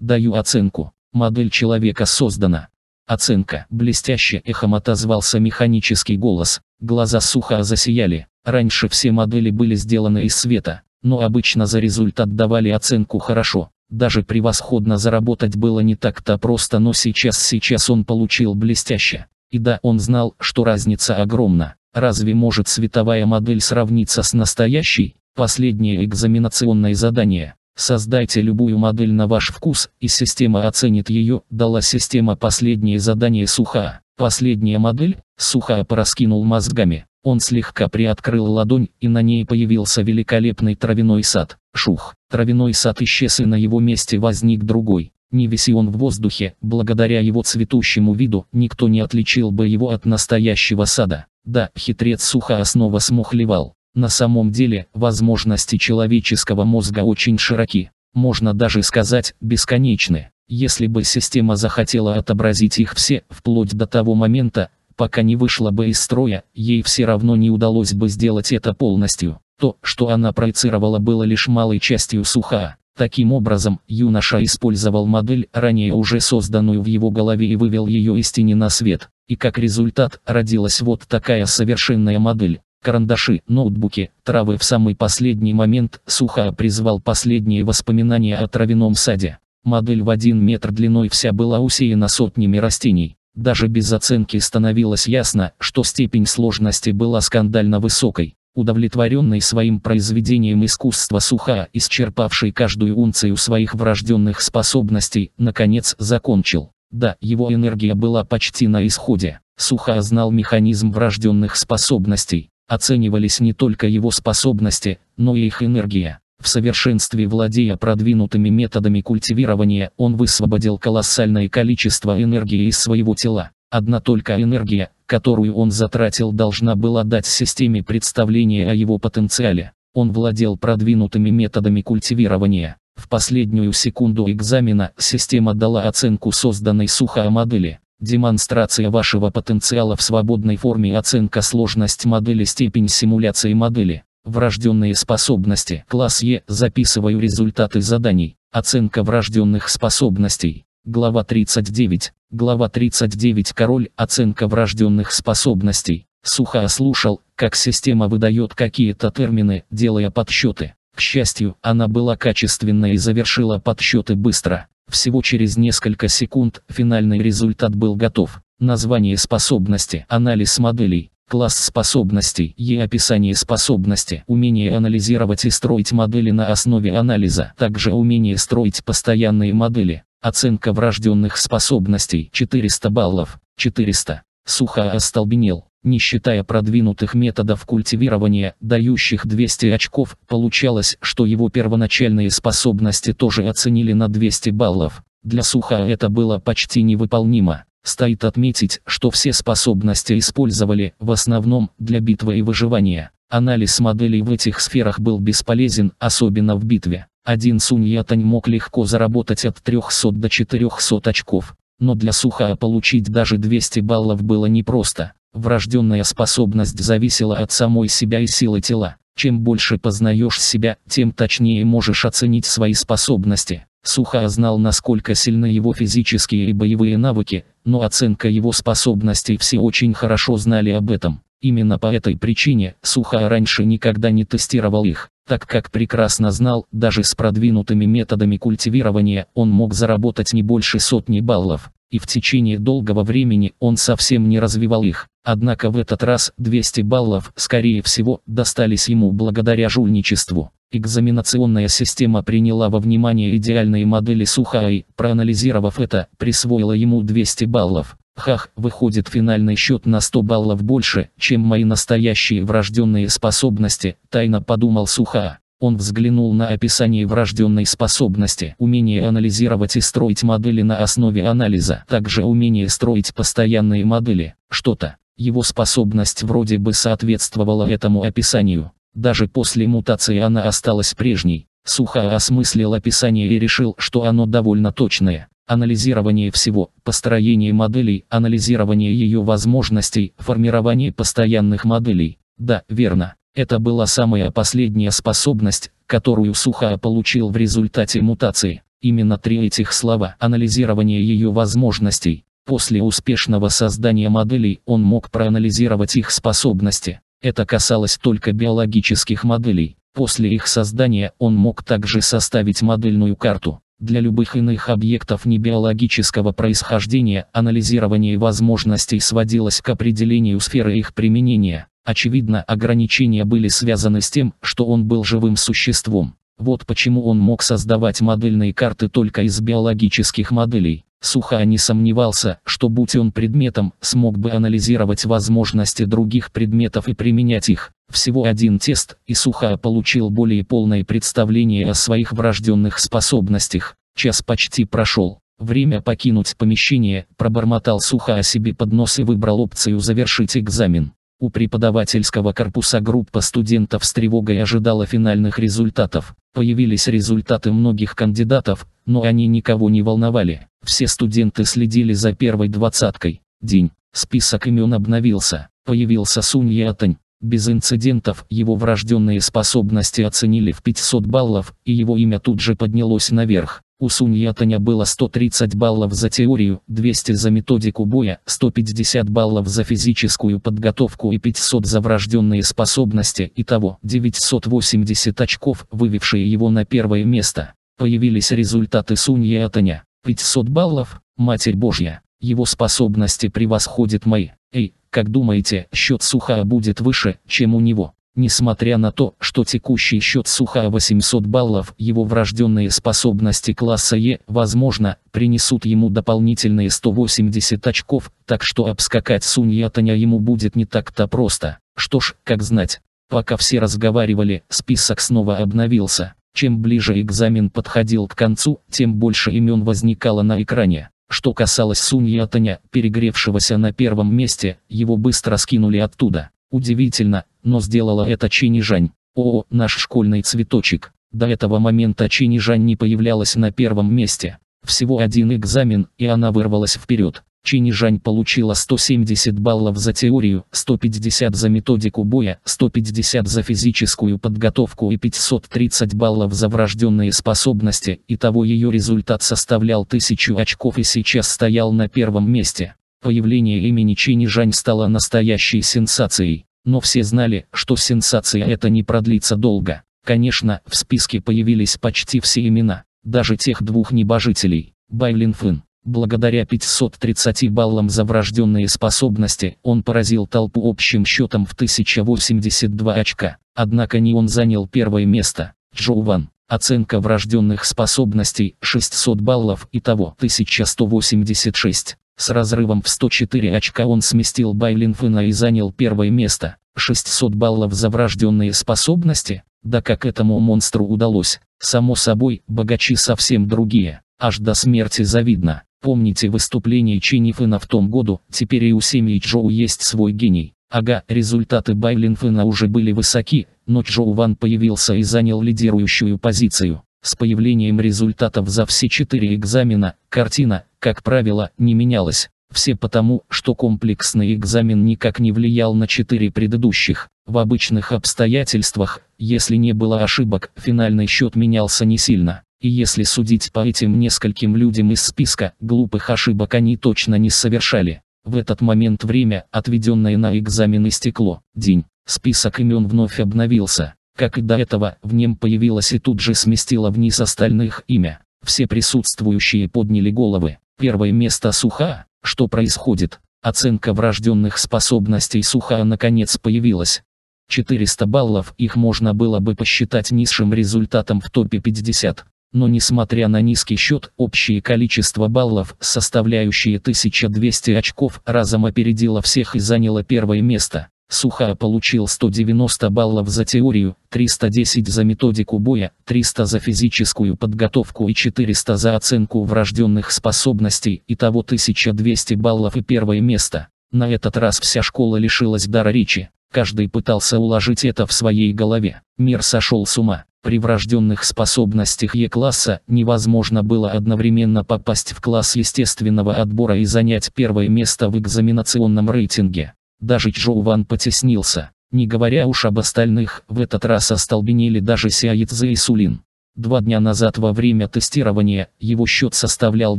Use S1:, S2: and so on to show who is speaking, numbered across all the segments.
S1: Даю оценку. Модель человека создана. Оценка. Блестяще эхом отозвался механический голос. Глаза сухо засияли. Раньше все модели были сделаны из света, но обычно за результат давали оценку хорошо. Даже превосходно заработать было не так-то просто, но сейчас сейчас он получил блестяще. И да, он знал, что разница огромна. Разве может световая модель сравниться с настоящей? Последнее экзаменационное задание. Создайте любую модель на ваш вкус, и система оценит ее, дала система последнее задание Суха. Последняя модель, Суха пораскинул мозгами. Он слегка приоткрыл ладонь, и на ней появился великолепный травяной сад. Шух. Травяной сад исчез, и на его месте возник другой. Не виси он в воздухе, благодаря его цветущему виду, никто не отличил бы его от настоящего сада. Да, хитрец Суха снова смухлевал. На самом деле, возможности человеческого мозга очень широки. Можно даже сказать, бесконечны. Если бы система захотела отобразить их все, вплоть до того момента, пока не вышла бы из строя, ей все равно не удалось бы сделать это полностью. То, что она проецировала было лишь малой частью суха. Таким образом, юноша использовал модель, ранее уже созданную в его голове и вывел ее из тени на свет. И как результат, родилась вот такая совершенная модель карандаши, ноутбуки, травы. В самый последний момент Суха призвал последние воспоминания о травяном саде. Модель в один метр длиной вся была усеяна сотнями растений. Даже без оценки становилось ясно, что степень сложности была скандально высокой. Удовлетворенный своим произведением искусства Суха, исчерпавший каждую унцию своих врожденных способностей, наконец закончил. Да, его энергия была почти на исходе. Суха знал механизм врожденных способностей. Оценивались не только его способности, но и их энергия. В совершенстве владея продвинутыми методами культивирования, он высвободил колоссальное количество энергии из своего тела. Одна только энергия, которую он затратил, должна была дать системе представление о его потенциале. Он владел продвинутыми методами культивирования. В последнюю секунду экзамена система дала оценку созданной сухо модели. Демонстрация вашего потенциала в свободной форме оценка сложность модели степень симуляции модели. Врожденные способности. Класс Е. Записываю результаты заданий. Оценка врожденных способностей. Глава 39. Глава 39. Король. Оценка врожденных способностей. Сухо ослушал, как система выдает какие-то термины, делая подсчеты. К счастью, она была качественная и завершила подсчеты быстро. Всего через несколько секунд финальный результат был готов. Название способности, анализ моделей, класс способностей и описание способности, умение анализировать и строить модели на основе анализа, также умение строить постоянные модели, оценка врожденных способностей 400 баллов, 400. Сухо остолбенел. Не считая продвинутых методов культивирования, дающих 200 очков, получалось, что его первоначальные способности тоже оценили на 200 баллов. Для Суха это было почти невыполнимо. Стоит отметить, что все способности использовали, в основном, для битвы и выживания. Анализ моделей в этих сферах был бесполезен, особенно в битве. Один Сунь Ятань мог легко заработать от 300 до 400 очков но для Сухая получить даже 200 баллов было непросто. Врожденная способность зависела от самой себя и силы тела. Чем больше познаешь себя, тем точнее можешь оценить свои способности. Сухая знал, насколько сильны его физические и боевые навыки, но оценка его способностей все очень хорошо знали об этом. Именно по этой причине Суха раньше никогда не тестировал их, так как прекрасно знал, даже с продвинутыми методами культивирования он мог заработать не больше сотни баллов, и в течение долгого времени он совсем не развивал их. Однако в этот раз 200 баллов, скорее всего, достались ему благодаря жульничеству. Экзаменационная система приняла во внимание идеальные модели Суха и, проанализировав это, присвоила ему 200 баллов. Хах, выходит финальный счет на 100 баллов больше, чем мои настоящие врожденные способности, тайно подумал Суха. Он взглянул на описание врожденной способности, умение анализировать и строить модели на основе анализа, также умение строить постоянные модели, что-то. Его способность вроде бы соответствовала этому описанию. Даже после мутации она осталась прежней. Суха осмыслил описание и решил, что оно довольно точное анализирование всего, построение моделей, анализирование ее возможностей, формирование постоянных моделей. Да, верно. Это была самая последняя способность, которую Сухая получил в результате мутации. Именно три этих слова – анализирование ее возможностей. После успешного создания моделей он мог проанализировать их способности. Это касалось только биологических моделей. После их создания он мог также составить модельную карту. Для любых иных объектов не биологического происхождения анализирование возможностей сводилось к определению сферы их применения. Очевидно, ограничения были связаны с тем, что он был живым существом. Вот почему он мог создавать модельные карты только из биологических моделей. Суха не сомневался, что будь он предметом, смог бы анализировать возможности других предметов и применять их всего один тест, и Суха получил более полное представление о своих врожденных способностях. Час почти прошел. Время покинуть помещение, пробормотал Суха о себе под нос и выбрал опцию «Завершить экзамен». У преподавательского корпуса группа студентов с тревогой ожидала финальных результатов. Появились результаты многих кандидатов, но они никого не волновали. Все студенты следили за первой двадцаткой. День. Список имен обновился. Появился Сунь Ятань, без инцидентов его врожденные способности оценили в 500 баллов, и его имя тут же поднялось наверх. У Суньятаня было 130 баллов за теорию, 200 за методику боя, 150 баллов за физическую подготовку и 500 за врожденные способности, итого 980 очков, вывевшие его на первое место. Появились результаты Суньятаня. 500 баллов, Матерь Божья, его способности превосходят мои. Эй, как думаете, счет Сухая будет выше, чем у него? Несмотря на то, что текущий счет Сухая 800 баллов, его врожденные способности класса Е, возможно, принесут ему дополнительные 180 очков, так что обскакать Сунь Ятаня ему будет не так-то просто. Что ж, как знать. Пока все разговаривали, список снова обновился. Чем ближе экзамен подходил к концу, тем больше имен возникало на экране. Что касалось Суньятаня, перегревшегося на первом месте, его быстро скинули оттуда. Удивительно, но сделала это Чинижань. О, наш школьный цветочек. До этого момента Чинижань не появлялась на первом месте. Всего один экзамен, и она вырвалась вперед. Чинижань получила 170 баллов за теорию, 150 за методику боя, 150 за физическую подготовку и 530 баллов за врожденные способности, итого ее результат составлял 1000 очков и сейчас стоял на первом месте. Появление имени Чинижань стало настоящей сенсацией, но все знали, что сенсация это не продлится долго. Конечно, в списке появились почти все имена, даже тех двух небожителей, Байлинфын, Благодаря 530 баллам за врожденные способности, он поразил толпу общим счетом в 1082 очка. Однако не он занял первое место. Джоуван. Оценка врожденных способностей 600 баллов и того 1186. С разрывом в 104 очка он сместил Байлинфена и занял первое место. 600 баллов за врожденные способности? Да как этому монстру удалось? Само собой, богачи совсем другие. Аж до смерти завидно. Помните выступление Ченни Фэна в том году, теперь и у семьи Джоу есть свой гений. Ага, результаты Байлин Фэна уже были высоки, но Джоу Ван появился и занял лидирующую позицию. С появлением результатов за все четыре экзамена, картина, как правило, не менялась. Все потому, что комплексный экзамен никак не влиял на четыре предыдущих. В обычных обстоятельствах, если не было ошибок, финальный счет менялся не сильно. И если судить по этим нескольким людям из списка, глупых ошибок они точно не совершали. В этот момент время, отведенное на экзамен, истекло. День. Список имен вновь обновился. Как и до этого, в нем появилось и тут же сместило вниз остальных имя. Все присутствующие подняли головы. Первое место Суха. Что происходит? Оценка врожденных способностей Суха наконец появилась. 400 баллов их можно было бы посчитать низшим результатом в топе 50. Но несмотря на низкий счет, общее количество баллов, составляющее 1200 очков, разом опередило всех и заняло первое место. Суха получил 190 баллов за теорию, 310 за методику боя, 300 за физическую подготовку и 400 за оценку врожденных способностей, итого 1200 баллов и первое место. На этот раз вся школа лишилась дара речи, каждый пытался уложить это в своей голове. Мир сошел с ума. При врожденных способностях Е-класса невозможно было одновременно попасть в класс естественного отбора и занять первое место в экзаменационном рейтинге. Даже Чжоу Ван потеснился. Не говоря уж об остальных, в этот раз остолбенели даже Сиаидзе и Сулин. Два дня назад во время тестирования его счет составлял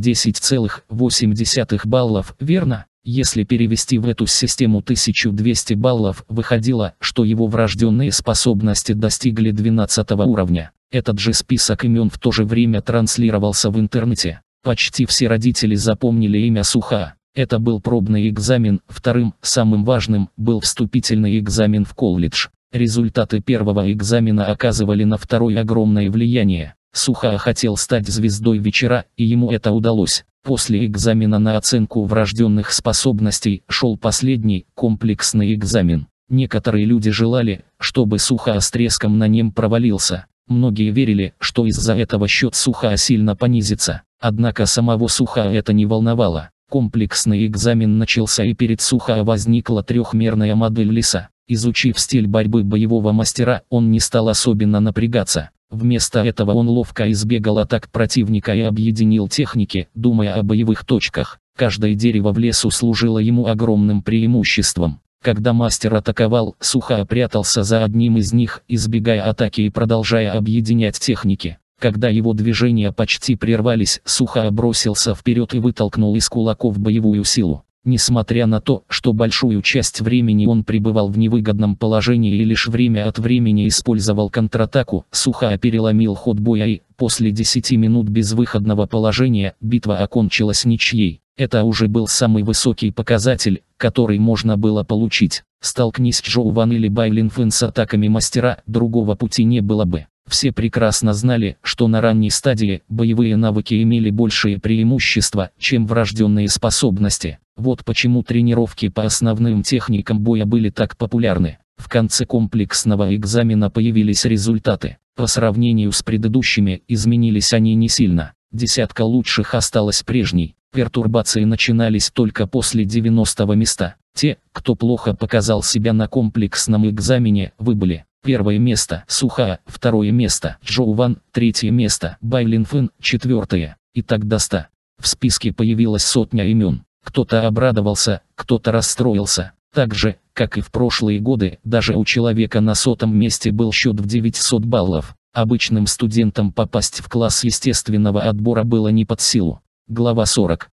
S1: 10,8 баллов, верно? Если перевести в эту систему 1200 баллов, выходило, что его врожденные способности достигли 12 уровня. Этот же список имен в то же время транслировался в интернете. Почти все родители запомнили имя Суха. Это был пробный экзамен, вторым, самым важным, был вступительный экзамен в колледж. Результаты первого экзамена оказывали на второй огромное влияние. Суха хотел стать звездой вечера, и ему это удалось. После экзамена на оценку врожденных способностей шел последний, комплексный экзамен. Некоторые люди желали, чтобы Суха с треском на нем провалился. Многие верили, что из-за этого счет Суха сильно понизится. Однако самого Суха это не волновало. Комплексный экзамен начался и перед Суха возникла трехмерная модель леса. Изучив стиль борьбы боевого мастера, он не стал особенно напрягаться. Вместо этого он ловко избегал атак противника и объединил техники, думая о боевых точках. Каждое дерево в лесу служило ему огромным преимуществом. Когда мастер атаковал, Суха прятался за одним из них, избегая атаки и продолжая объединять техники. Когда его движения почти прервались, Суха бросился вперед и вытолкнул из кулаков боевую силу. Несмотря на то, что большую часть времени он пребывал в невыгодном положении и лишь время от времени использовал контратаку, Сухая переломил ход боя и, после 10 минут безвыходного положения, битва окончилась ничьей. Это уже был самый высокий показатель, который можно было получить. Столкнись Джоу Ван или Байлинфен с атаками мастера, другого пути не было бы. Все прекрасно знали, что на ранней стадии боевые навыки имели большие преимущества, чем врожденные способности. Вот почему тренировки по основным техникам боя были так популярны. В конце комплексного экзамена появились результаты. По сравнению с предыдущими, изменились они не сильно. Десятка лучших осталась прежней. Пертурбации начинались только после 90 места. Те, кто плохо показал себя на комплексном экзамене, выбыли. Первое место – Суха, второе место – Ван, третье место – Байлин Байлинфын, четвертое – и так до ста. В списке появилась сотня имен. Кто-то обрадовался, кто-то расстроился. Так же, как и в прошлые годы, даже у человека на сотом месте был счет в 900 баллов. Обычным студентам попасть в класс естественного отбора было не под силу. Глава 40.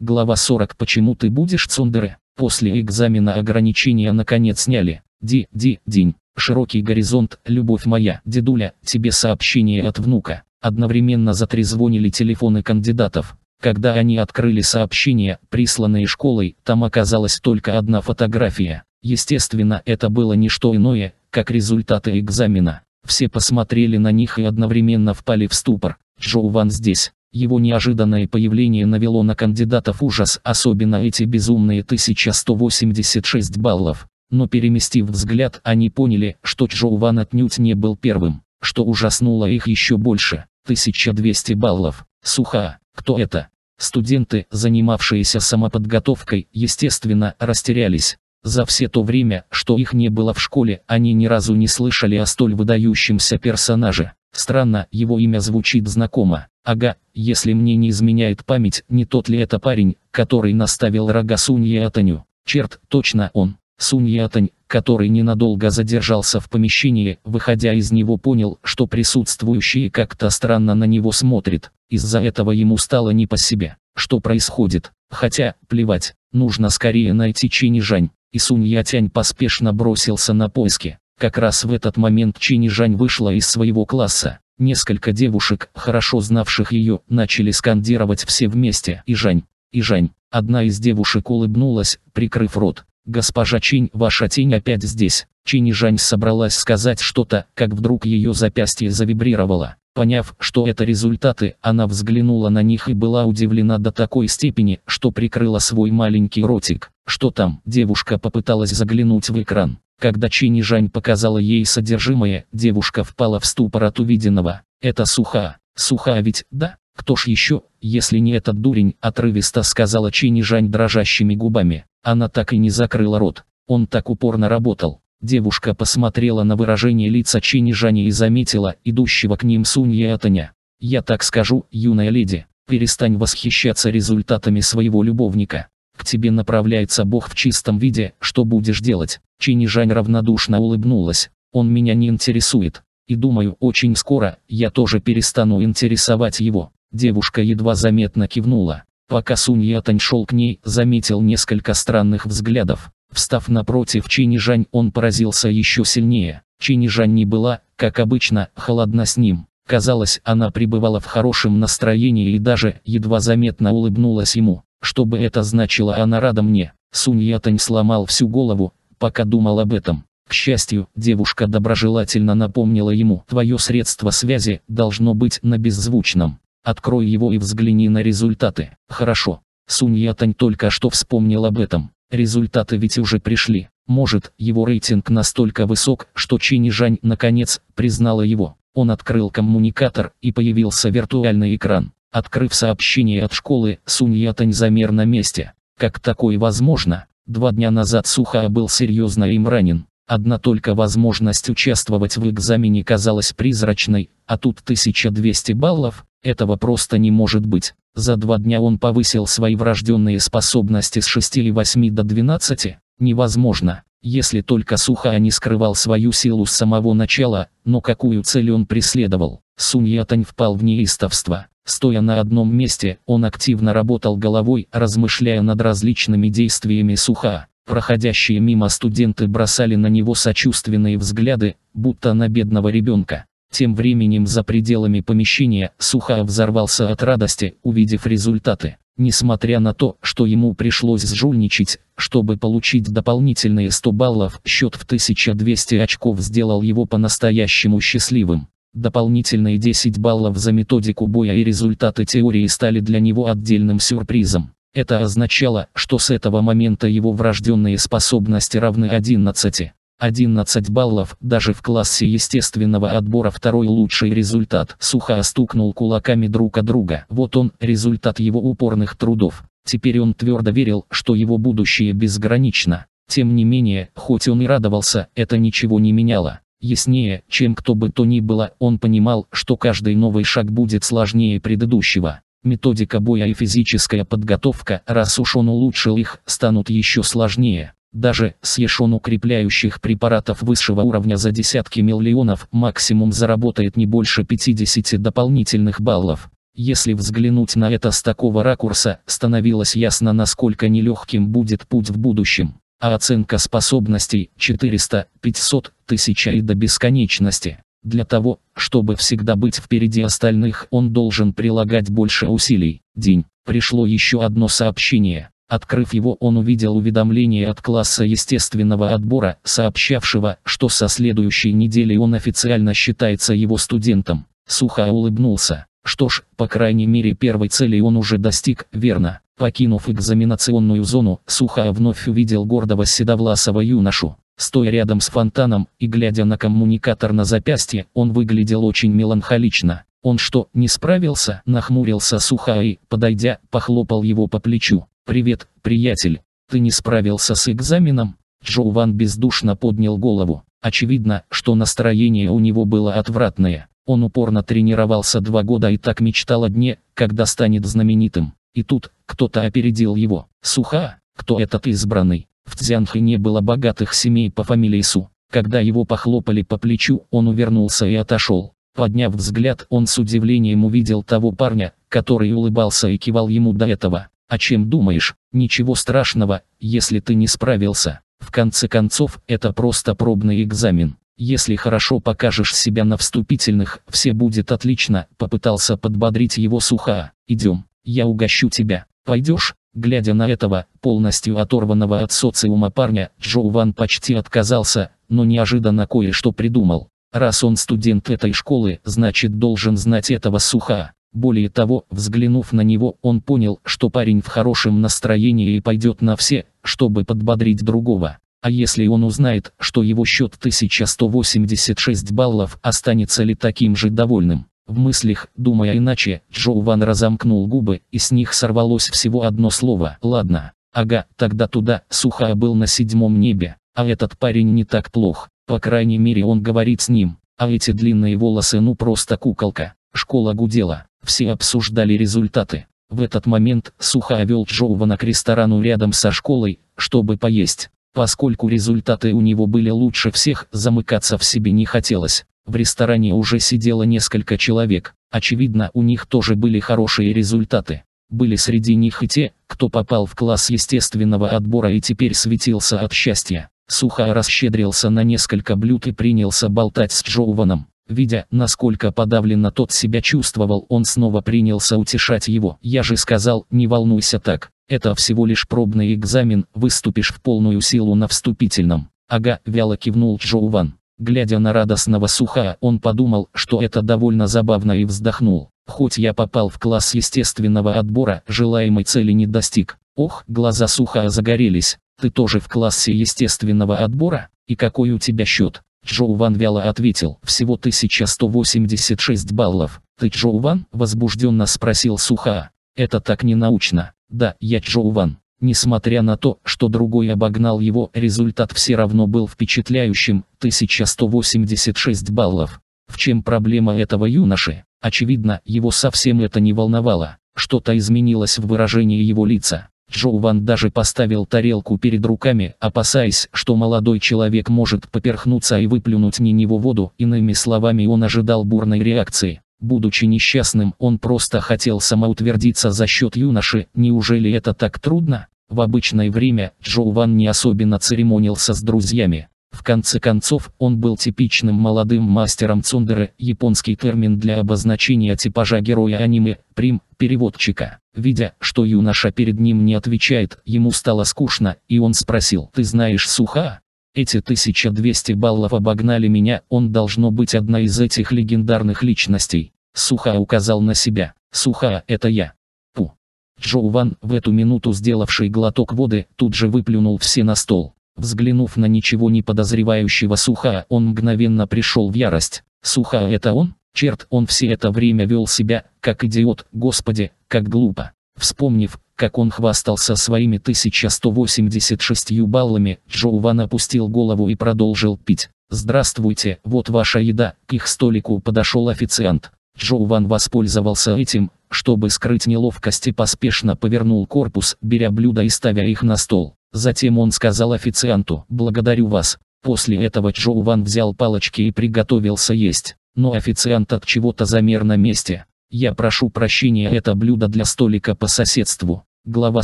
S1: Глава 40 «Почему ты будешь цундере?» После экзамена ограничения наконец сняли. Ди, ди, день. Широкий горизонт, любовь моя, дедуля, тебе сообщение от внука. Одновременно затрезвонили телефоны кандидатов. Когда они открыли сообщение, присланное школой, там оказалась только одна фотография. Естественно, это было не что иное, как результаты экзамена. Все посмотрели на них и одновременно впали в ступор. Джоу Ван здесь. Его неожиданное появление навело на кандидатов ужас, особенно эти безумные 1186 баллов. Но переместив взгляд, они поняли, что Джоу Ван отнюдь не был первым, что ужаснуло их еще больше. 1200 баллов. Суха кто это. Студенты, занимавшиеся самоподготовкой, естественно, растерялись. За все то время, что их не было в школе, они ни разу не слышали о столь выдающемся персонаже. Странно, его имя звучит знакомо. Ага, если мне не изменяет память, не тот ли это парень, который наставил рога Сунь Ятаню? Черт, точно он. Сунь Ятань, который ненадолго задержался в помещении, выходя из него понял, что присутствующие как-то странно на него смотрят. Из-за этого ему стало не по себе. Что происходит? Хотя, плевать, нужно скорее найти Чини Жань. И Сунь Ятянь поспешно бросился на поиски. Как раз в этот момент Чини Жань вышла из своего класса. Несколько девушек, хорошо знавших ее, начали скандировать все вместе и Жань, и Жань. Одна из девушек улыбнулась, прикрыв рот. «Госпожа Чинь, ваша тень опять здесь». Чини Жань собралась сказать что-то, как вдруг ее запястье завибрировало. Поняв, что это результаты, она взглянула на них и была удивлена до такой степени, что прикрыла свой маленький ротик. Что там? Девушка попыталась заглянуть в экран. Когда Чини Жань показала ей содержимое, девушка впала в ступор от увиденного. Это суха. Суха ведь, да? «Кто ж еще, если не этот дурень?» – отрывисто сказала Чинижань дрожащими губами. Она так и не закрыла рот. Он так упорно работал. Девушка посмотрела на выражение лица Чинижани и заметила идущего к ним Сунь Атаня. «Я так скажу, юная леди, перестань восхищаться результатами своего любовника. К тебе направляется Бог в чистом виде, что будешь делать?» Чинижань равнодушно улыбнулась. «Он меня не интересует. И думаю, очень скоро я тоже перестану интересовать его». Девушка едва заметно кивнула. Пока Сунь Ятань шел к ней, заметил несколько странных взглядов. Встав напротив Чинижань, он поразился еще сильнее. Чинижань не была, как обычно, холодна с ним. Казалось, она пребывала в хорошем настроении и даже едва заметно улыбнулась ему. Что бы это значило, она рада мне. Сунь Ятань сломал всю голову, пока думал об этом. К счастью, девушка доброжелательно напомнила ему, твое средство связи должно быть на беззвучном. Открой его и взгляни на результаты. Хорошо. Сунья Тань только что вспомнил об этом. Результаты ведь уже пришли. Может, его рейтинг настолько высок, что Чини Жань наконец признала его. Он открыл коммуникатор и появился виртуальный экран. Открыв сообщение от школы, Сунья Тань замер на месте. Как такое возможно? Два дня назад Суха был серьезно им ранен. Одна только возможность участвовать в экзамене казалась призрачной, а тут 1200 баллов, этого просто не может быть. За два дня он повысил свои врожденные способности с 6 или 8 до 12. Невозможно. Если только Сухая не скрывал свою силу с самого начала, но какую цель он преследовал. Сунь Ятань впал в неистовство. Стоя на одном месте, он активно работал головой, размышляя над различными действиями Суха. Проходящие мимо студенты бросали на него сочувственные взгляды, будто на бедного ребенка. Тем временем за пределами помещения Сухая взорвался от радости, увидев результаты. Несмотря на то, что ему пришлось сжульничать, чтобы получить дополнительные 100 баллов, счет в 1200 очков сделал его по-настоящему счастливым. Дополнительные 10 баллов за методику боя и результаты теории стали для него отдельным сюрпризом. Это означало, что с этого момента его врожденные способности равны 11. 11 баллов, даже в классе естественного отбора второй лучший результат. Сухо остукнул кулаками друг от друга. Вот он, результат его упорных трудов. Теперь он твердо верил, что его будущее безгранично. Тем не менее, хоть он и радовался, это ничего не меняло. Яснее, чем кто бы то ни было, он понимал, что каждый новый шаг будет сложнее предыдущего. Методика боя и физическая подготовка, раз уж он улучшил их, станут еще сложнее даже с Ешон укрепляющих препаратов высшего уровня за десятки миллионов максимум заработает не больше 50 дополнительных баллов. Если взглянуть на это с такого ракурса, становилось ясно насколько нелегким будет путь в будущем. А оценка способностей 400, 500, 1000 и до бесконечности. Для того, чтобы всегда быть впереди остальных, он должен прилагать больше усилий. День. Пришло еще одно сообщение. Открыв его, он увидел уведомление от класса естественного отбора, сообщавшего, что со следующей недели он официально считается его студентом. Сухо улыбнулся. Что ж, по крайней мере первой цели он уже достиг, верно. Покинув экзаменационную зону, Сухо вновь увидел гордого седовласого юношу. Стоя рядом с фонтаном и глядя на коммуникатор на запястье, он выглядел очень меланхолично. Он что, не справился? Нахмурился Сухо и, подойдя, похлопал его по плечу. «Привет, приятель, ты не справился с экзаменом?» Джо Ван бездушно поднял голову. Очевидно, что настроение у него было отвратное. Он упорно тренировался два года и так мечтал о дне, когда станет знаменитым. И тут, кто-то опередил его. Суха, кто этот избранный? В Цзянхе не было богатых семей по фамилии Су. Когда его похлопали по плечу, он увернулся и отошел. Подняв взгляд, он с удивлением увидел того парня, который улыбался и кивал ему до этого. О чем думаешь? Ничего страшного, если ты не справился. В конце концов, это просто пробный экзамен. Если хорошо покажешь себя на вступительных, все будет отлично, попытался подбодрить его Суха. Идем, я угощу тебя. Пойдешь? Глядя на этого, полностью оторванного от социума парня, Джоу Ван почти отказался, но неожиданно кое-что придумал. Раз он студент этой школы, значит должен знать этого Суха. Более того, взглянув на него, он понял, что парень в хорошем настроении и пойдет на все, чтобы подбодрить другого. А если он узнает, что его счет 1186 баллов останется ли таким же довольным? В мыслях, думая иначе, Джоу Ван разомкнул губы, и с них сорвалось всего одно слово «Ладно». Ага, тогда туда, Сухая был на седьмом небе, а этот парень не так плох, по крайней мере он говорит с ним, а эти длинные волосы ну просто куколка. Школа гудела. Все обсуждали результаты. В этот момент Суха вел Джоувана к ресторану рядом со школой, чтобы поесть. Поскольку результаты у него были лучше всех, замыкаться в себе не хотелось. В ресторане уже сидело несколько человек. Очевидно, у них тоже были хорошие результаты. Были среди них и те, кто попал в класс естественного отбора и теперь светился от счастья. Суха расщедрился на несколько блюд и принялся болтать с Джоуваном. Видя, насколько подавленно тот себя чувствовал, он снова принялся утешать его. «Я же сказал, не волнуйся так. Это всего лишь пробный экзамен, выступишь в полную силу на вступительном». «Ага», — вяло кивнул Джоу Ван. Глядя на радостного суха, он подумал, что это довольно забавно и вздохнул. «Хоть я попал в класс естественного отбора, желаемой цели не достиг». «Ох, глаза суха загорелись. Ты тоже в классе естественного отбора? И какой у тебя счет?» Джоу Ван вяло ответил, всего 1186 баллов. Ты Джоу Ван? Возбужденно спросил Суха. Это так не научно. Да, я Джоу Ван. Несмотря на то, что другой обогнал его, результат все равно был впечатляющим, 1186 баллов. В чем проблема этого юноши? Очевидно, его совсем это не волновало. Что-то изменилось в выражении его лица. Ван даже поставил тарелку перед руками, опасаясь, что молодой человек может поперхнуться и выплюнуть не него воду, иными словами он ожидал бурной реакции. Будучи несчастным, он просто хотел самоутвердиться за счет юноши, неужели это так трудно? В обычное время Ван не особенно церемонился с друзьями. В конце концов, он был типичным молодым мастером Цундеры, японский термин для обозначения типажа героя аниме, прим, переводчика. Видя, что юноша перед ним не отвечает, ему стало скучно, и он спросил, «Ты знаешь Суха?» Эти 1200 баллов обогнали меня, он должно быть одна из этих легендарных личностей. Суха указал на себя. Суха, это я. Пу. Джоу Ван, в эту минуту сделавший глоток воды, тут же выплюнул все на стол. Взглянув на ничего не подозревающего Суха, он мгновенно пришел в ярость. Суха это он? Черт, он все это время вел себя, как идиот, господи, как глупо. Вспомнив, как он хвастался своими 1186 баллами, Джоуван опустил голову и продолжил пить. «Здравствуйте, вот ваша еда», к их столику подошел официант. Джоуван воспользовался этим, чтобы скрыть неловкость и поспешно повернул корпус, беря блюда и ставя их на стол. Затем он сказал официанту «Благодарю вас». После этого Джоуван взял палочки и приготовился есть но официант от чего-то замер на месте. Я прошу прощения, это блюдо для столика по соседству. Глава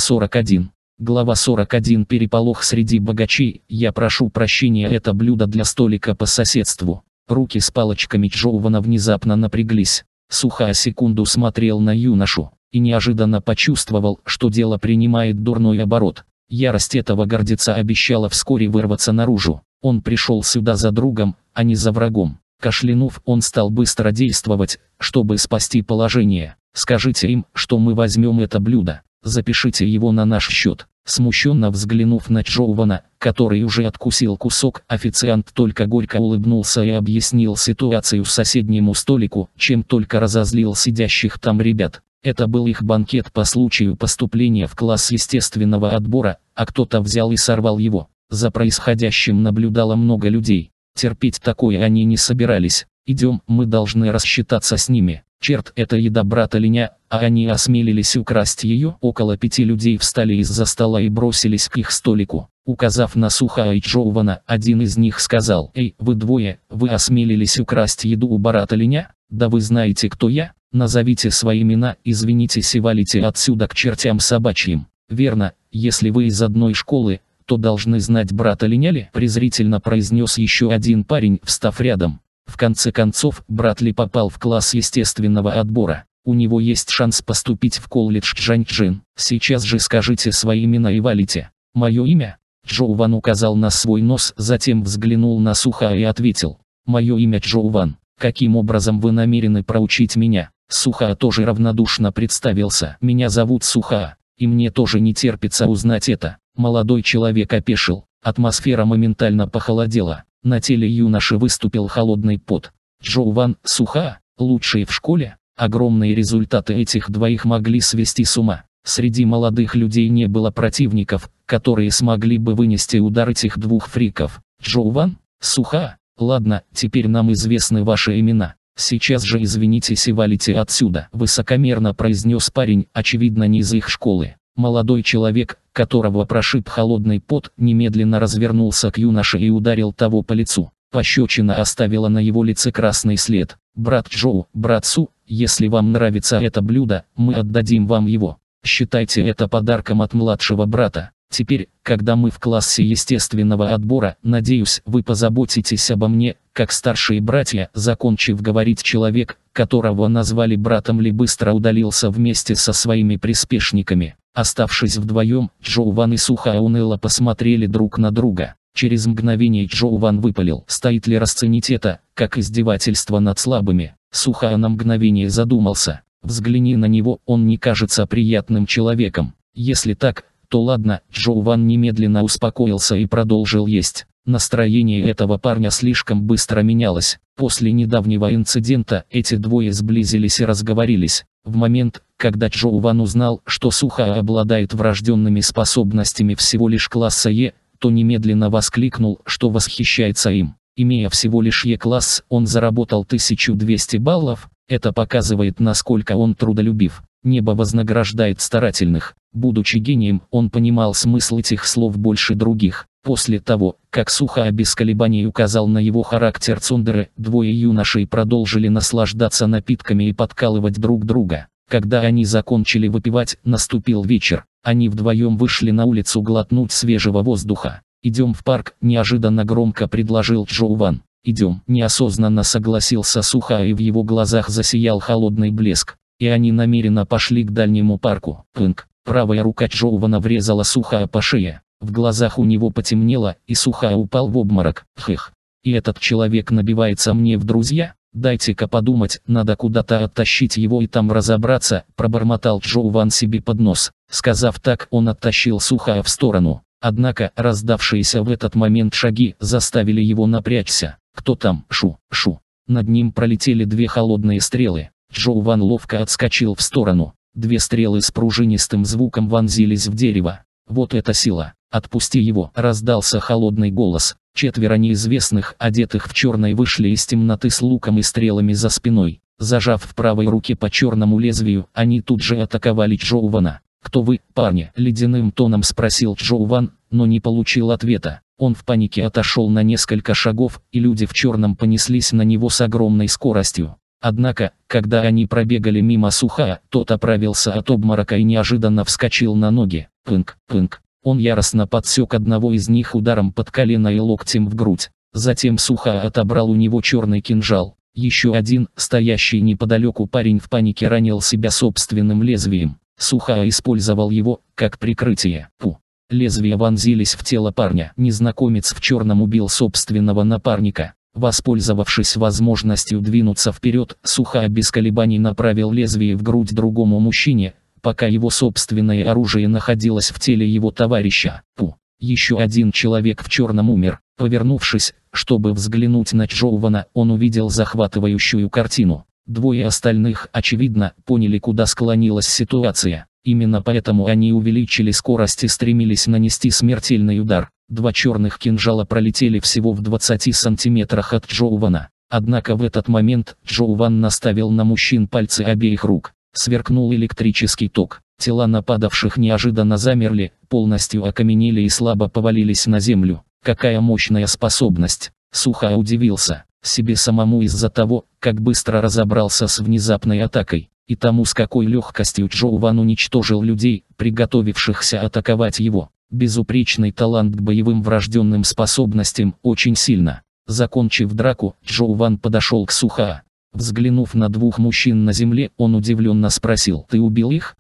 S1: 41. Глава 41 Переполох среди богачей. Я прошу прощения, это блюдо для столика по соседству. Руки с палочками Джоувана внезапно напряглись. Сухая секунду смотрел на юношу и неожиданно почувствовал, что дело принимает дурной оборот. Ярость этого гордеца обещала вскоре вырваться наружу. Он пришел сюда за другом, а не за врагом. Кашлянув, он стал быстро действовать, чтобы спасти положение. Скажите им, что мы возьмем это блюдо. Запишите его на наш счет. Смущенно взглянув на Джоувана, который уже откусил кусок, официант только горько улыбнулся и объяснил ситуацию соседнему столику, чем только разозлил сидящих там ребят. Это был их банкет по случаю поступления в класс естественного отбора, а кто-то взял и сорвал его. За происходящим наблюдало много людей. Терпеть такое они не собирались. Идем, мы должны рассчитаться с ними. Черт, это еда брата Линя, а они осмелились украсть ее. Около пяти людей встали из-за стола и бросились к их столику. Указав на Суха и Джоувана, один из них сказал, «Эй, вы двое, вы осмелились украсть еду у брата Линя? Да вы знаете, кто я? Назовите свои имена, извинитесь и валите отсюда к чертям собачьим». Верно, если вы из одной школы, то должны знать брата Линяли», презрительно произнес еще один парень, встав рядом. В конце концов, брат Ли попал в класс естественного отбора. У него есть шанс поступить в колледж Чжаньчжин. Сейчас же скажите свои имена и валите. Мое имя? Чжоу Ван указал на свой нос, затем взглянул на Суха и ответил. Мое имя Чжоу Ван. Каким образом вы намерены проучить меня? Суха тоже равнодушно представился. Меня зовут Суха, и мне тоже не терпится узнать это. Молодой человек опешил, атмосфера моментально похолодела, на теле юноши выступил холодный пот. Джо Ван, Суха, лучшие в школе, огромные результаты этих двоих могли свести с ума. Среди молодых людей не было противников, которые смогли бы вынести удар этих двух фриков. Джо Ван, Суха, ладно, теперь нам известны ваши имена. «Сейчас же извинитесь и валите отсюда», — высокомерно произнес парень, очевидно не из их школы. Молодой человек, которого прошиб холодный пот, немедленно развернулся к юноше и ударил того по лицу. Пощечина оставила на его лице красный след. «Брат Джоу, брат Су, если вам нравится это блюдо, мы отдадим вам его. Считайте это подарком от младшего брата. Теперь, когда мы в классе естественного отбора, надеюсь, вы позаботитесь обо мне, как старшие братья», закончив говорить человек, которого назвали братом Ли быстро удалился вместе со своими приспешниками. Оставшись вдвоем, Джоу Ван и Суха Аунелла посмотрели друг на друга. Через мгновение Джоу Ван выпалил, стоит ли расценить это, как издевательство над слабыми. Суха на мгновение задумался. Взгляни на него, он не кажется приятным человеком. Если так, то ладно, Джоу Ван немедленно успокоился и продолжил есть. Настроение этого парня слишком быстро менялось. После недавнего инцидента эти двое сблизились и разговорились. В момент, когда Чжоу Ван узнал, что Суха обладает врожденными способностями всего лишь класса Е, то немедленно воскликнул, что восхищается им. Имея всего лишь Е-класс, он заработал 1200 баллов, это показывает насколько он трудолюбив. Небо вознаграждает старательных. Будучи гением, он понимал смысл этих слов больше других. После того, как Суха без колебаний указал на его характер Цундеры, двое юношей продолжили наслаждаться напитками и подкалывать друг друга. Когда они закончили выпивать, наступил вечер. Они вдвоем вышли на улицу глотнуть свежего воздуха. «Идем в парк», – неожиданно громко предложил Джоу Ван. «Идем», – неосознанно согласился Суха и в его глазах засиял холодный блеск. И они намеренно пошли к дальнему парку. Пынк. Правая рука Джоу Вана врезала Суха по шее. В глазах у него потемнело, и Суха упал в обморок. Хых. И этот человек набивается мне в друзья? Дайте-ка подумать, надо куда-то оттащить его и там разобраться, пробормотал Джоу Ван себе под нос. Сказав так, он оттащил Сухая в сторону. Однако, раздавшиеся в этот момент шаги заставили его напрячься. Кто там? Шу, шу. Над ним пролетели две холодные стрелы. Джоу Ван ловко отскочил в сторону. Две стрелы с пружинистым звуком вонзились в дерево. Вот эта сила. Отпусти его. Раздался холодный голос. Четверо неизвестных, одетых в черное, вышли из темноты с луком и стрелами за спиной. Зажав в правой руке по черному лезвию, они тут же атаковали Джоувана. «Кто вы, парни?» – ледяным тоном спросил Джоуван, но не получил ответа. Он в панике отошел на несколько шагов, и люди в черном понеслись на него с огромной скоростью. Однако, когда они пробегали мимо Суха, тот оправился от обморока и неожиданно вскочил на ноги. Пынк, пынк. Он яростно подсек одного из них ударом под колено и локтем в грудь. Затем сухо отобрал у него черный кинжал. Еще один, стоящий неподалеку парень в панике ранил себя собственным лезвием. Сухо использовал его, как прикрытие. Пу. Лезвия вонзились в тело парня. Незнакомец в черном убил собственного напарника. Воспользовавшись возможностью двинуться вперед, Суха без колебаний направил лезвие в грудь другому мужчине, пока его собственное оружие находилось в теле его товарища. Пу. Еще один человек в черном умер. Повернувшись, чтобы взглянуть на Джоувана, он увидел захватывающую картину. Двое остальных, очевидно, поняли, куда склонилась ситуация. Именно поэтому они увеличили скорость и стремились нанести смертельный удар. Два черных кинжала пролетели всего в 20 сантиметрах от Джоувана. Однако в этот момент Джоуван наставил на мужчин пальцы обеих рук. Сверкнул электрический ток. Тела нападавших неожиданно замерли, полностью окаменели и слабо повалились на землю. Какая мощная способность! Сухо удивился себе самому из-за того, как быстро разобрался с внезапной атакой, и тому с какой легкостью Джоу Ван уничтожил людей, приготовившихся атаковать его. Безупречный талант к боевым врожденным способностям очень сильно. Закончив драку, Джоу Ван подошел к Суха. Взглянув на двух мужчин на земле, он удивленно спросил, «Ты убил их?»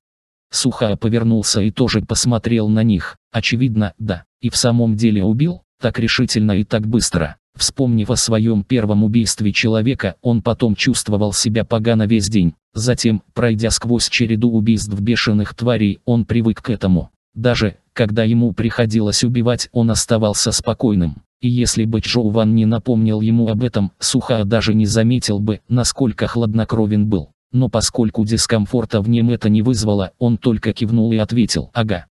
S1: Сухая повернулся и тоже посмотрел на них. Очевидно, да. И в самом деле убил, так решительно и так быстро. Вспомнив о своем первом убийстве человека, он потом чувствовал себя погано весь день. Затем, пройдя сквозь череду убийств бешеных тварей, он привык к этому. Даже, когда ему приходилось убивать, он оставался спокойным и если бы Чжоу Ван не напомнил ему об этом, Суха даже не заметил бы, насколько хладнокровен был. Но поскольку дискомфорта в нем это не вызвало, он только кивнул и ответил «Ага».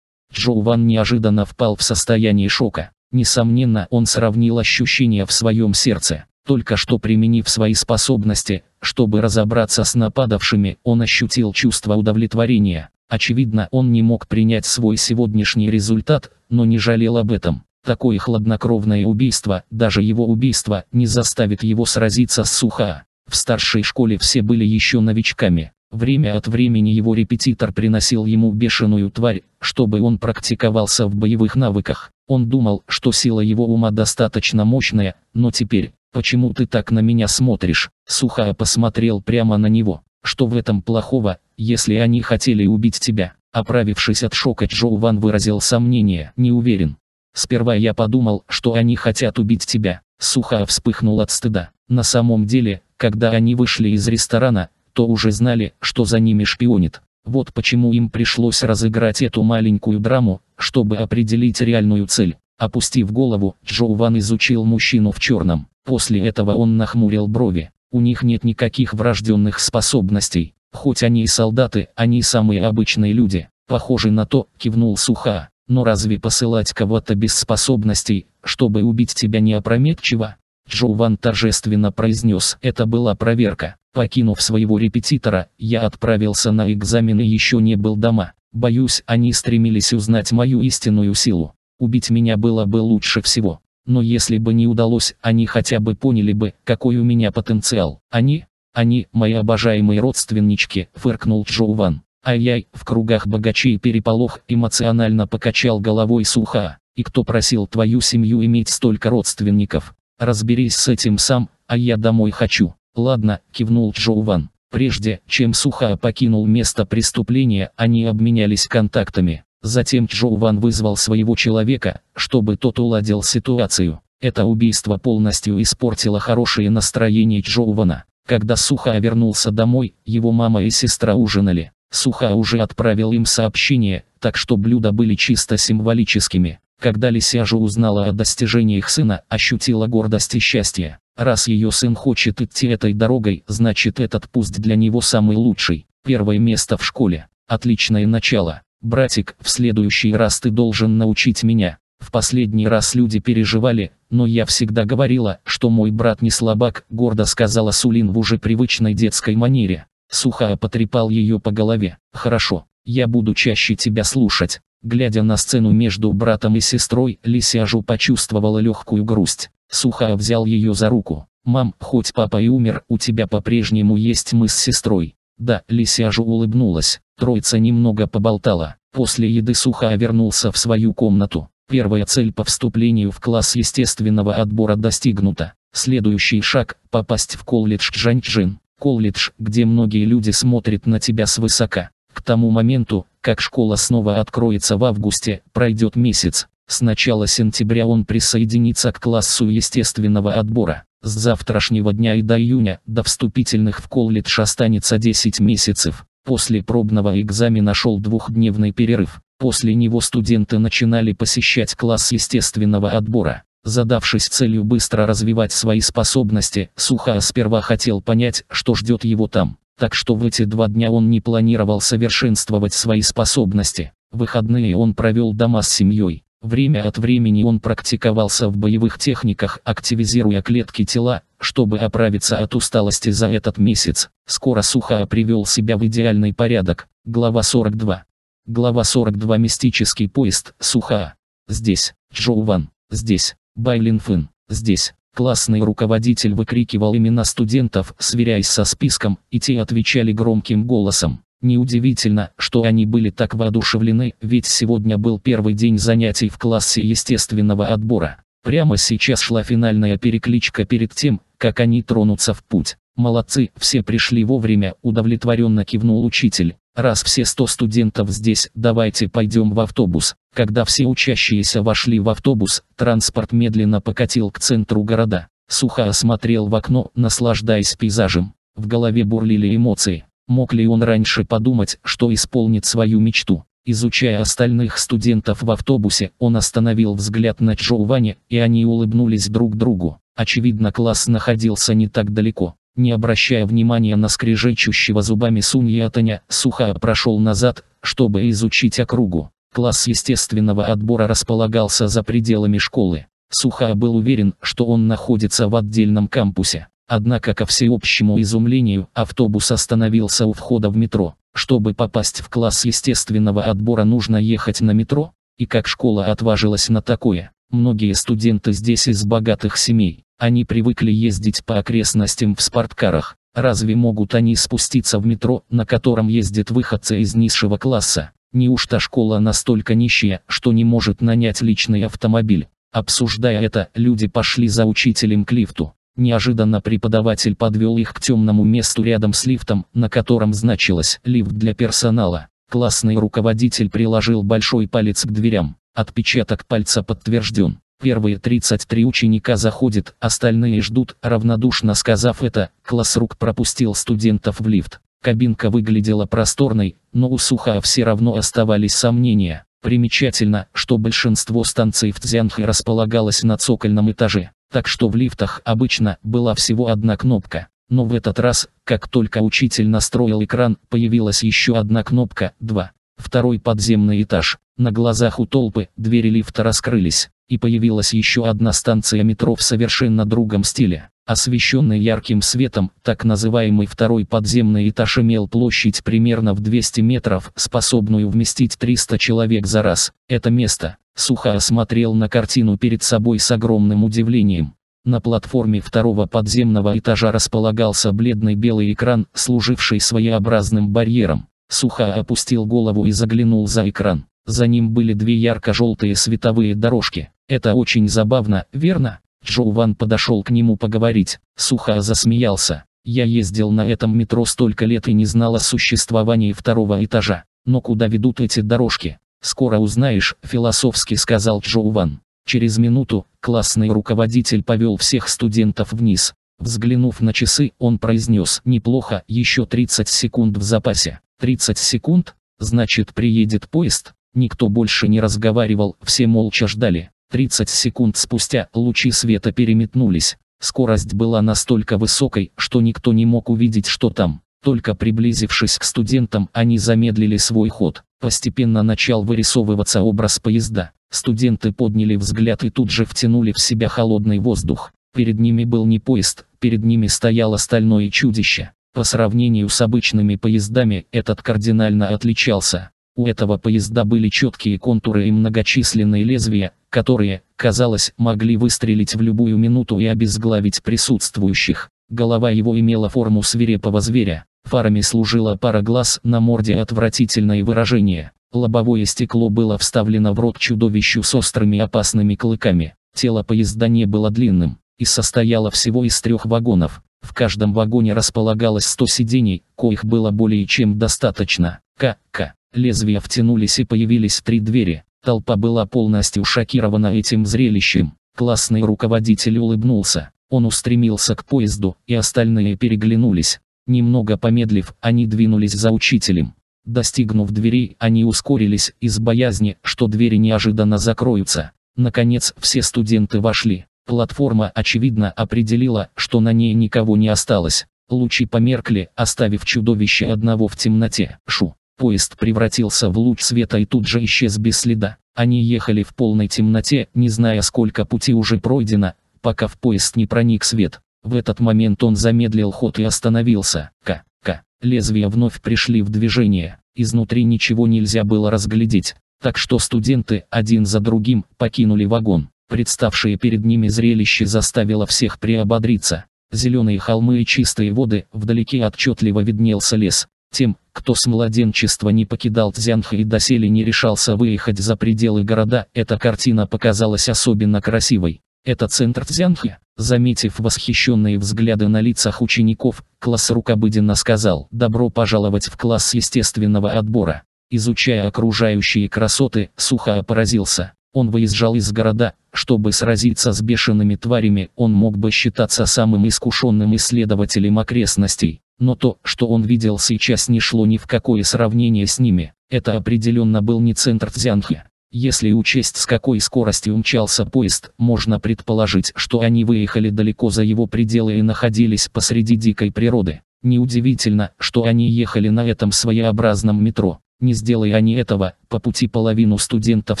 S1: Чжоу Ван неожиданно впал в состояние шока. Несомненно, он сравнил ощущения в своем сердце. Только что применив свои способности, чтобы разобраться с нападавшими, он ощутил чувство удовлетворения. Очевидно, он не мог принять свой сегодняшний результат, но не жалел об этом. Такое хладнокровное убийство, даже его убийство, не заставит его сразиться с Суха. В старшей школе все были еще новичками. Время от времени его репетитор приносил ему бешеную тварь, чтобы он практиковался в боевых навыках. Он думал, что сила его ума достаточно мощная, но теперь, почему ты так на меня смотришь? Суха посмотрел прямо на него. Что в этом плохого, если они хотели убить тебя? Оправившись от шока, Джоу Ван выразил сомнение. Не уверен, Сперва я подумал, что они хотят убить тебя. Суха вспыхнул от стыда. На самом деле, когда они вышли из ресторана, то уже знали, что за ними шпионит. Вот почему им пришлось разыграть эту маленькую драму, чтобы определить реальную цель. Опустив голову, Джо Ван изучил мужчину в черном. После этого он нахмурил брови. У них нет никаких врожденных способностей. Хоть они и солдаты, они самые обычные люди. Похоже на то, кивнул Суха. Но «Ну разве посылать кого-то без способностей, чтобы убить тебя неопрометчиво? опрометчиво? Джо Ван торжественно произнес, это была проверка. Покинув своего репетитора, я отправился на экзамен и еще не был дома. Боюсь, они стремились узнать мою истинную силу. Убить меня было бы лучше всего. Но если бы не удалось, они хотя бы поняли бы, какой у меня потенциал. Они, они, мои обожаемые родственнички, фыркнул Джоу Ван. Ай-яй, в кругах богачей переполох эмоционально покачал головой суха. И кто просил твою семью иметь столько родственников? Разберись с этим сам, а я домой хочу. Ладно, кивнул Джоуван. Прежде, чем Суха покинул место преступления, они обменялись контактами. Затем Джо Ван вызвал своего человека, чтобы тот уладил ситуацию. Это убийство полностью испортило хорошее настроение Джоувана. Когда Суха вернулся домой, его мама и сестра ужинали. Суха уже отправил им сообщение, так что блюда были чисто символическими. Когда Лисяжа узнала о достижениях сына, ощутила гордость и счастье. Раз ее сын хочет идти этой дорогой, значит этот пусть для него самый лучший. Первое место в школе. Отличное начало. Братик, в следующий раз ты должен научить меня. В последний раз люди переживали, но я всегда говорила, что мой брат не слабак, гордо сказала Сулин в уже привычной детской манере. Сухая потрепал ее по голове. «Хорошо, я буду чаще тебя слушать». Глядя на сцену между братом и сестрой, Лисяжу почувствовала легкую грусть. Сухая взял ее за руку. «Мам, хоть папа и умер, у тебя по-прежнему есть мы с сестрой». Да, Лисяжу улыбнулась. Троица немного поболтала. После еды Сухая вернулся в свою комнату. Первая цель по вступлению в класс естественного отбора достигнута. Следующий шаг – попасть в колледж Чжаньчжин колледж, где многие люди смотрят на тебя свысока. К тому моменту, как школа снова откроется в августе, пройдет месяц. С начала сентября он присоединится к классу естественного отбора. С завтрашнего дня и до июня до вступительных в колледж останется 10 месяцев. После пробного экзамена шел двухдневный перерыв. После него студенты начинали посещать класс естественного отбора. Задавшись целью быстро развивать свои способности, Сухая сперва хотел понять, что ждет его там. Так что в эти два дня он не планировал совершенствовать свои способности. Выходные он провел дома с семьей. Время от времени он практиковался в боевых техниках, активизируя клетки тела, чтобы оправиться от усталости за этот месяц. Скоро Суха привел себя в идеальный порядок. Глава 42. Глава 42 Мистический поезд, Суха. Здесь, Джоуван. Здесь, Байлинфын. Здесь классный руководитель выкрикивал имена студентов, сверяясь со списком, и те отвечали громким голосом. Неудивительно, что они были так воодушевлены, ведь сегодня был первый день занятий в классе естественного отбора. Прямо сейчас шла финальная перекличка перед тем, как они тронутся в путь. «Молодцы, все пришли вовремя», – удовлетворенно кивнул учитель. Раз все 100 студентов здесь, давайте пойдем в автобус. Когда все учащиеся вошли в автобус, транспорт медленно покатил к центру города. Сухо осмотрел в окно, наслаждаясь пейзажем. В голове бурлили эмоции. Мог ли он раньше подумать, что исполнит свою мечту? Изучая остальных студентов в автобусе, он остановил взгляд на Джоу Ване, и они улыбнулись друг другу. Очевидно, класс находился не так далеко. Не обращая внимания на скрежечущего зубами Сунь Суньятаня, Сухая прошел назад, чтобы изучить округу. Класс естественного отбора располагался за пределами школы. Сухая был уверен, что он находится в отдельном кампусе. Однако ко всеобщему изумлению автобус остановился у входа в метро. Чтобы попасть в класс естественного отбора нужно ехать на метро, и как школа отважилась на такое. Многие студенты здесь из богатых семей. Они привыкли ездить по окрестностям в спорткарах. Разве могут они спуститься в метро, на котором ездят выходцы из низшего класса? Неужто школа настолько нищая, что не может нанять личный автомобиль? Обсуждая это, люди пошли за учителем к лифту. Неожиданно преподаватель подвел их к темному месту рядом с лифтом, на котором значилось «лифт для персонала». Классный руководитель приложил большой палец к дверям. Отпечаток пальца подтвержден. Первые 33 ученика заходят, остальные ждут, равнодушно сказав это, Классрук пропустил студентов в лифт. Кабинка выглядела просторной, но у Сухаа все равно оставались сомнения. Примечательно, что большинство станций в Цзянхе располагалось на цокольном этаже, так что в лифтах обычно была всего одна кнопка. Но в этот раз, как только учитель настроил экран, появилась еще одна кнопка, два. Второй подземный этаж. На глазах у толпы двери лифта раскрылись и появилась еще одна станция метро в совершенно другом стиле. Освещенный ярким светом, так называемый второй подземный этаж имел площадь примерно в 200 метров, способную вместить 300 человек за раз. Это место, сухо осмотрел на картину перед собой с огромным удивлением. На платформе второго подземного этажа располагался бледный белый экран, служивший своеобразным барьером. Суха опустил голову и заглянул за экран. За ним были две ярко-желтые световые дорожки. Это очень забавно, верно? Джоу Ван подошел к нему поговорить, сухо засмеялся. Я ездил на этом метро столько лет и не знал о существовании второго этажа. Но куда ведут эти дорожки? Скоро узнаешь, философски сказал Джоу Ван. Через минуту, классный руководитель повел всех студентов вниз. Взглянув на часы, он произнес, неплохо, еще 30 секунд в запасе. 30 секунд? Значит приедет поезд? Никто больше не разговаривал, все молча ждали. 30 секунд спустя лучи света переметнулись. Скорость была настолько высокой, что никто не мог увидеть, что там. Только приблизившись к студентам, они замедлили свой ход. Постепенно начал вырисовываться образ поезда. Студенты подняли взгляд и тут же втянули в себя холодный воздух. Перед ними был не поезд, перед ними стояло стальное чудище. По сравнению с обычными поездами, этот кардинально отличался. У этого поезда были четкие контуры и многочисленные лезвия, которые, казалось, могли выстрелить в любую минуту и обезглавить присутствующих. Голова его имела форму свирепого зверя. Фарами служила пара глаз, на морде отвратительное выражение. Лобовое стекло было вставлено в рот чудовищу с острыми опасными клыками. Тело поезда не было длинным и состояло всего из трех вагонов. В каждом вагоне располагалось 100 сидений, коих было более чем достаточно. К-К. Лезвия втянулись и появились три двери. Толпа была полностью шокирована этим зрелищем. Классный руководитель улыбнулся. Он устремился к поезду, и остальные переглянулись. Немного помедлив, они двинулись за учителем. Достигнув дверей, они ускорились из боязни, что двери неожиданно закроются. Наконец, все студенты вошли. Платформа, очевидно, определила, что на ней никого не осталось. Лучи померкли, оставив чудовище одного в темноте. Шу. Поезд превратился в луч света и тут же исчез без следа. Они ехали в полной темноте, не зная сколько пути уже пройдено, пока в поезд не проник свет. В этот момент он замедлил ход и остановился. К. К. Лезвия вновь пришли в движение. Изнутри ничего нельзя было разглядеть. Так что студенты, один за другим, покинули вагон. Представшее перед ними зрелище заставило всех приободриться. Зеленые холмы и чистые воды, вдалеке отчетливо виднелся лес. Тем, кто с младенчества не покидал Цзянха и доселе не решался выехать за пределы города, эта картина показалась особенно красивой. Это центр Цзянха. Заметив восхищенные взгляды на лицах учеников, класс рукобыденно сказал «Добро пожаловать в класс естественного отбора». Изучая окружающие красоты, Сухо поразился. Он выезжал из города, чтобы сразиться с бешеными тварями, он мог бы считаться самым искушенным исследователем окрестностей. Но то, что он видел сейчас не шло ни в какое сравнение с ними, это определенно был не центр Цзянха. Если учесть с какой скоростью умчался поезд, можно предположить, что они выехали далеко за его пределы и находились посреди дикой природы. Неудивительно, что они ехали на этом своеобразном метро. Не сделай они этого, по пути половину студентов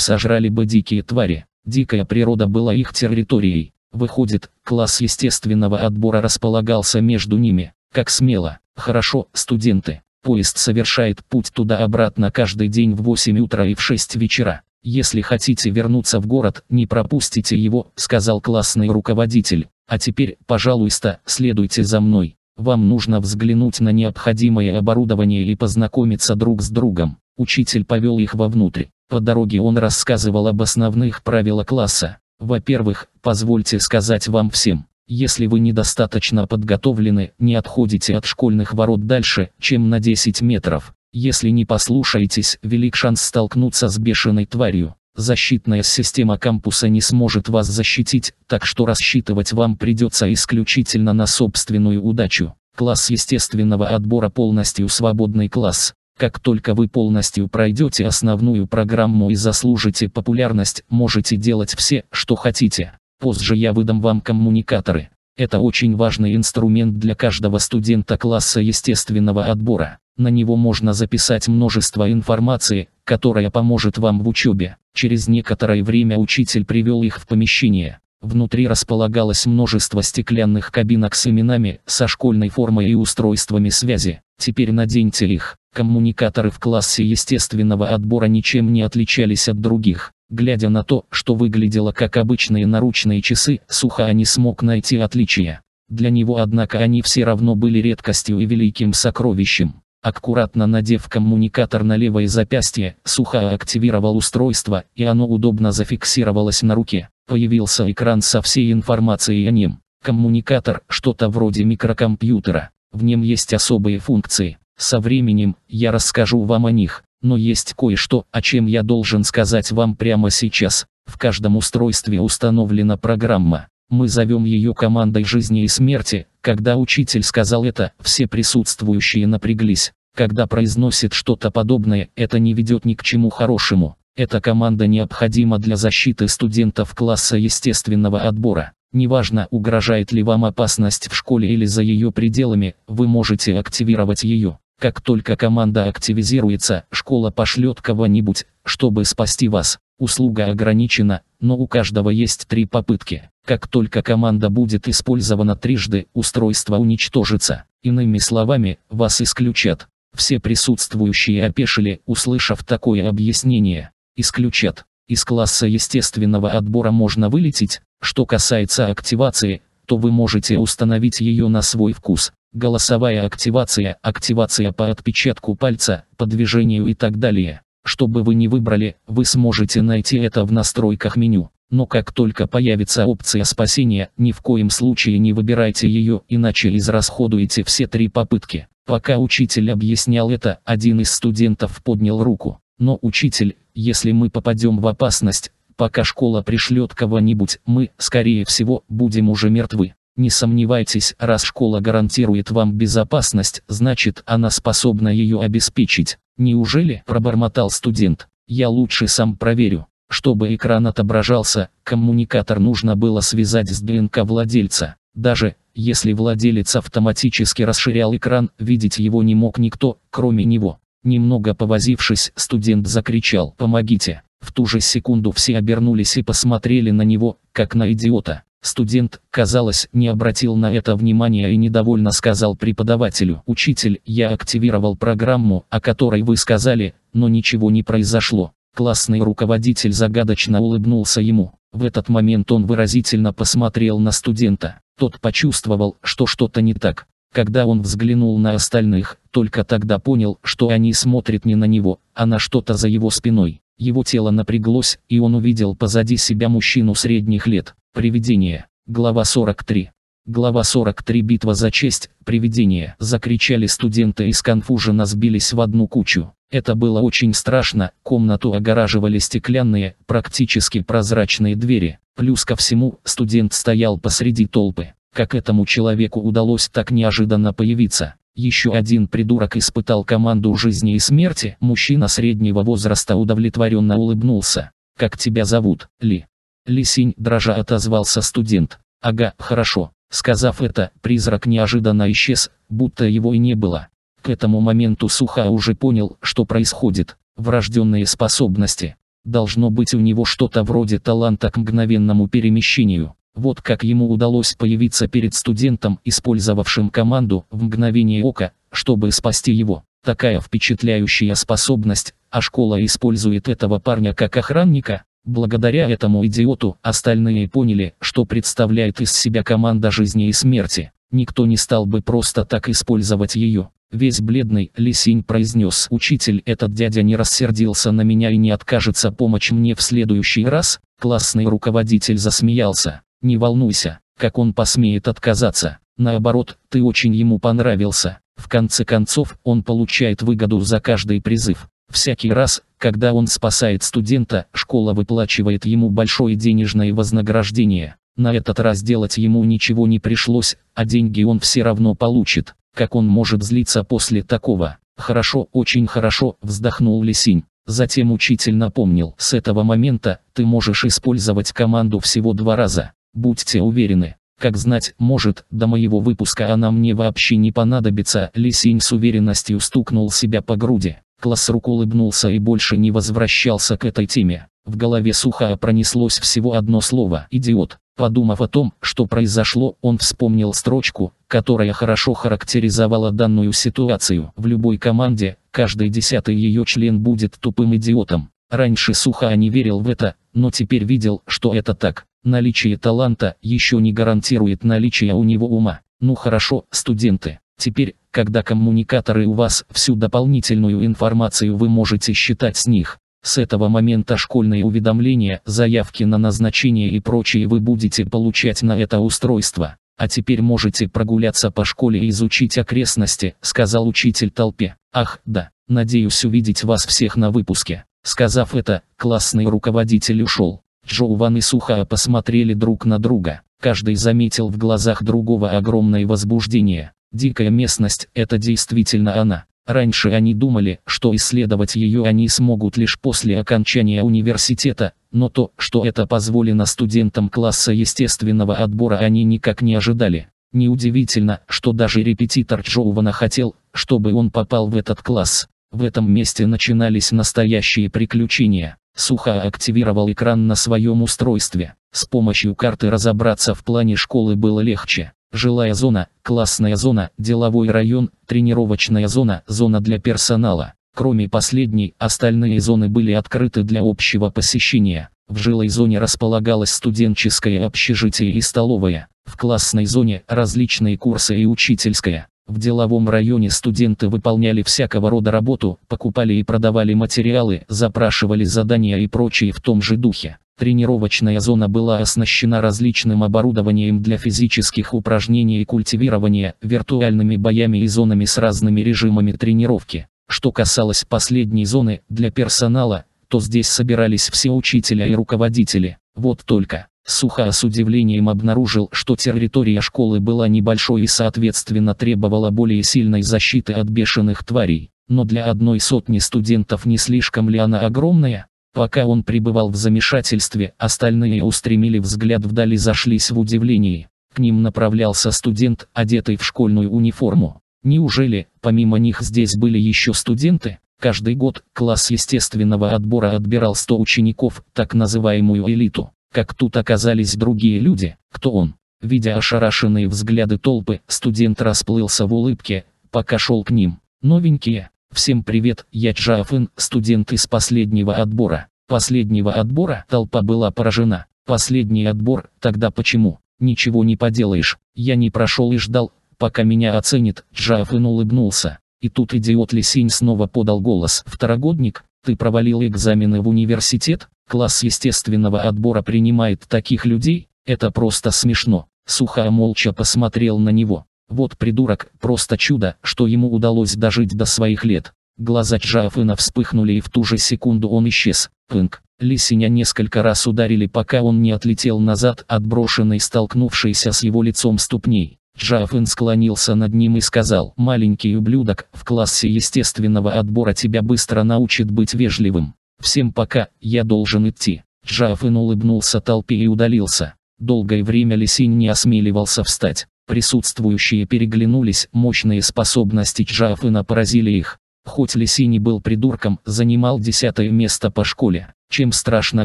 S1: сожрали бы дикие твари. Дикая природа была их территорией. Выходит, класс естественного отбора располагался между ними. Как смело. Хорошо, студенты. Поезд совершает путь туда-обратно каждый день в 8 утра и в 6 вечера. Если хотите вернуться в город, не пропустите его, сказал классный руководитель. А теперь, пожалуйста, следуйте за мной. Вам нужно взглянуть на необходимое оборудование и познакомиться друг с другом. Учитель повел их вовнутрь. По дороге он рассказывал об основных правилах класса. Во-первых, позвольте сказать вам всем, если вы недостаточно подготовлены, не отходите от школьных ворот дальше, чем на 10 метров. Если не послушаетесь, велик шанс столкнуться с бешеной тварью. Защитная система кампуса не сможет вас защитить, так что рассчитывать вам придется исключительно на собственную удачу. Класс естественного отбора полностью свободный класс. Как только вы полностью пройдете основную программу и заслужите популярность, можете делать все, что хотите. Позже я выдам вам коммуникаторы. Это очень важный инструмент для каждого студента класса естественного отбора. На него можно записать множество информации, которая поможет вам в учебе. Через некоторое время учитель привел их в помещение. Внутри располагалось множество стеклянных кабинок с именами, со школьной формой и устройствами связи. Теперь наденьте их. Коммуникаторы в классе естественного отбора ничем не отличались от других. Глядя на то, что выглядело как обычные наручные часы, Суха не смог найти отличия. Для него однако они все равно были редкостью и великим сокровищем. Аккуратно надев коммуникатор на левое запястье, Суха активировал устройство, и оно удобно зафиксировалось на руке. Появился экран со всей информацией о нем. Коммуникатор – что-то вроде микрокомпьютера. В нем есть особые функции. Со временем я расскажу вам о них. Но есть кое-что, о чем я должен сказать вам прямо сейчас. В каждом устройстве установлена программа. Мы зовем ее командой жизни и смерти. Когда учитель сказал это, все присутствующие напряглись. Когда произносит что-то подобное, это не ведет ни к чему хорошему. Эта команда необходима для защиты студентов класса естественного отбора. Неважно, угрожает ли вам опасность в школе или за ее пределами, вы можете активировать ее. Как только команда активизируется, школа пошлет кого-нибудь, чтобы спасти вас. Услуга ограничена, но у каждого есть три попытки. Как только команда будет использована трижды, устройство уничтожится. Иными словами, вас исключат. Все присутствующие опешили, услышав такое объяснение. Исключат. Из класса естественного отбора можно вылететь. Что касается активации, то вы можете установить ее на свой вкус голосовая активация, активация по отпечатку пальца, по движению и так далее. Что бы вы ни выбрали, вы сможете найти это в настройках меню. Но как только появится опция спасения, ни в коем случае не выбирайте ее, иначе израсходуете все три попытки. Пока учитель объяснял это, один из студентов поднял руку. Но учитель, если мы попадем в опасность, пока школа пришлет кого-нибудь, мы, скорее всего, будем уже мертвы. Не сомневайтесь, раз школа гарантирует вам безопасность, значит она способна ее обеспечить. Неужели, пробормотал студент, я лучше сам проверю. Чтобы экран отображался, коммуникатор нужно было связать с ДНК владельца. Даже, если владелец автоматически расширял экран, видеть его не мог никто, кроме него. Немного повозившись, студент закричал «Помогите!». В ту же секунду все обернулись и посмотрели на него, как на идиота. Студент, казалось, не обратил на это внимания и недовольно сказал преподавателю. «Учитель, я активировал программу, о которой вы сказали, но ничего не произошло». Классный руководитель загадочно улыбнулся ему. В этот момент он выразительно посмотрел на студента. Тот почувствовал, что что-то не так. Когда он взглянул на остальных, только тогда понял, что они смотрят не на него, а на что-то за его спиной. Его тело напряглось, и он увидел позади себя мужчину средних лет. Привидение. Глава 43. Глава 43 «Битва за честь, привидение», закричали студенты и сконфуженно сбились в одну кучу. Это было очень страшно, комнату огораживали стеклянные, практически прозрачные двери. Плюс ко всему, студент стоял посреди толпы. Как этому человеку удалось так неожиданно появиться? Еще один придурок испытал команду жизни и смерти. Мужчина среднего возраста удовлетворенно улыбнулся. «Как тебя зовут, Ли?» Лисинь, дрожа отозвался студент. Ага, хорошо. Сказав это, призрак неожиданно исчез, будто его и не было. К этому моменту Суха уже понял, что происходит. Врожденные способности. Должно быть у него что-то вроде таланта к мгновенному перемещению. Вот как ему удалось появиться перед студентом, использовавшим команду в мгновение ока, чтобы спасти его. Такая впечатляющая способность, а школа использует этого парня как охранника. Благодаря этому идиоту, остальные поняли, что представляет из себя команда жизни и смерти. Никто не стал бы просто так использовать ее. Весь бледный, Лисинь произнес. Учитель, этот дядя не рассердился на меня и не откажется помочь мне в следующий раз. Классный руководитель засмеялся. Не волнуйся, как он посмеет отказаться. Наоборот, ты очень ему понравился. В конце концов, он получает выгоду за каждый призыв. Всякий раз, когда он спасает студента, школа выплачивает ему большое денежное вознаграждение. На этот раз делать ему ничего не пришлось, а деньги он все равно получит. Как он может злиться после такого? Хорошо, очень хорошо, вздохнул Лисинь. Затем учитель напомнил, с этого момента ты можешь использовать команду всего два раза. Будьте уверены. Как знать, может, до моего выпуска она мне вообще не понадобится, Лисинь с уверенностью стукнул себя по груди. Классрук улыбнулся и больше не возвращался к этой теме. В голове Сухая пронеслось всего одно слово «идиот». Подумав о том, что произошло, он вспомнил строчку, которая хорошо характеризовала данную ситуацию. В любой команде, каждый десятый ее член будет тупым идиотом. Раньше Сухая не верил в это, но теперь видел, что это так. Наличие таланта еще не гарантирует наличие у него ума. Ну хорошо, студенты. Теперь, когда коммуникаторы у вас, всю дополнительную информацию вы можете считать с них. С этого момента школьные уведомления, заявки на назначение и прочее вы будете получать на это устройство. А теперь можете прогуляться по школе и изучить окрестности, сказал учитель толпе. Ах, да, надеюсь увидеть вас всех на выпуске. Сказав это, классный руководитель ушел. Джоу Ван и Сухая посмотрели друг на друга. Каждый заметил в глазах другого огромное возбуждение. Дикая местность – это действительно она. Раньше они думали, что исследовать ее они смогут лишь после окончания университета, но то, что это позволено студентам класса естественного отбора они никак не ожидали. Неудивительно, что даже репетитор Джоувана хотел, чтобы он попал в этот класс. В этом месте начинались настоящие приключения. Суха активировал экран на своем устройстве. С помощью карты разобраться в плане школы было легче. Жилая зона, классная зона, деловой район, тренировочная зона, зона для персонала. Кроме последней, остальные зоны были открыты для общего посещения. В жилой зоне располагалось студенческое общежитие и столовая. В классной зоне различные курсы и учительская. В деловом районе студенты выполняли всякого рода работу, покупали и продавали материалы, запрашивали задания и прочее в том же духе. Тренировочная зона была оснащена различным оборудованием для физических упражнений и культивирования, виртуальными боями и зонами с разными режимами тренировки. Что касалось последней зоны, для персонала, то здесь собирались все учителя и руководители. Вот только. Суха с удивлением обнаружил, что территория школы была небольшой и соответственно требовала более сильной защиты от бешеных тварей. Но для одной сотни студентов не слишком ли она огромная? Пока он пребывал в замешательстве, остальные устремили взгляд вдали зашлись в удивлении. К ним направлялся студент, одетый в школьную униформу. Неужели, помимо них здесь были еще студенты? Каждый год класс естественного отбора отбирал 100 учеников, так называемую элиту. Как тут оказались другие люди, кто он? Видя ошарашенные взгляды толпы, студент расплылся в улыбке, пока шел к ним. Новенькие, Всем привет, я Чжаофэн, студент из последнего отбора. Последнего отбора толпа была поражена. Последний отбор, тогда почему? Ничего не поделаешь. Я не прошел и ждал, пока меня оценит. Чжаофэн улыбнулся. И тут идиот Лисинь снова подал голос. Второгодник, ты провалил экзамены в университет? Класс естественного отбора принимает таких людей? Это просто смешно. Сухо молча посмотрел на него. Вот придурок, просто чудо, что ему удалось дожить до своих лет. Глаза Чжаофына вспыхнули и в ту же секунду он исчез. Пынк. Лисиня несколько раз ударили, пока он не отлетел назад, отброшенный столкнувшийся с его лицом ступней. Джафин склонился над ним и сказал, «Маленький ублюдок, в классе естественного отбора тебя быстро научит быть вежливым. Всем пока, я должен идти». Джафин улыбнулся толпе и удалился. Долгое время Лисинь не осмеливался встать. Присутствующие переглянулись, мощные способности Джафына поразили их. Хоть Лисини был придурком, занимал десятое место по школе, чем страшно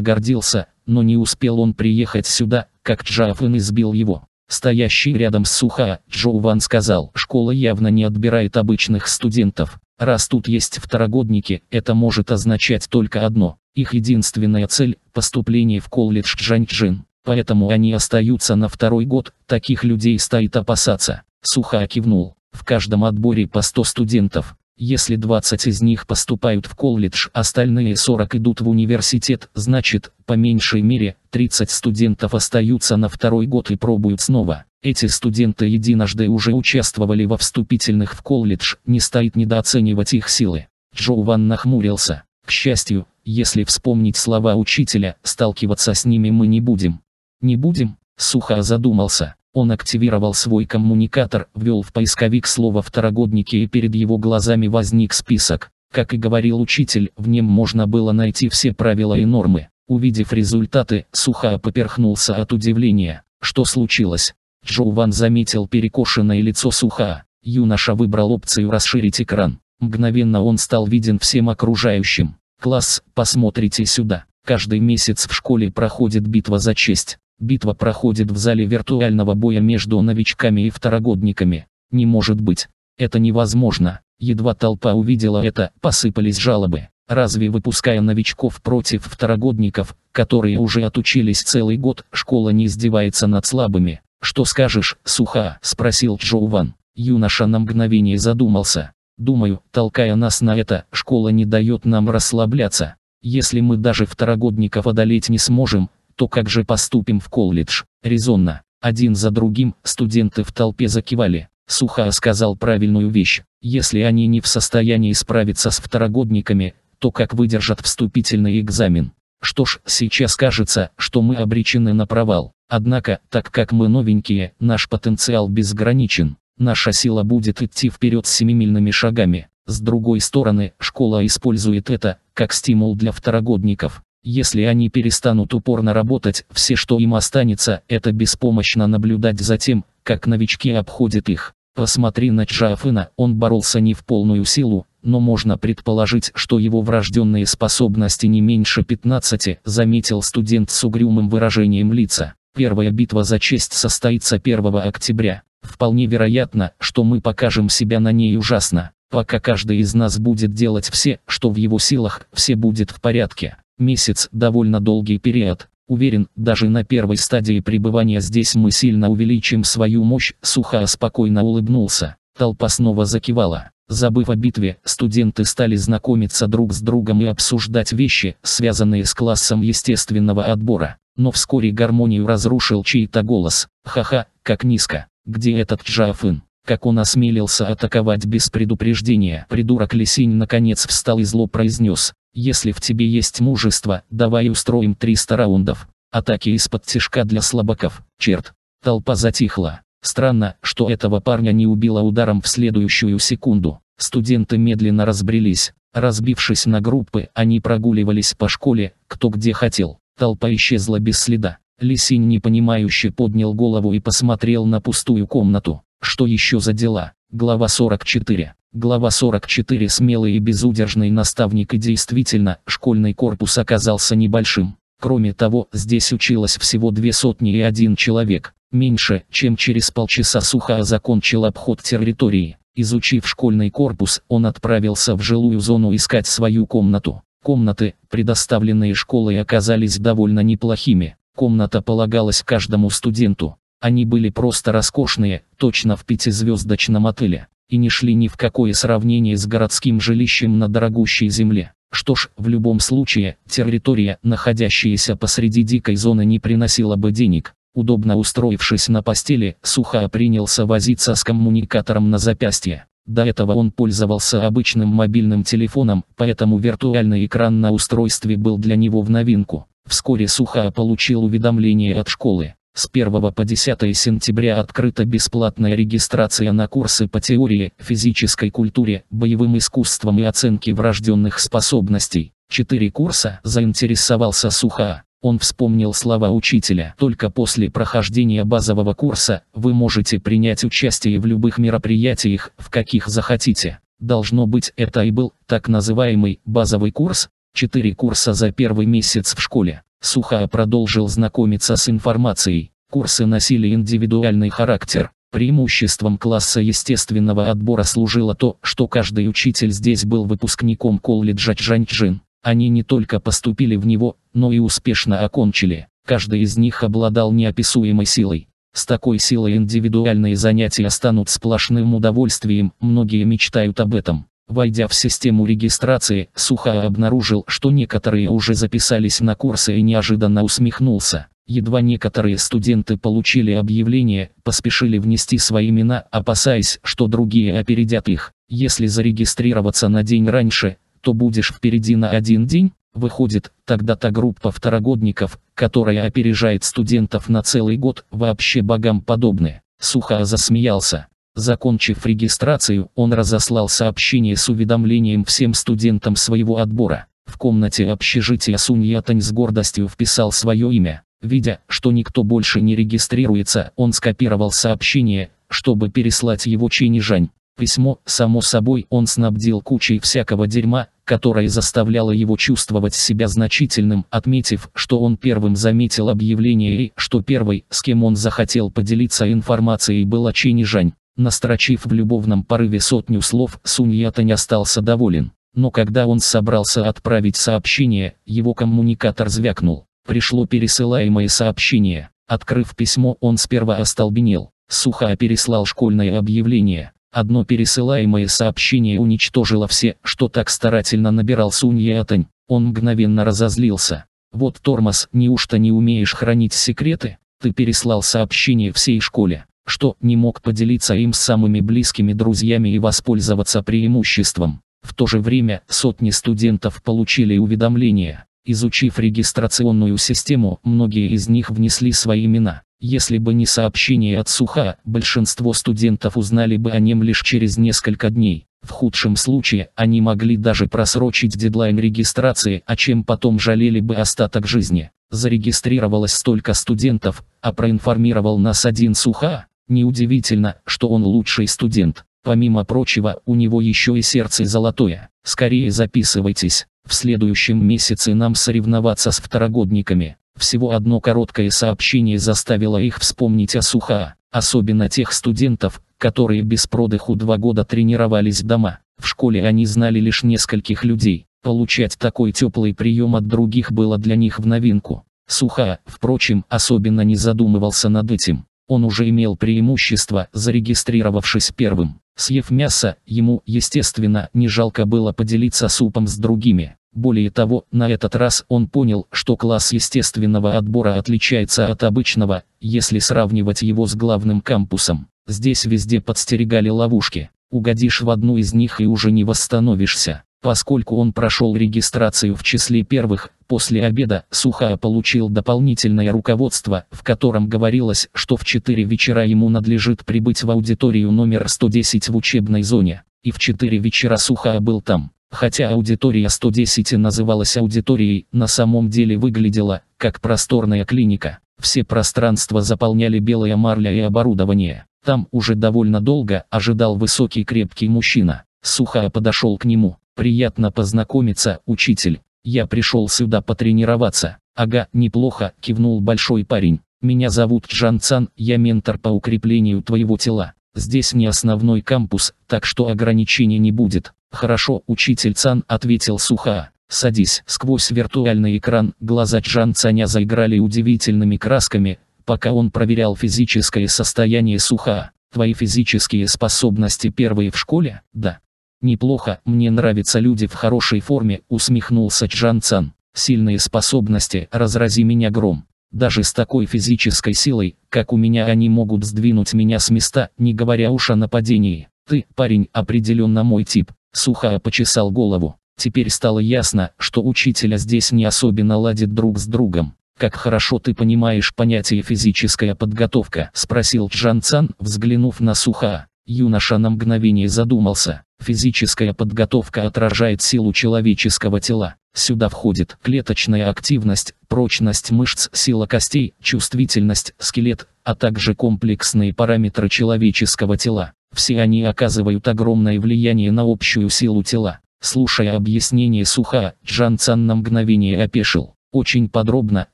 S1: гордился, но не успел он приехать сюда, как Джафын избил его. Стоящий рядом с Суха, Джоу Ван сказал, школа явно не отбирает обычных студентов. Раз тут есть второгодники, это может означать только одно. Их единственная цель – поступление в колледж Джанчжин. Поэтому они остаются на второй год, таких людей стоит опасаться. Сухо кивнул. В каждом отборе по 100 студентов. Если 20 из них поступают в колледж, остальные 40 идут в университет, значит, по меньшей мере, 30 студентов остаются на второй год и пробуют снова. Эти студенты единожды уже участвовали во вступительных в колледж, не стоит недооценивать их силы. Джо Ван нахмурился. К счастью, если вспомнить слова учителя, сталкиваться с ними мы не будем не будем?» Сухар задумался. Он активировал свой коммуникатор, ввел в поисковик слово «второгодники» и перед его глазами возник список. Как и говорил учитель, в нем можно было найти все правила и нормы. Увидев результаты, Суха поперхнулся от удивления. Что случилось? Джоу Ван заметил перекошенное лицо Суха. Юноша выбрал опцию «Расширить экран». Мгновенно он стал виден всем окружающим. «Класс, посмотрите сюда. Каждый месяц в школе проходит битва за честь. Битва проходит в зале виртуального боя между новичками и второгодниками. Не может быть. Это невозможно. Едва толпа увидела это, посыпались жалобы. Разве выпуская новичков против второгодников, которые уже отучились целый год, школа не издевается над слабыми? «Что скажешь, суха?» – спросил Ван. Юноша на мгновение задумался. «Думаю, толкая нас на это, школа не дает нам расслабляться. Если мы даже второгодников одолеть не сможем, то как же поступим в колледж? Резонно. Один за другим студенты в толпе закивали. Сухо сказал правильную вещь. Если они не в состоянии справиться с второгодниками, то как выдержат вступительный экзамен? Что ж, сейчас кажется, что мы обречены на провал. Однако, так как мы новенькие, наш потенциал безграничен. Наша сила будет идти вперед семимильными шагами. С другой стороны, школа использует это, как стимул для второгодников. Если они перестанут упорно работать, все что им останется, это беспомощно наблюдать за тем, как новички обходят их. Посмотри на Джафына, он боролся не в полную силу, но можно предположить, что его врожденные способности не меньше 15, заметил студент с угрюмым выражением лица. Первая битва за честь состоится 1 октября. Вполне вероятно, что мы покажем себя на ней ужасно. Пока каждый из нас будет делать все, что в его силах, все будет в порядке. Месяц – довольно долгий период. Уверен, даже на первой стадии пребывания здесь мы сильно увеличим свою мощь, Сухо спокойно улыбнулся. Толпа снова закивала. Забыв о битве, студенты стали знакомиться друг с другом и обсуждать вещи, связанные с классом естественного отбора. Но вскоре гармонию разрушил чей-то голос. Ха-ха, как низко. Где этот Джафын? Как он осмелился атаковать без предупреждения? Придурок Лисинь наконец встал и зло произнес. Если в тебе есть мужество, давай устроим 300 раундов. Атаки из-под тишка для слабаков. Черт. Толпа затихла. Странно, что этого парня не убило ударом в следующую секунду. Студенты медленно разбрелись. Разбившись на группы, они прогуливались по школе, кто где хотел. Толпа исчезла без следа. Лисинь непонимающе поднял голову и посмотрел на пустую комнату. Что еще за дела? Глава 44. Глава 44 Смелый и безудержный наставник и действительно, школьный корпус оказался небольшим. Кроме того, здесь училось всего две сотни и один человек. Меньше, чем через полчаса Сухая закончил обход территории. Изучив школьный корпус, он отправился в жилую зону искать свою комнату. Комнаты, предоставленные школой, оказались довольно неплохими. Комната полагалась каждому студенту. Они были просто роскошные, точно в пятизвездочном отеле и не шли ни в какое сравнение с городским жилищем на дорогущей земле. Что ж, в любом случае, территория, находящаяся посреди дикой зоны не приносила бы денег. Удобно устроившись на постели, Суха принялся возиться с коммуникатором на запястье. До этого он пользовался обычным мобильным телефоном, поэтому виртуальный экран на устройстве был для него в новинку. Вскоре Суха получил уведомление от школы. С 1 по 10 сентября открыта бесплатная регистрация на курсы по теории, физической культуре, боевым искусствам и оценке врожденных способностей. Четыре курса заинтересовался Суха. Он вспомнил слова учителя. Только после прохождения базового курса вы можете принять участие в любых мероприятиях, в каких захотите. Должно быть это и был так называемый базовый курс, Четыре курса за первый месяц в школе. Суха продолжил знакомиться с информацией. Курсы носили индивидуальный характер. Преимуществом класса естественного отбора служило то, что каждый учитель здесь был выпускником колледжа Чжаньчжин. Они не только поступили в него, но и успешно окончили. Каждый из них обладал неописуемой силой. С такой силой индивидуальные занятия станут сплошным удовольствием, многие мечтают об этом. Войдя в систему регистрации, Суха обнаружил, что некоторые уже записались на курсы и неожиданно усмехнулся. Едва некоторые студенты получили объявление, поспешили внести свои имена, опасаясь, что другие опередят их. Если зарегистрироваться на день раньше, то будешь впереди на один день. Выходит, тогда та группа второгодников, которая опережает студентов на целый год, вообще богам подобны. Суха засмеялся. Закончив регистрацию, он разослал сообщение с уведомлением всем студентам своего отбора. В комнате общежития Суньятань с гордостью вписал свое имя. Видя, что никто больше не регистрируется, он скопировал сообщение, чтобы переслать его Чинижань. Письмо, само собой, он снабдил кучей всякого дерьма, которое заставляло его чувствовать себя значительным, отметив, что он первым заметил объявление и что первый, с кем он захотел поделиться информацией была Чинижань. Настрочив в любовном порыве сотню слов, Суньята не остался доволен. Но когда он собрался отправить сообщение, его коммуникатор звякнул. Пришло пересылаемое сообщение. Открыв письмо, он сперва остолбенел. Сухо переслал школьное объявление. Одно пересылаемое сообщение уничтожило все, что так старательно набирал Суньятань. Он мгновенно разозлился. «Вот тормоз, неужто не умеешь хранить секреты? Ты переслал сообщение всей школе что не мог поделиться им с самыми близкими друзьями и воспользоваться преимуществом. В то же время сотни студентов получили уведомления. Изучив регистрационную систему, многие из них внесли свои имена. Если бы не сообщение от Суха, большинство студентов узнали бы о нем лишь через несколько дней. В худшем случае, они могли даже просрочить дедлайн регистрации, о чем потом жалели бы остаток жизни. Зарегистрировалось столько студентов, а проинформировал нас один Суха, Неудивительно, что он лучший студент. Помимо прочего, у него еще и сердце золотое. Скорее записывайтесь. В следующем месяце нам соревноваться с второгодниками. Всего одно короткое сообщение заставило их вспомнить о Суха, особенно тех студентов, которые без продыху два года тренировались дома. В школе они знали лишь нескольких людей. Получать такой теплый прием от других было для них в новинку. Суха, впрочем, особенно не задумывался над этим. Он уже имел преимущество, зарегистрировавшись первым. Съев мясо, ему, естественно, не жалко было поделиться супом с другими. Более того, на этот раз он понял, что класс естественного отбора отличается от обычного, если сравнивать его с главным кампусом. Здесь везде подстерегали ловушки. Угодишь в одну из них и уже не восстановишься. Поскольку он прошел регистрацию в числе первых, после обеда Суха получил дополнительное руководство, в котором говорилось, что в 4 вечера ему надлежит прибыть в аудиторию номер 110 в учебной зоне. И в 4 вечера Суха был там. Хотя аудитория 110 называлась аудиторией, на самом деле выглядела, как просторная клиника. Все пространства заполняли белая марля и оборудование. Там уже довольно долго ожидал высокий крепкий мужчина. Суха подошел к нему. «Приятно познакомиться, учитель. Я пришел сюда потренироваться». «Ага, неплохо», – кивнул большой парень. «Меня зовут Джан Цан, я ментор по укреплению твоего тела. Здесь не основной кампус, так что ограничений не будет». «Хорошо», – учитель Цан ответил сухо. «Садись». Сквозь виртуальный экран глаза Джан Цаня заиграли удивительными красками, пока он проверял физическое состояние суха. Твои физические способности первые в школе? Да. Неплохо, мне нравятся люди в хорошей форме, усмехнулся Чжан Цан. Сильные способности, разрази меня гром. Даже с такой физической силой, как у меня они могут сдвинуть меня с места, не говоря уж о нападении. Ты, парень, определенно мой тип. Сухая почесал голову. Теперь стало ясно, что учителя здесь не особенно ладит друг с другом. «Как хорошо ты понимаешь понятие физическая подготовка», – спросил Чжан Цан, взглянув на Суха. Юноша на мгновение задумался. Физическая подготовка отражает силу человеческого тела. Сюда входит клеточная активность, прочность мышц, сила костей, чувствительность, скелет, а также комплексные параметры человеческого тела. Все они оказывают огромное влияние на общую силу тела. Слушая объяснение Суха, Джан Цан на мгновение опешил. «Очень подробно,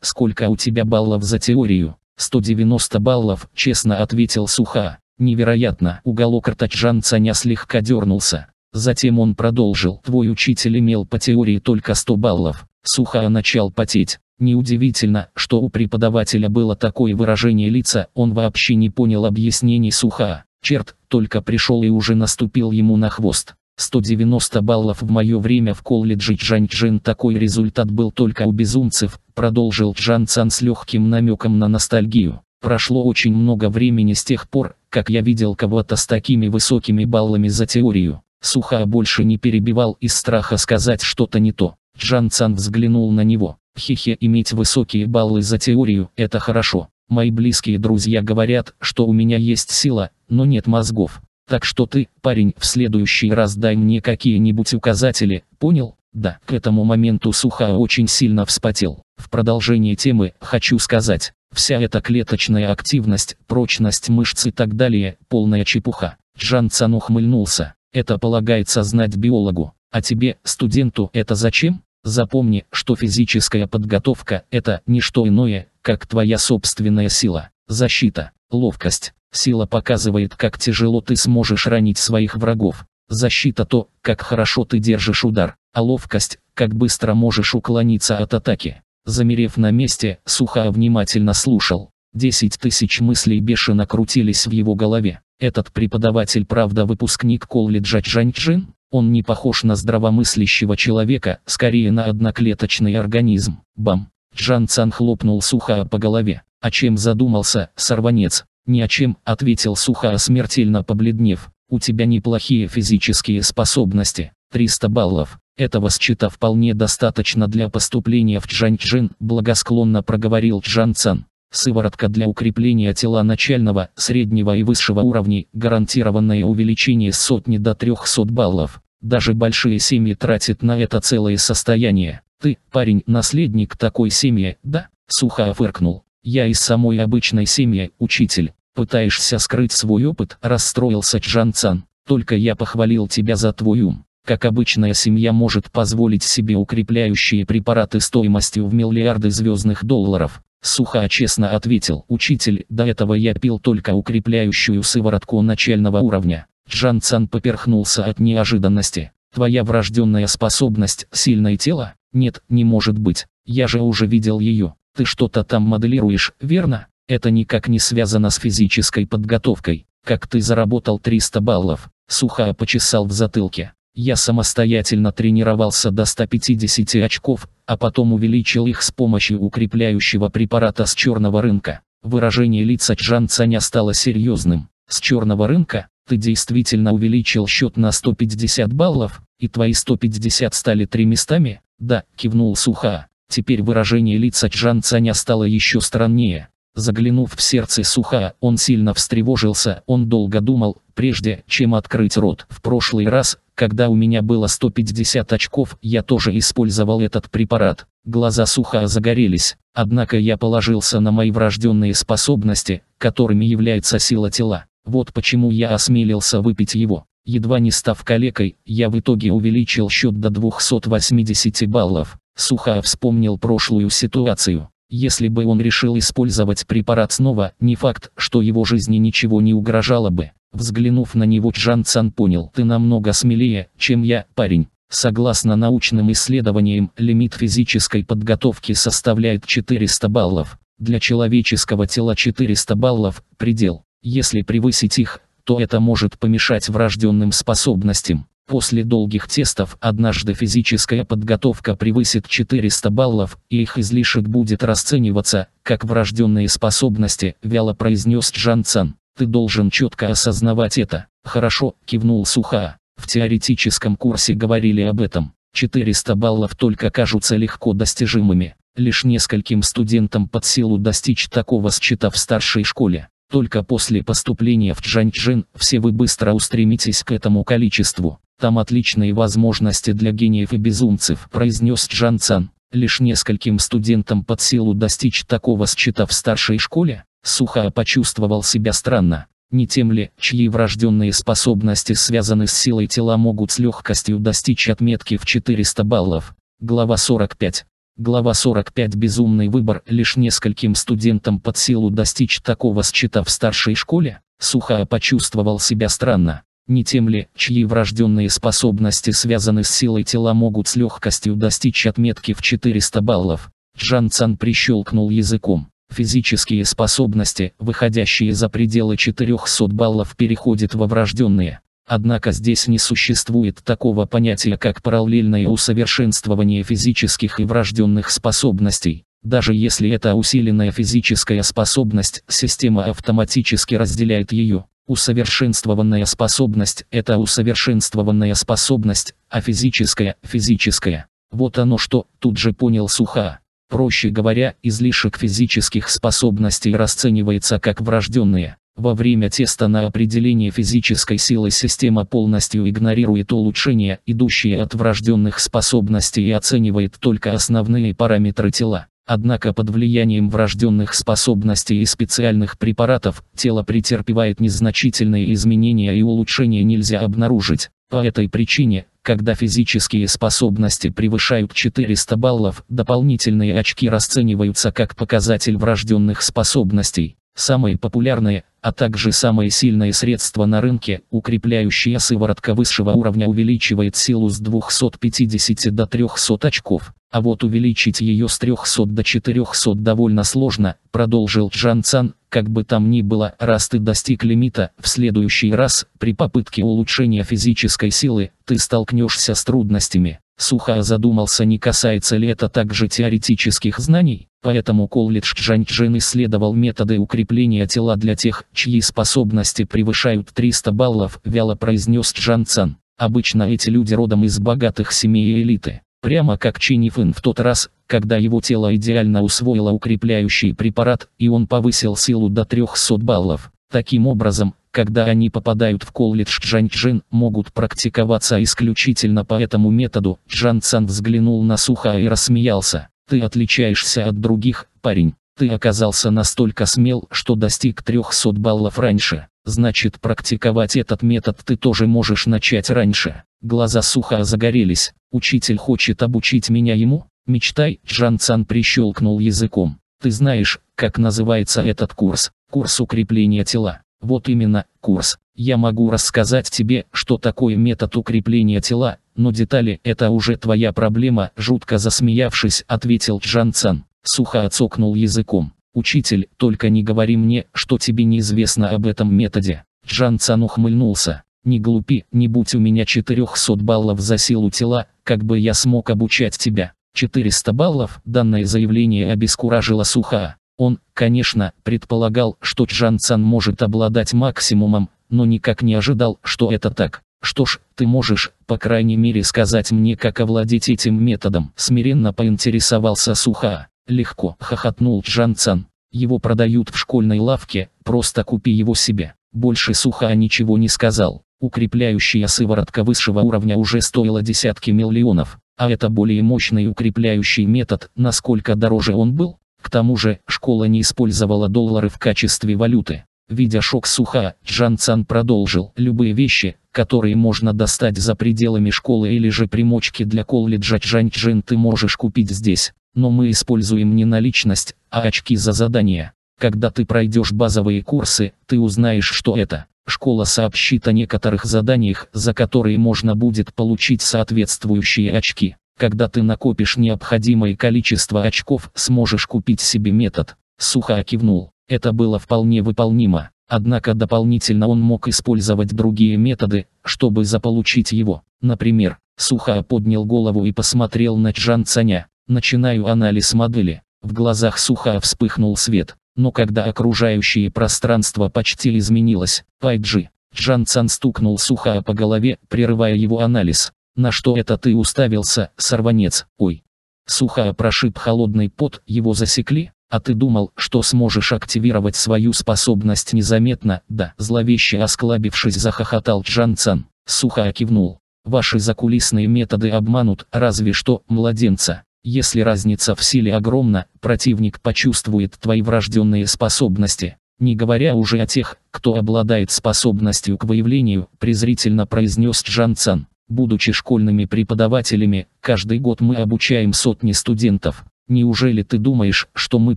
S1: сколько у тебя баллов за теорию?» «190 баллов», честно ответил Суха. Невероятно, уголок рта Чжанцаня слегка дернулся. Затем он продолжил. Твой учитель имел по теории только 100 баллов. Сухая начал потеть. Неудивительно, что у преподавателя было такое выражение лица, он вообще не понял объяснений Суха. Черт, только пришел и уже наступил ему на хвост. 190 баллов в мое время в колледже Чжанчжин такой результат был только у безумцев, продолжил Чжан Цан с легким намеком на ностальгию. Прошло очень много времени с тех пор, как я видел кого-то с такими высокими баллами за теорию. Суха больше не перебивал из страха сказать что-то не то. Джан Цан взглянул на него. Хихе иметь высокие баллы за теорию – это хорошо. Мои близкие друзья говорят, что у меня есть сила, но нет мозгов. Так что ты, парень, в следующий раз дай мне какие-нибудь указатели, понял? Да, к этому моменту Суха очень сильно вспотел. В продолжение темы, хочу сказать, Вся эта клеточная активность, прочность мышц и так далее – полная чепуха. Жан Цан ухмыльнулся. Это полагается знать биологу. А тебе, студенту, это зачем? Запомни, что физическая подготовка – это не что иное, как твоя собственная сила, защита, ловкость. Сила показывает, как тяжело ты сможешь ранить своих врагов. Защита то, как хорошо ты держишь удар, а ловкость, как быстро можешь уклониться от атаки. Замерев на месте, Суха внимательно слушал. Десять тысяч мыслей бешено крутились в его голове. Этот преподаватель правда выпускник колледжа Чжаньчжин? Он не похож на здравомыслящего человека, скорее на одноклеточный организм. Бам! Джан Цан хлопнул Суха по голове. «О «А чем задумался, сорванец?» «Ни о чем», — ответил Суха, смертельно побледнев. «У тебя неплохие физические способности. 300 баллов. Этого счета вполне достаточно для поступления в Чжанчжин, благосклонно проговорил Чжан Цен. Сыворотка для укрепления тела начального, среднего и высшего уровней, гарантированное увеличение с сотни до 300 баллов. Даже большие семьи тратят на это целое состояние. Ты, парень, наследник такой семьи, да? Сухо офыркнул. Я из самой обычной семьи, учитель. Пытаешься скрыть свой опыт, расстроился Чжан Цан. Только я похвалил тебя за твой ум. Как обычная семья может позволить себе укрепляющие препараты стоимостью в миллиарды звездных долларов. Сухо честно ответил, учитель, до этого я пил только укрепляющую сыворотку начального уровня. Джан Цан поперхнулся от неожиданности. Твоя врожденная способность, сильное тело? Нет, не может быть. Я же уже видел ее. Ты что-то там моделируешь, верно? Это никак не связано с физической подготовкой. Как ты заработал 300 баллов? Сухо почесал в затылке. Я самостоятельно тренировался до 150 очков, а потом увеличил их с помощью укрепляющего препарата с черного рынка. Выражение лица Чжан Цаня стало серьезным. С черного рынка ты действительно увеличил счет на 150 баллов, и твои 150 стали треместами? Да, кивнул Суха. Теперь выражение лица Чжан Цаня стало еще страннее. Заглянув в сердце Сухая, он сильно встревожился, он долго думал, прежде чем открыть рот. В прошлый раз, когда у меня было 150 очков, я тоже использовал этот препарат. Глаза Сухая загорелись, однако я положился на мои врожденные способности, которыми является сила тела. Вот почему я осмелился выпить его. Едва не став калекой, я в итоге увеличил счет до 280 баллов. Сухая вспомнил прошлую ситуацию. Если бы он решил использовать препарат снова, не факт, что его жизни ничего не угрожало бы. Взглянув на него, Чжан Цан понял, ты намного смелее, чем я, парень. Согласно научным исследованиям, лимит физической подготовки составляет 400 баллов. Для человеческого тела 400 баллов – предел. Если превысить их, то это может помешать врожденным способностям. После долгих тестов однажды физическая подготовка превысит 400 баллов, и их излишек будет расцениваться, как врожденные способности, вяло произнес Джан Цен. Ты должен четко осознавать это. Хорошо, кивнул Суха. В теоретическом курсе говорили об этом. 400 баллов только кажутся легко достижимыми. Лишь нескольким студентам под силу достичь такого счета в старшей школе. Только после поступления в Чжанчжин все вы быстро устремитесь к этому количеству. Там отличные возможности для гениев и безумцев, произнес Чжан Цан. Лишь нескольким студентам под силу достичь такого счета в старшей школе, Сухая почувствовал себя странно. Не тем ли, чьи врожденные способности связаны с силой тела могут с легкостью достичь отметки в 400 баллов. Глава 45. Глава 45 «Безумный выбор» лишь нескольким студентам под силу достичь такого счета в старшей школе, Сухая почувствовал себя странно. Не тем ли, чьи врожденные способности связаны с силой тела могут с легкостью достичь отметки в 400 баллов? Джан Цан прищелкнул языком. Физические способности, выходящие за пределы 400 баллов, переходят во врожденные. Однако здесь не существует такого понятия, как параллельное усовершенствование физических и врожденных способностей. Даже если это усиленная физическая способность, система автоматически разделяет ее. Усовершенствованная способность – это усовершенствованная способность, а физическая – физическая. Вот оно что, тут же понял Суха. Проще говоря, излишек физических способностей расценивается как врожденные. Во время теста на определение физической силы система полностью игнорирует улучшения, идущие от врожденных способностей и оценивает только основные параметры тела. Однако под влиянием врожденных способностей и специальных препаратов, тело претерпевает незначительные изменения и улучшения нельзя обнаружить. По этой причине, когда физические способности превышают 400 баллов, дополнительные очки расцениваются как показатель врожденных способностей. Самые популярные, а также самые сильные средства на рынке, укрепляющая сыворотка высшего уровня увеличивает силу с 250 до 300 очков, а вот увеличить ее с 300 до 400 довольно сложно, продолжил Джан Цан, как бы там ни было, раз ты достиг лимита, в следующий раз, при попытке улучшения физической силы, ты столкнешься с трудностями. Сухо задумался, не касается ли это также теоретических знаний, поэтому колледж Чжанчжин исследовал методы укрепления тела для тех, чьи способности превышают 300 баллов, вяло произнес Чжан Цан. Обычно эти люди родом из богатых семей и элиты. Прямо как Чинифын в тот раз, когда его тело идеально усвоило укрепляющий препарат, и он повысил силу до 300 баллов. Таким образом, когда они попадают в колледж Джанчжин, могут практиковаться исключительно по этому методу. Жан Цан взглянул на Суха и рассмеялся. Ты отличаешься от других, парень. Ты оказался настолько смел, что достиг 300 баллов раньше. Значит, практиковать этот метод ты тоже можешь начать раньше. Глаза Суха загорелись. Учитель хочет обучить меня ему? Мечтай, Жан Цан прищелкнул языком. Ты знаешь, как называется этот курс? Курс укрепления тела. Вот именно, курс. Я могу рассказать тебе, что такое метод укрепления тела, но детали – это уже твоя проблема, жутко засмеявшись, ответил Чжан Цан. Сухо отсокнул языком. «Учитель, только не говори мне, что тебе неизвестно об этом методе». Чжан Цан ухмыльнулся. «Не глупи, не будь у меня 400 баллов за силу тела, как бы я смог обучать тебя». 400 баллов, данное заявление обескуражило Суха. Он, конечно, предполагал, что Чжан Цан может обладать максимумом, но никак не ожидал, что это так. Что ж, ты можешь, по крайней мере, сказать мне, как овладеть этим методом. Смиренно поинтересовался Суха. Легко, хохотнул Чжан Цан. Его продают в школьной лавке, просто купи его себе. Больше Суха ничего не сказал. Укрепляющая сыворотка высшего уровня уже стоила десятки миллионов, а это более мощный укрепляющий метод, насколько дороже он был, к тому же, школа не использовала доллары в качестве валюты. Видя шок Суха, Джан Цан продолжил, любые вещи, которые можно достать за пределами школы или же примочки для колледжа Джан Чжин, ты можешь купить здесь. Но мы используем не наличность, а очки за задание. Когда ты пройдешь базовые курсы, ты узнаешь, что это. Школа сообщит о некоторых заданиях, за которые можно будет получить соответствующие очки. Когда ты накопишь необходимое количество очков, сможешь купить себе метод. Сухо окивнул. Это было вполне выполнимо. Однако дополнительно он мог использовать другие методы, чтобы заполучить его. Например, Суха поднял голову и посмотрел на Чжан Цаня. Начинаю анализ модели. В глазах Суха вспыхнул свет. Но когда окружающее пространство почти изменилось, Пайджи, Чжан Цан стукнул Суха по голове, прерывая его анализ. На что это ты уставился, сорванец, ой. Сухая прошиб холодный пот, его засекли, а ты думал, что сможешь активировать свою способность незаметно, да, зловеще осклабившись захохотал Джан Цан. Сухая кивнул. Ваши закулисные методы обманут, разве что, младенца. Если разница в силе огромна, противник почувствует твои врожденные способности. Не говоря уже о тех, кто обладает способностью к выявлению, презрительно произнес Джан Цан. Будучи школьными преподавателями, каждый год мы обучаем сотни студентов. Неужели ты думаешь, что мы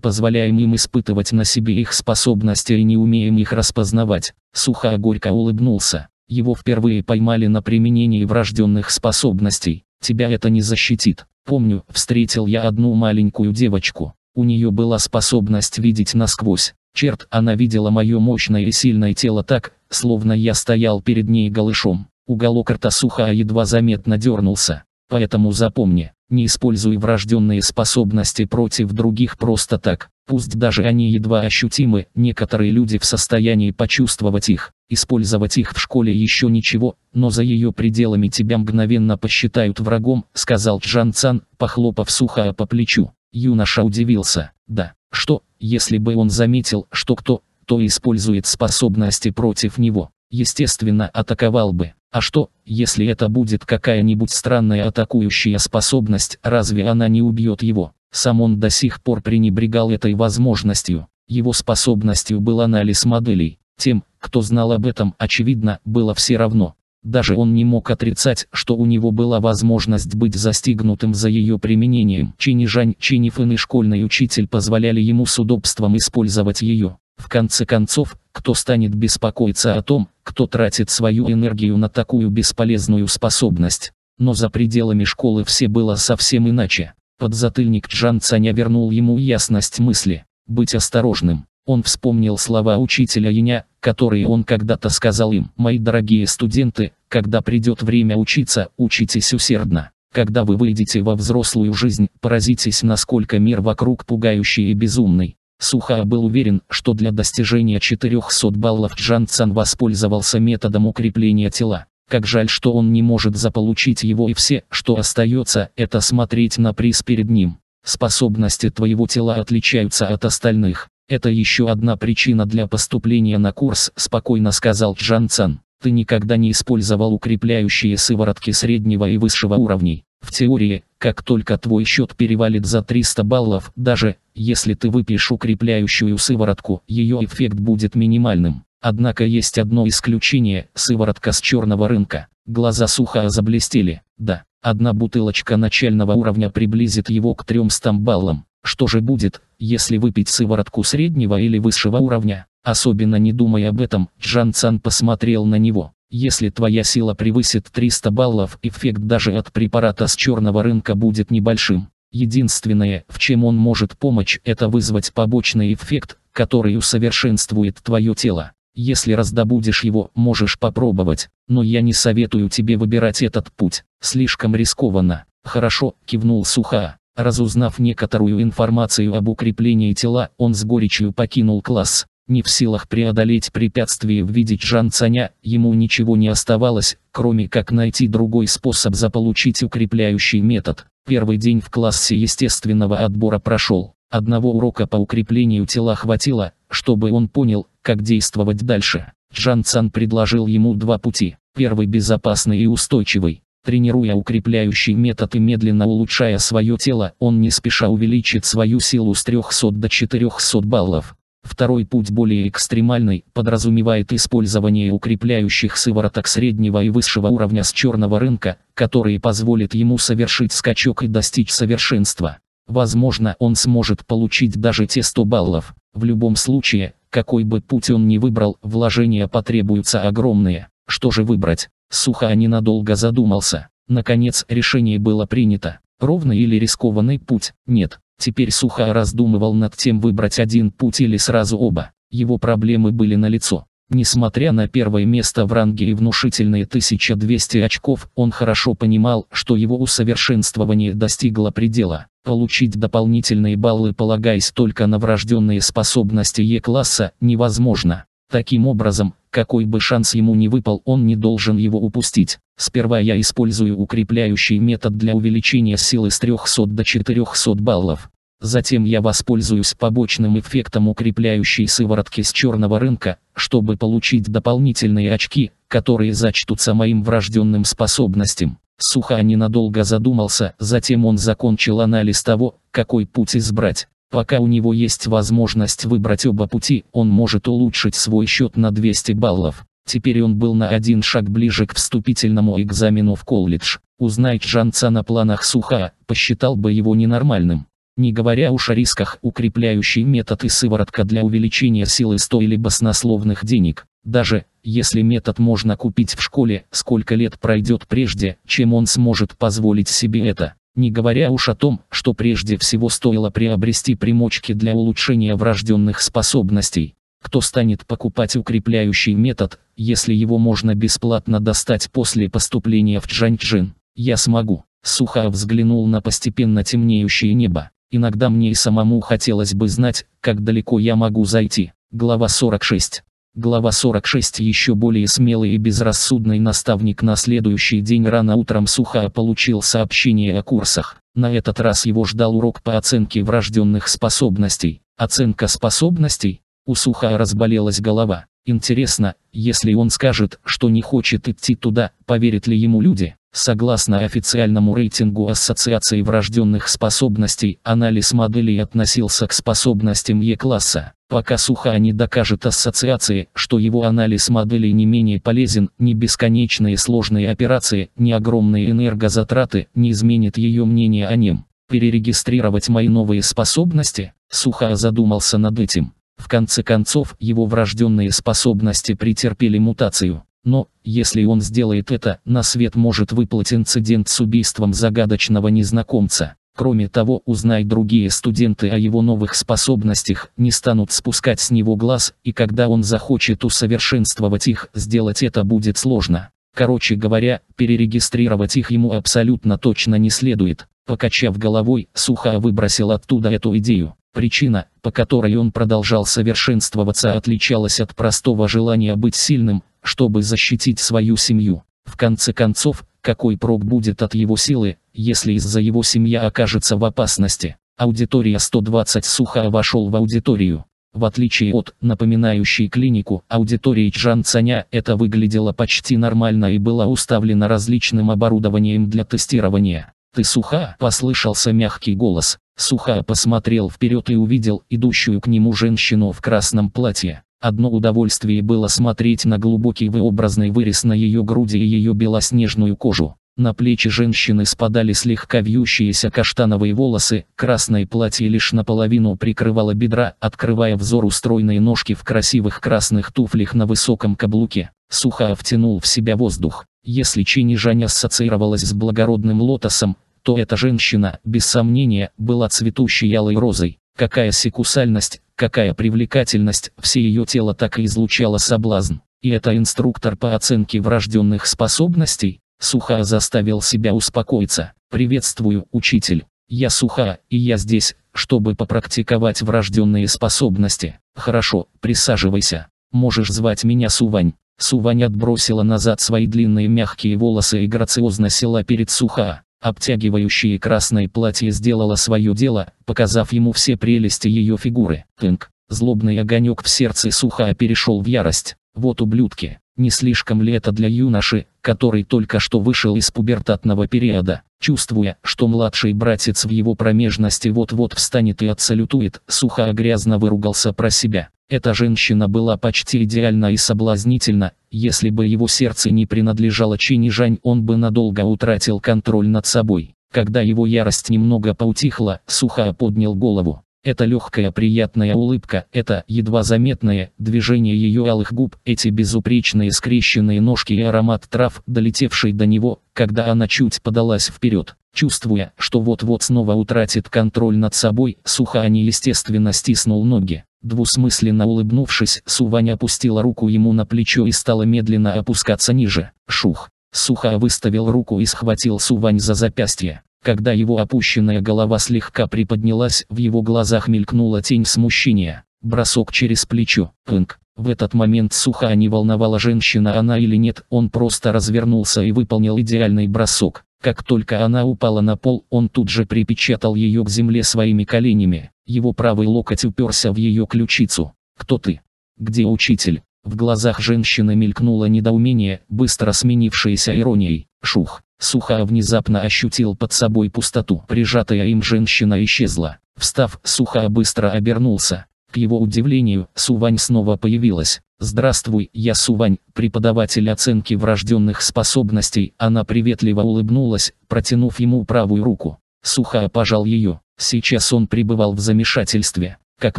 S1: позволяем им испытывать на себе их способности и не умеем их распознавать? Сухо горько улыбнулся. Его впервые поймали на применении врожденных способностей. Тебя это не защитит. Помню, встретил я одну маленькую девочку. У нее была способность видеть насквозь. Черт, она видела мое мощное и сильное тело так, словно я стоял перед ней голышом. Уголок рта Сухая едва заметно дернулся. Поэтому запомни, не используй врожденные способности против других просто так. Пусть даже они едва ощутимы, некоторые люди в состоянии почувствовать их. Использовать их в школе еще ничего, но за ее пределами тебя мгновенно посчитают врагом, сказал Джан Цан, похлопав Сухая по плечу. Юноша удивился. Да, что, если бы он заметил, что кто, то использует способности против него, естественно, атаковал бы. А что, если это будет какая-нибудь странная атакующая способность, разве она не убьет его? Сам он до сих пор пренебрегал этой возможностью. Его способностью был анализ моделей. Тем, кто знал об этом, очевидно, было все равно. Даже он не мог отрицать, что у него была возможность быть застигнутым за ее применением. Чинижань, Чинифын и школьный учитель позволяли ему с удобством использовать ее. В конце концов, кто станет беспокоиться о том, кто тратит свою энергию на такую бесполезную способность? Но за пределами школы все было совсем иначе. Подзатыльник Джан Цаня вернул ему ясность мысли. Быть осторожным. Он вспомнил слова учителя Яня, которые он когда-то сказал им. «Мои дорогие студенты, когда придет время учиться, учитесь усердно. Когда вы выйдете во взрослую жизнь, поразитесь, насколько мир вокруг пугающий и безумный. Суха был уверен, что для достижения 400 баллов Джан Цан воспользовался методом укрепления тела. Как жаль, что он не может заполучить его и все, что остается, это смотреть на приз перед ним. Способности твоего тела отличаются от остальных. Это еще одна причина для поступления на курс, спокойно сказал Джан Цан. Ты никогда не использовал укрепляющие сыворотки среднего и высшего уровней. В теории, как только твой счет перевалит за 300 баллов, даже если ты выпьешь укрепляющую сыворотку, ее эффект будет минимальным. Однако есть одно исключение – сыворотка с черного рынка. Глаза сухо заблестели. Да, одна бутылочка начального уровня приблизит его к 300 баллам. Что же будет, если выпить сыворотку среднего или высшего уровня? Особенно не думая об этом, Джан Цан посмотрел на него. Если твоя сила превысит 300 баллов, эффект даже от препарата с черного рынка будет небольшим. Единственное, в чем он может помочь, это вызвать побочный эффект, который усовершенствует твое тело. Если раздобудешь его, можешь попробовать, но я не советую тебе выбирать этот путь, слишком рискованно. Хорошо, кивнул Суха. Разузнав некоторую информацию об укреплении тела, он с горечью покинул класс. Не в силах преодолеть препятствие в виде Чжан Цаня, ему ничего не оставалось, кроме как найти другой способ заполучить укрепляющий метод. Первый день в классе естественного отбора прошел. Одного урока по укреплению тела хватило, чтобы он понял, как действовать дальше. Чжан Цан предложил ему два пути. Первый безопасный и устойчивый. Тренируя укрепляющий метод и медленно улучшая свое тело, он не спеша увеличит свою силу с 300 до 400 баллов. Второй путь более экстремальный, подразумевает использование укрепляющих сывороток среднего и высшего уровня с черного рынка, которые позволят ему совершить скачок и достичь совершенства. Возможно, он сможет получить даже те 100 баллов. В любом случае, какой бы путь он ни выбрал, вложения потребуются огромные. Что же выбрать? Суха ненадолго задумался. Наконец, решение было принято. Ровный или рискованный путь? Нет. Теперь Сухая раздумывал над тем выбрать один путь или сразу оба. Его проблемы были налицо. Несмотря на первое место в ранге и внушительные 1200 очков, он хорошо понимал, что его усовершенствование достигло предела. Получить дополнительные баллы, полагаясь только на врожденные способности Е-класса, невозможно. Таким образом, какой бы шанс ему ни выпал, он не должен его упустить. Сперва я использую укрепляющий метод для увеличения силы с 300 до 400 баллов. Затем я воспользуюсь побочным эффектом укрепляющей сыворотки с черного рынка, чтобы получить дополнительные очки, которые зачтутся моим врожденным способностям. Суха ненадолго задумался, затем он закончил анализ того, какой путь избрать. Пока у него есть возможность выбрать оба пути, он может улучшить свой счет на 200 баллов. Теперь он был на один шаг ближе к вступительному экзамену в колледж. Узнать Жанца на планах Суха, посчитал бы его ненормальным. Не говоря уж о рисках, укрепляющий метод и сыворотка для увеличения силы стоили баснословных денег. Даже, если метод можно купить в школе, сколько лет пройдет прежде, чем он сможет позволить себе это. Не говоря уж о том, что прежде всего стоило приобрести примочки для улучшения врожденных способностей кто станет покупать укрепляющий метод, если его можно бесплатно достать после поступления в Чжаньчжин? Я смогу. Сухо взглянул на постепенно темнеющее небо. Иногда мне и самому хотелось бы знать, как далеко я могу зайти. Глава 46. Глава 46 еще более смелый и безрассудный наставник на следующий день рано утром Суха получил сообщение о курсах. На этот раз его ждал урок по оценке врожденных способностей. Оценка способностей у Сухая разболелась голова. Интересно, если он скажет, что не хочет идти туда, поверят ли ему люди? Согласно официальному рейтингу Ассоциации врожденных способностей, анализ моделей относился к способностям Е-класса. Пока Суха не докажет ассоциации, что его анализ моделей не менее полезен, ни бесконечные сложные операции, ни огромные энергозатраты не изменит ее мнение о нем. Перерегистрировать мои новые способности? Суха задумался над этим. В конце концов, его врожденные способности претерпели мутацию. Но, если он сделает это, на свет может выплыть инцидент с убийством загадочного незнакомца. Кроме того, узнай другие студенты о его новых способностях, не станут спускать с него глаз, и когда он захочет усовершенствовать их, сделать это будет сложно. Короче говоря, перерегистрировать их ему абсолютно точно не следует. Покачав головой, Суха выбросил оттуда эту идею. Причина, по которой он продолжал совершенствоваться, отличалась от простого желания быть сильным, чтобы защитить свою семью. В конце концов, какой прок будет от его силы, если из-за его семья окажется в опасности? Аудитория 120 сухо вошел в аудиторию. В отличие от напоминающей клинику, аудитории Чжан Цаня это выглядело почти нормально и была уставлена различным оборудованием для тестирования. «Ты суха?» – послышался мягкий голос. Суха посмотрел вперед и увидел идущую к нему женщину в красном платье. Одно удовольствие было смотреть на глубокий выобразный вырез на ее груди и ее белоснежную кожу. На плечи женщины спадали слегка вьющиеся каштановые волосы, красное платье лишь наполовину прикрывало бедра, открывая взору стройные ножки в красивых красных туфлях на высоком каблуке. Суха втянул в себя воздух. Если Чинижань ассоциировалась с благородным лотосом, то эта женщина, без сомнения, была цветущей алой розой. Какая секусальность, какая привлекательность, все ее тело так и излучало соблазн. И это инструктор по оценке врожденных способностей, Суха заставил себя успокоиться. «Приветствую, учитель. Я Суха, и я здесь, чтобы попрактиковать врожденные способности. Хорошо, присаживайся. Можешь звать меня Сувань». Сувань отбросила назад свои длинные мягкие волосы и грациозно села перед Суха. Обтягивающее красное платье сделала свое дело, показав ему все прелести ее фигуры. Тынк. Злобный огонек в сердце Суха перешел в ярость. Вот ублюдки, не слишком ли это для юноши, который только что вышел из пубертатного периода, чувствуя, что младший братец в его промежности вот-вот встанет и отсалютует, сухо грязно выругался про себя. Эта женщина была почти идеальна и соблазнительна, если бы его сердце не принадлежало Чини Жань, он бы надолго утратил контроль над собой. Когда его ярость немного поутихла, Суха поднял голову. Это легкая приятная улыбка, это едва заметное движение ее алых губ, эти безупречные скрещенные ножки и аромат трав, долетевший до него, когда она чуть подалась вперед. Чувствуя, что вот-вот снова утратит контроль над собой, Сухани естественно стиснул ноги. Двусмысленно улыбнувшись, Сувань опустила руку ему на плечо и стала медленно опускаться ниже. Шух. Суха выставил руку и схватил Сувань за запястье. Когда его опущенная голова слегка приподнялась, в его глазах мелькнула тень смущения. Бросок через плечо. Пынк. В этот момент Суха не волновала женщина она или нет, он просто развернулся и выполнил идеальный бросок. Как только она упала на пол, он тут же припечатал ее к земле своими коленями. Его правый локоть уперся в ее ключицу. «Кто ты? Где учитель?» В глазах женщины мелькнуло недоумение, быстро сменившееся иронией. «Шух, Суха внезапно ощутил под собой пустоту. Прижатая им женщина исчезла. Встав, Суха быстро обернулся. К его удивлению, Сувань снова появилась. «Здравствуй, я Сувань, преподаватель оценки врожденных способностей». Она приветливо улыбнулась, протянув ему правую руку. Суха пожал ее. Сейчас он пребывал в замешательстве. Как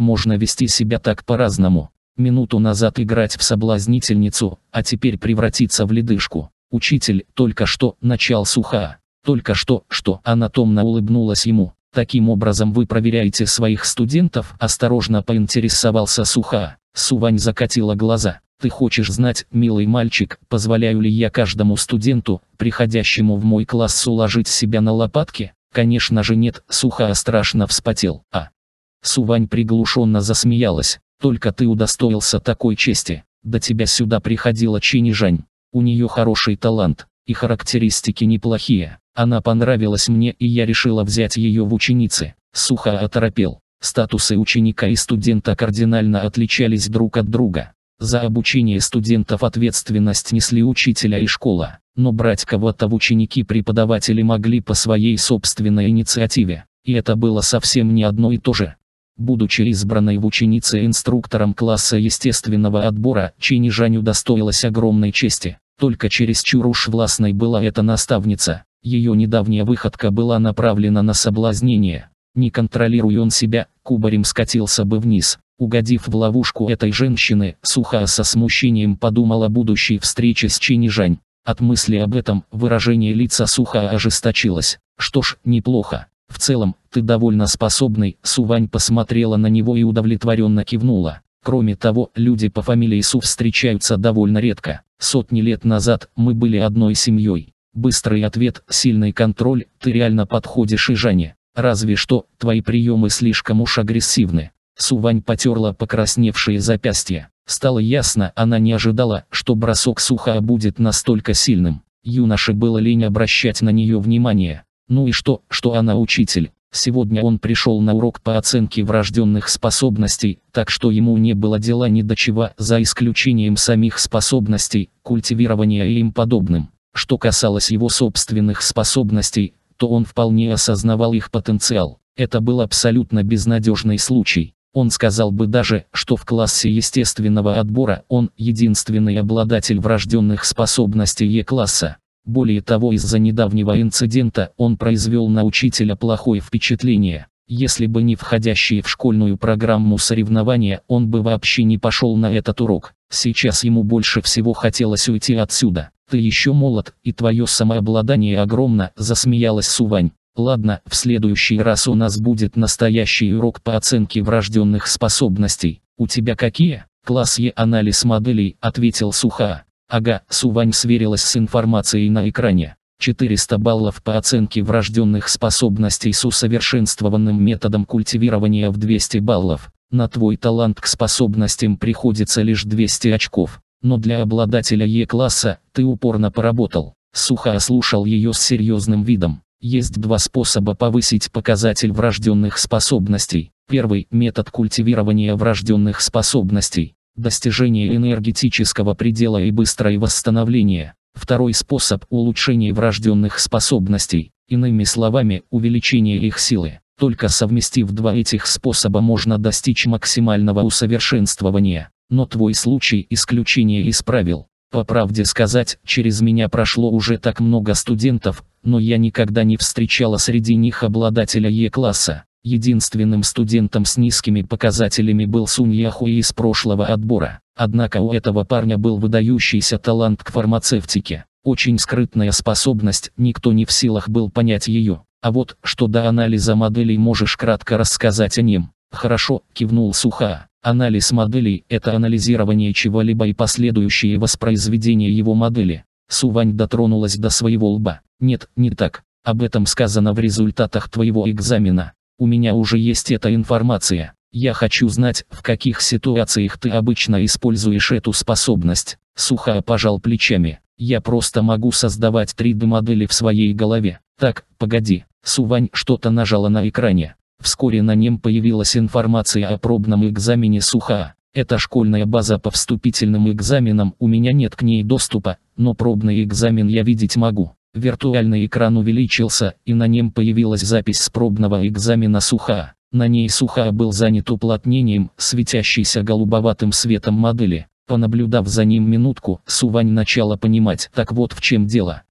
S1: можно вести себя так по-разному? Минуту назад играть в соблазнительницу, а теперь превратиться в ледышку. Учитель только что начал суха. Только что, что она томно улыбнулась ему. Таким образом вы проверяете своих студентов, осторожно поинтересовался суха. Сувань закатила глаза. Ты хочешь знать, милый мальчик, позволяю ли я каждому студенту, приходящему в мой класс, уложить себя на лопатки? Конечно же нет, Суха страшно вспотел. А. Сувань приглушенно засмеялась. Только ты удостоился такой чести. До тебя сюда приходила Чинижань. У нее хороший талант, и характеристики неплохие. Она понравилась мне и я решила взять ее в ученицы. Сухо оторопел. Статусы ученика и студента кардинально отличались друг от друга. За обучение студентов ответственность несли учителя и школа, но брать кого-то в ученики преподаватели могли по своей собственной инициативе, и это было совсем не одно и то же. Будучи избранной в ученице инструктором класса естественного отбора, Жаню удостоилась огромной чести. Только чересчур уж властной была эта наставница. Ее недавняя выходка была направлена на соблазнение. Не контролируя он себя, кубарем скатился бы вниз. Угодив в ловушку этой женщины, Суха со смущением подумала о будущей встрече с Чинижань. От мысли об этом выражение лица Суха ожесточилось. Что ж, неплохо. В целом, ты довольно способный, Сувань посмотрела на него и удовлетворенно кивнула. Кроме того, люди по фамилии Су встречаются довольно редко. Сотни лет назад мы были одной семьей. Быстрый ответ, сильный контроль, ты реально подходишь и Жанне. Разве что, твои приемы слишком уж агрессивны. Сувань потерла покрасневшие запястья. Стало ясно, она не ожидала, что бросок Суха будет настолько сильным. Юноше было лень обращать на нее внимание. Ну и что, что она учитель, Сегодня он пришел на урок по оценке врожденных способностей, так что ему не было дела ни до чего, за исключением самих способностей, культивирования и им подобным. Что касалось его собственных способностей, то он вполне осознавал их потенциал. Это был абсолютно безнадежный случай. Он сказал бы даже, что в классе естественного отбора он единственный обладатель врожденных способностей Е-класса. Более того, из-за недавнего инцидента он произвел на учителя плохое впечатление. Если бы не входящие в школьную программу соревнования, он бы вообще не пошел на этот урок. Сейчас ему больше всего хотелось уйти отсюда. «Ты еще молод, и твое самообладание огромно», – засмеялась Сувань. «Ладно, в следующий раз у нас будет настоящий урок по оценке врожденных способностей. У тебя какие?» «Класс Е анализ моделей», – ответил Суха. Ага, Сувань сверилась с информацией на экране. 400 баллов по оценке врожденных способностей с усовершенствованным методом культивирования в 200 баллов. На твой талант к способностям приходится лишь 200 очков. Но для обладателя Е-класса ты упорно поработал. Сухо ослушал ее с серьезным видом. Есть два способа повысить показатель врожденных способностей. Первый – метод культивирования врожденных способностей достижение энергетического предела и быстрое восстановление. Второй способ – улучшение врожденных способностей, иными словами, увеличение их силы. Только совместив два этих способа можно достичь максимального усовершенствования. Но твой случай исключение из правил. По правде сказать, через меня прошло уже так много студентов, но я никогда не встречала среди них обладателя Е-класса. Единственным студентом с низкими показателями был Сунь Яху из прошлого отбора. Однако у этого парня был выдающийся талант к фармацевтике. Очень скрытная способность, никто не в силах был понять ее. А вот, что до анализа моделей можешь кратко рассказать о нем. Хорошо, кивнул Суха. Анализ моделей – это анализирование чего-либо и последующее воспроизведение его модели. Сувань дотронулась до своего лба. Нет, не так. Об этом сказано в результатах твоего экзамена. У меня уже есть эта информация. Я хочу знать, в каких ситуациях ты обычно используешь эту способность. Сухо пожал плечами. Я просто могу создавать 3D-модели в своей голове. Так, погоди. Сувань что-то нажала на экране. Вскоре на нем появилась информация о пробном экзамене Суха. Это школьная база по вступительным экзаменам, у меня нет к ней доступа, но пробный экзамен я видеть могу. Виртуальный экран увеличился, и на нем появилась запись с пробного экзамена Суха. На ней Суха был занят уплотнением, светящейся голубоватым светом модели. Понаблюдав за ним минутку, Сувань начала понимать, так вот в чем дело.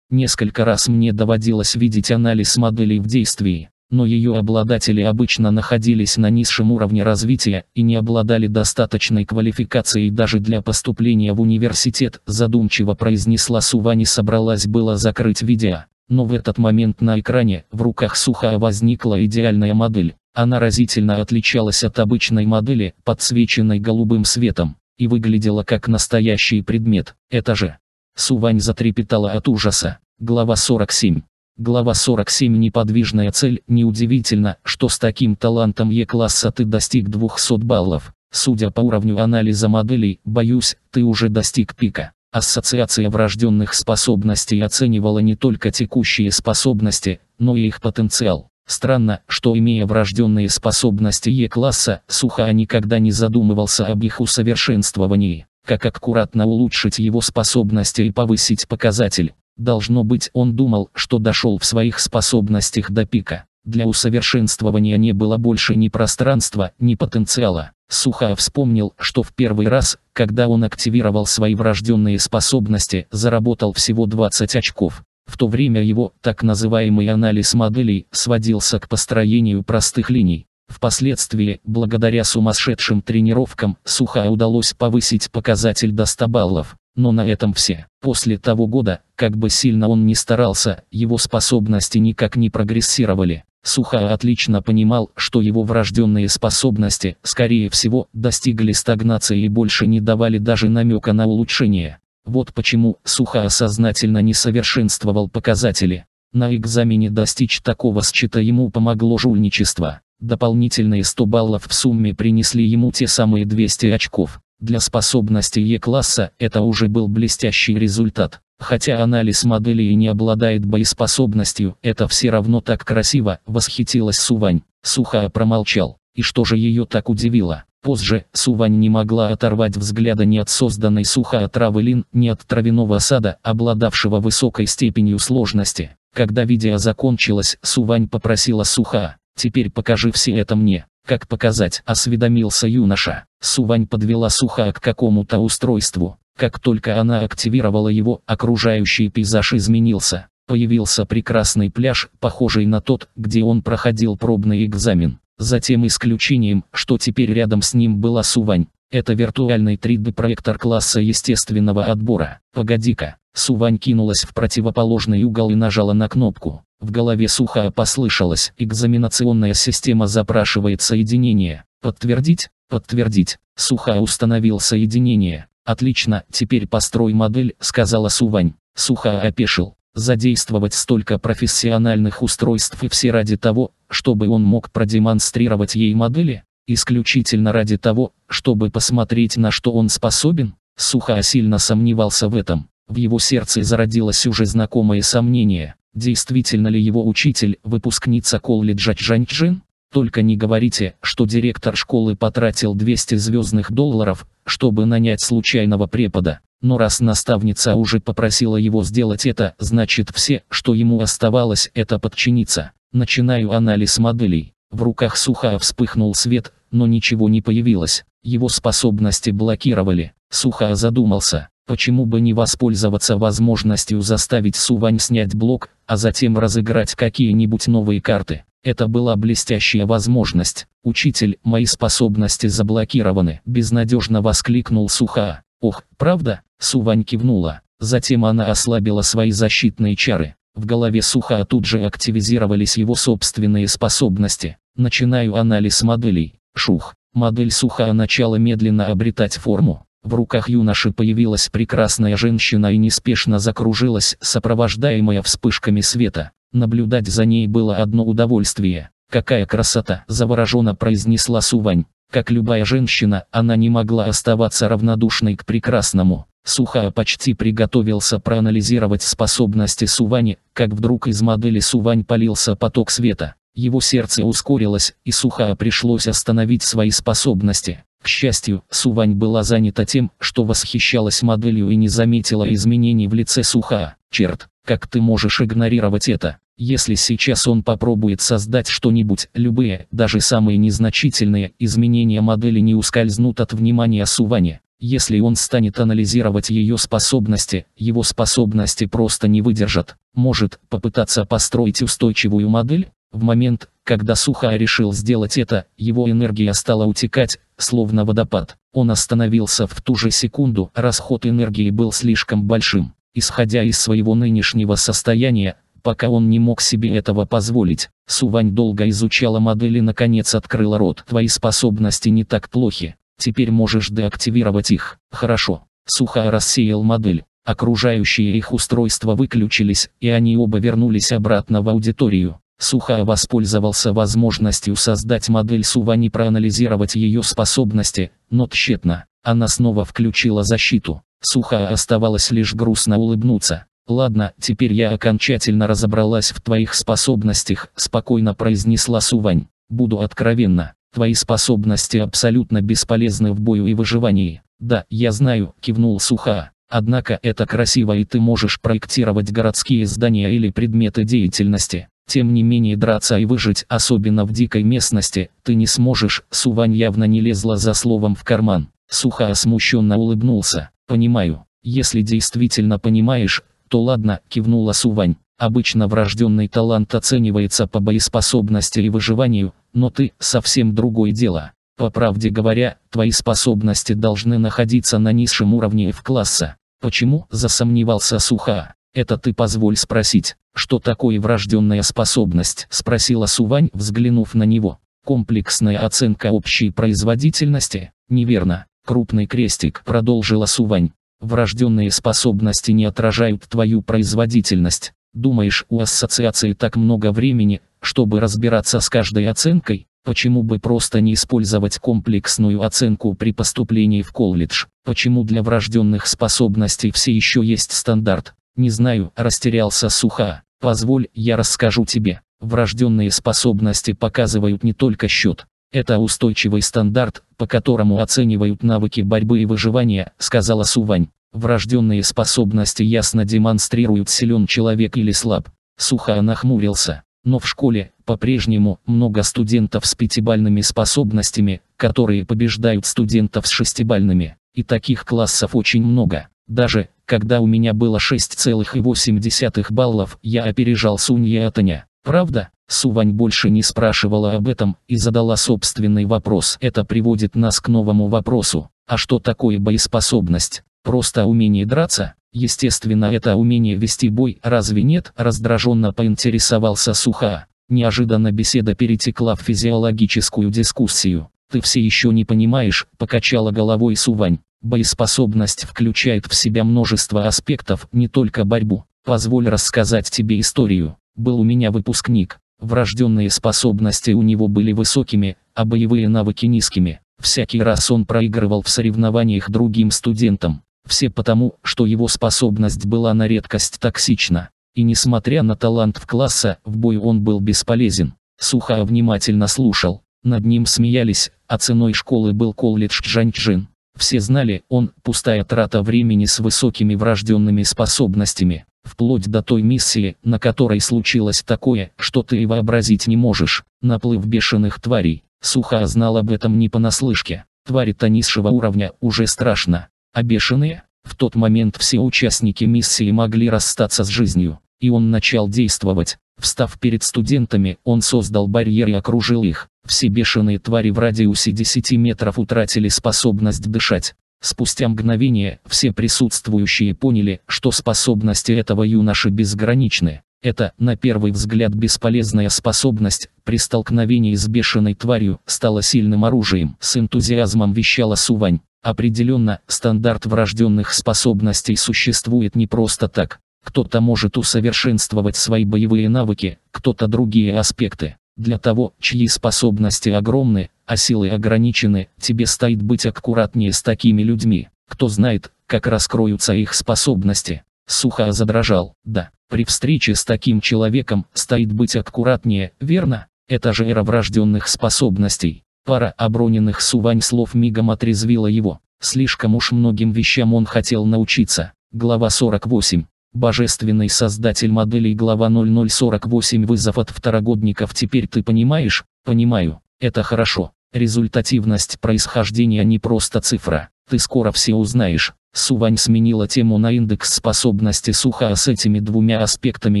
S1: Несколько раз мне доводилось видеть анализ моделей в действии но ее обладатели обычно находились на низшем уровне развития и не обладали достаточной квалификацией даже для поступления в университет, задумчиво произнесла Сува не собралась было закрыть видео. Но в этот момент на экране, в руках Суха возникла идеальная модель. Она разительно отличалась от обычной модели, подсвеченной голубым светом, и выглядела как настоящий предмет, это же. Сувань затрепетала от ужаса. Глава 47. Глава 47 Неподвижная цель. Неудивительно, что с таким талантом Е-класса ты достиг 200 баллов. Судя по уровню анализа моделей, боюсь, ты уже достиг пика. Ассоциация врожденных способностей оценивала не только текущие способности, но и их потенциал. Странно, что имея врожденные способности Е-класса, Сухая никогда не задумывался об их усовершенствовании. Как аккуратно улучшить его способности и повысить показатель, Должно быть, он думал, что дошел в своих способностях до пика. Для усовершенствования не было больше ни пространства, ни потенциала. Сухая вспомнил, что в первый раз, когда он активировал свои врожденные способности, заработал всего 20 очков. В то время его так называемый анализ моделей сводился к построению простых линий. Впоследствии, благодаря сумасшедшим тренировкам, Сухая удалось повысить показатель до 100 баллов. Но на этом все. После того года, как бы сильно он ни старался, его способности никак не прогрессировали. Суха отлично понимал, что его врожденные способности, скорее всего, достигли стагнации и больше не давали даже намека на улучшение. Вот почему Суха сознательно не совершенствовал показатели. На экзамене достичь такого счета ему помогло жульничество. Дополнительные 100 баллов в сумме принесли ему те самые 200 очков. Для способности Е-класса это уже был блестящий результат. Хотя анализ модели и не обладает боеспособностью, это все равно так красиво, восхитилась Сувань. Сухая промолчал. И что же ее так удивило? Позже Сувань не могла оторвать взгляда ни от созданной сухая травы лин, ни от травяного сада, обладавшего высокой степенью сложности. Когда видео закончилось, Сувань попросила Суха, «Теперь покажи все это мне». Как показать, осведомился юноша. Сувань подвела сухо к какому-то устройству. Как только она активировала его, окружающий пейзаж изменился. Появился прекрасный пляж, похожий на тот, где он проходил пробный экзамен. Затем, исключением, что теперь рядом с ним была Сувань. Это виртуальный 3D-проектор класса естественного отбора. Погоди-ка, Сувань кинулась в противоположный угол и нажала на кнопку. В голове сухая послышалось, экзаменационная система запрашивает соединение. Подтвердить? Подтвердить. Сухая установил соединение. Отлично, теперь построй модель, сказала Сувань. Сухая опешил. Задействовать столько профессиональных устройств и все ради того, чтобы он мог продемонстрировать ей модели? Исключительно ради того, чтобы посмотреть на что он способен? Сухая сильно сомневался в этом. В его сердце зародилось уже знакомое сомнение, действительно ли его учитель выпускница колледжа Чжаньчжин? Только не говорите, что директор школы потратил 200 звездных долларов, чтобы нанять случайного препода. Но раз наставница уже попросила его сделать это, значит все, что ему оставалось, это подчиниться. Начинаю анализ моделей. В руках Сухая вспыхнул свет, но ничего не появилось. Его способности блокировали. Сухая задумался. Почему бы не воспользоваться возможностью заставить Сувань снять блок, а затем разыграть какие-нибудь новые карты? Это была блестящая возможность. «Учитель, мои способности заблокированы», – безнадежно воскликнул Суха. «Ох, правда?» – Сувань кивнула. Затем она ослабила свои защитные чары. В голове Суха тут же активизировались его собственные способности. Начинаю анализ моделей. Шух. Модель Суха начала медленно обретать форму. В руках юноши появилась прекрасная женщина и неспешно закружилась, сопровождаемая вспышками света. Наблюдать за ней было одно удовольствие. «Какая красота!» – завороженно произнесла Сувань. Как любая женщина, она не могла оставаться равнодушной к прекрасному. Сухая почти приготовился проанализировать способности Сувани, как вдруг из модели Сувань полился поток света. Его сердце ускорилось, и Сухая пришлось остановить свои способности. К счастью, Сувань была занята тем, что восхищалась моделью и не заметила изменений в лице Суха. Черт, как ты можешь игнорировать это? Если сейчас он попробует создать что-нибудь, любые, даже самые незначительные, изменения модели не ускользнут от внимания Сувани. Если он станет анализировать ее способности, его способности просто не выдержат. Может, попытаться построить устойчивую модель? В момент, когда Сухая решил сделать это, его энергия стала утекать, словно водопад. Он остановился в ту же секунду, расход энергии был слишком большим. Исходя из своего нынешнего состояния, пока он не мог себе этого позволить, Сувань долго изучала модель и наконец открыла рот. «Твои способности не так плохи, теперь можешь деактивировать их». «Хорошо». Сухая рассеял модель. Окружающие их устройства выключились, и они оба вернулись обратно в аудиторию. Сухая воспользовался возможностью создать модель Сувани проанализировать ее способности, но тщетно. Она снова включила защиту. Сухая оставалось лишь грустно улыбнуться. «Ладно, теперь я окончательно разобралась в твоих способностях», – спокойно произнесла Сувань. «Буду откровенна. Твои способности абсолютно бесполезны в бою и выживании». «Да, я знаю», – кивнул Суха. «Однако это красиво и ты можешь проектировать городские здания или предметы деятельности. Тем не менее драться и выжить, особенно в дикой местности, ты не сможешь. Сувань явно не лезла за словом в карман. Суха смущенно улыбнулся. Понимаю. Если действительно понимаешь, то ладно, кивнула Сувань. Обычно врожденный талант оценивается по боеспособности и выживанию, но ты совсем другое дело. По правде говоря, твои способности должны находиться на низшем уровне в класса Почему? Засомневался Суха. Это ты позволь спросить, что такое врожденная способность, спросила Сувань, взглянув на него. Комплексная оценка общей производительности? Неверно. Крупный крестик, продолжила Сувань. Врожденные способности не отражают твою производительность. Думаешь, у ассоциации так много времени, чтобы разбираться с каждой оценкой? Почему бы просто не использовать комплексную оценку при поступлении в колледж? Почему для врожденных способностей все еще есть стандарт? «Не знаю», – растерялся Суха. «Позволь, я расскажу тебе. Врожденные способности показывают не только счет. Это устойчивый стандарт, по которому оценивают навыки борьбы и выживания», – сказала Сувань. «Врожденные способности ясно демонстрируют, силен человек или слаб». Суха нахмурился. Но в школе, по-прежнему, много студентов с пятибальными способностями, которые побеждают студентов с шестибальными. И таких классов очень много. Даже, когда у меня было 6,8 баллов, я опережал Сунь Ятаня. Правда? Сувань больше не спрашивала об этом и задала собственный вопрос. Это приводит нас к новому вопросу. А что такое боеспособность? Просто умение драться? Естественно, это умение вести бой, разве нет? Раздраженно поинтересовался Суха. Неожиданно беседа перетекла в физиологическую дискуссию. Ты все еще не понимаешь, покачала головой Сувань. Боеспособность включает в себя множество аспектов, не только борьбу. Позволь рассказать тебе историю. Был у меня выпускник. Врожденные способности у него были высокими, а боевые навыки низкими. Всякий раз он проигрывал в соревнованиях другим студентам. Все потому, что его способность была на редкость токсична. И несмотря на талант в класса, в бой он был бесполезен. Сухо внимательно слушал. Над ним смеялись, а ценой школы был колледж Джанчжин. Все знали, он – пустая трата времени с высокими врожденными способностями, вплоть до той миссии, на которой случилось такое, что ты и вообразить не можешь, наплыв бешеных тварей. Суха знал об этом не понаслышке. Твари-то низшего уровня уже страшно. А бешеные? В тот момент все участники миссии могли расстаться с жизнью. И он начал действовать. Встав перед студентами, он создал барьер и окружил их. Все бешеные твари в радиусе 10 метров утратили способность дышать. Спустя мгновение все присутствующие поняли, что способности этого юноши безграничны. Это, на первый взгляд, бесполезная способность, при столкновении с бешеной тварью, стала сильным оружием. С энтузиазмом вещала Сувань. Определенно, стандарт врожденных способностей существует не просто так. Кто-то может усовершенствовать свои боевые навыки, кто-то другие аспекты. Для того, чьи способности огромны, а силы ограничены, тебе стоит быть аккуратнее с такими людьми. Кто знает, как раскроются их способности. Сухо задрожал. Да, при встрече с таким человеком стоит быть аккуратнее, верно? Это же эра врожденных способностей. Пара оброненных сувань слов мигом отрезвила его. Слишком уж многим вещам он хотел научиться. Глава 48. Божественный создатель моделей глава 0048 вызов от второгодников теперь ты понимаешь? Понимаю, это хорошо. Результативность происхождения не просто цифра. Ты скоро все узнаешь. Сувань сменила тему на индекс способности Суха, а с этими двумя аспектами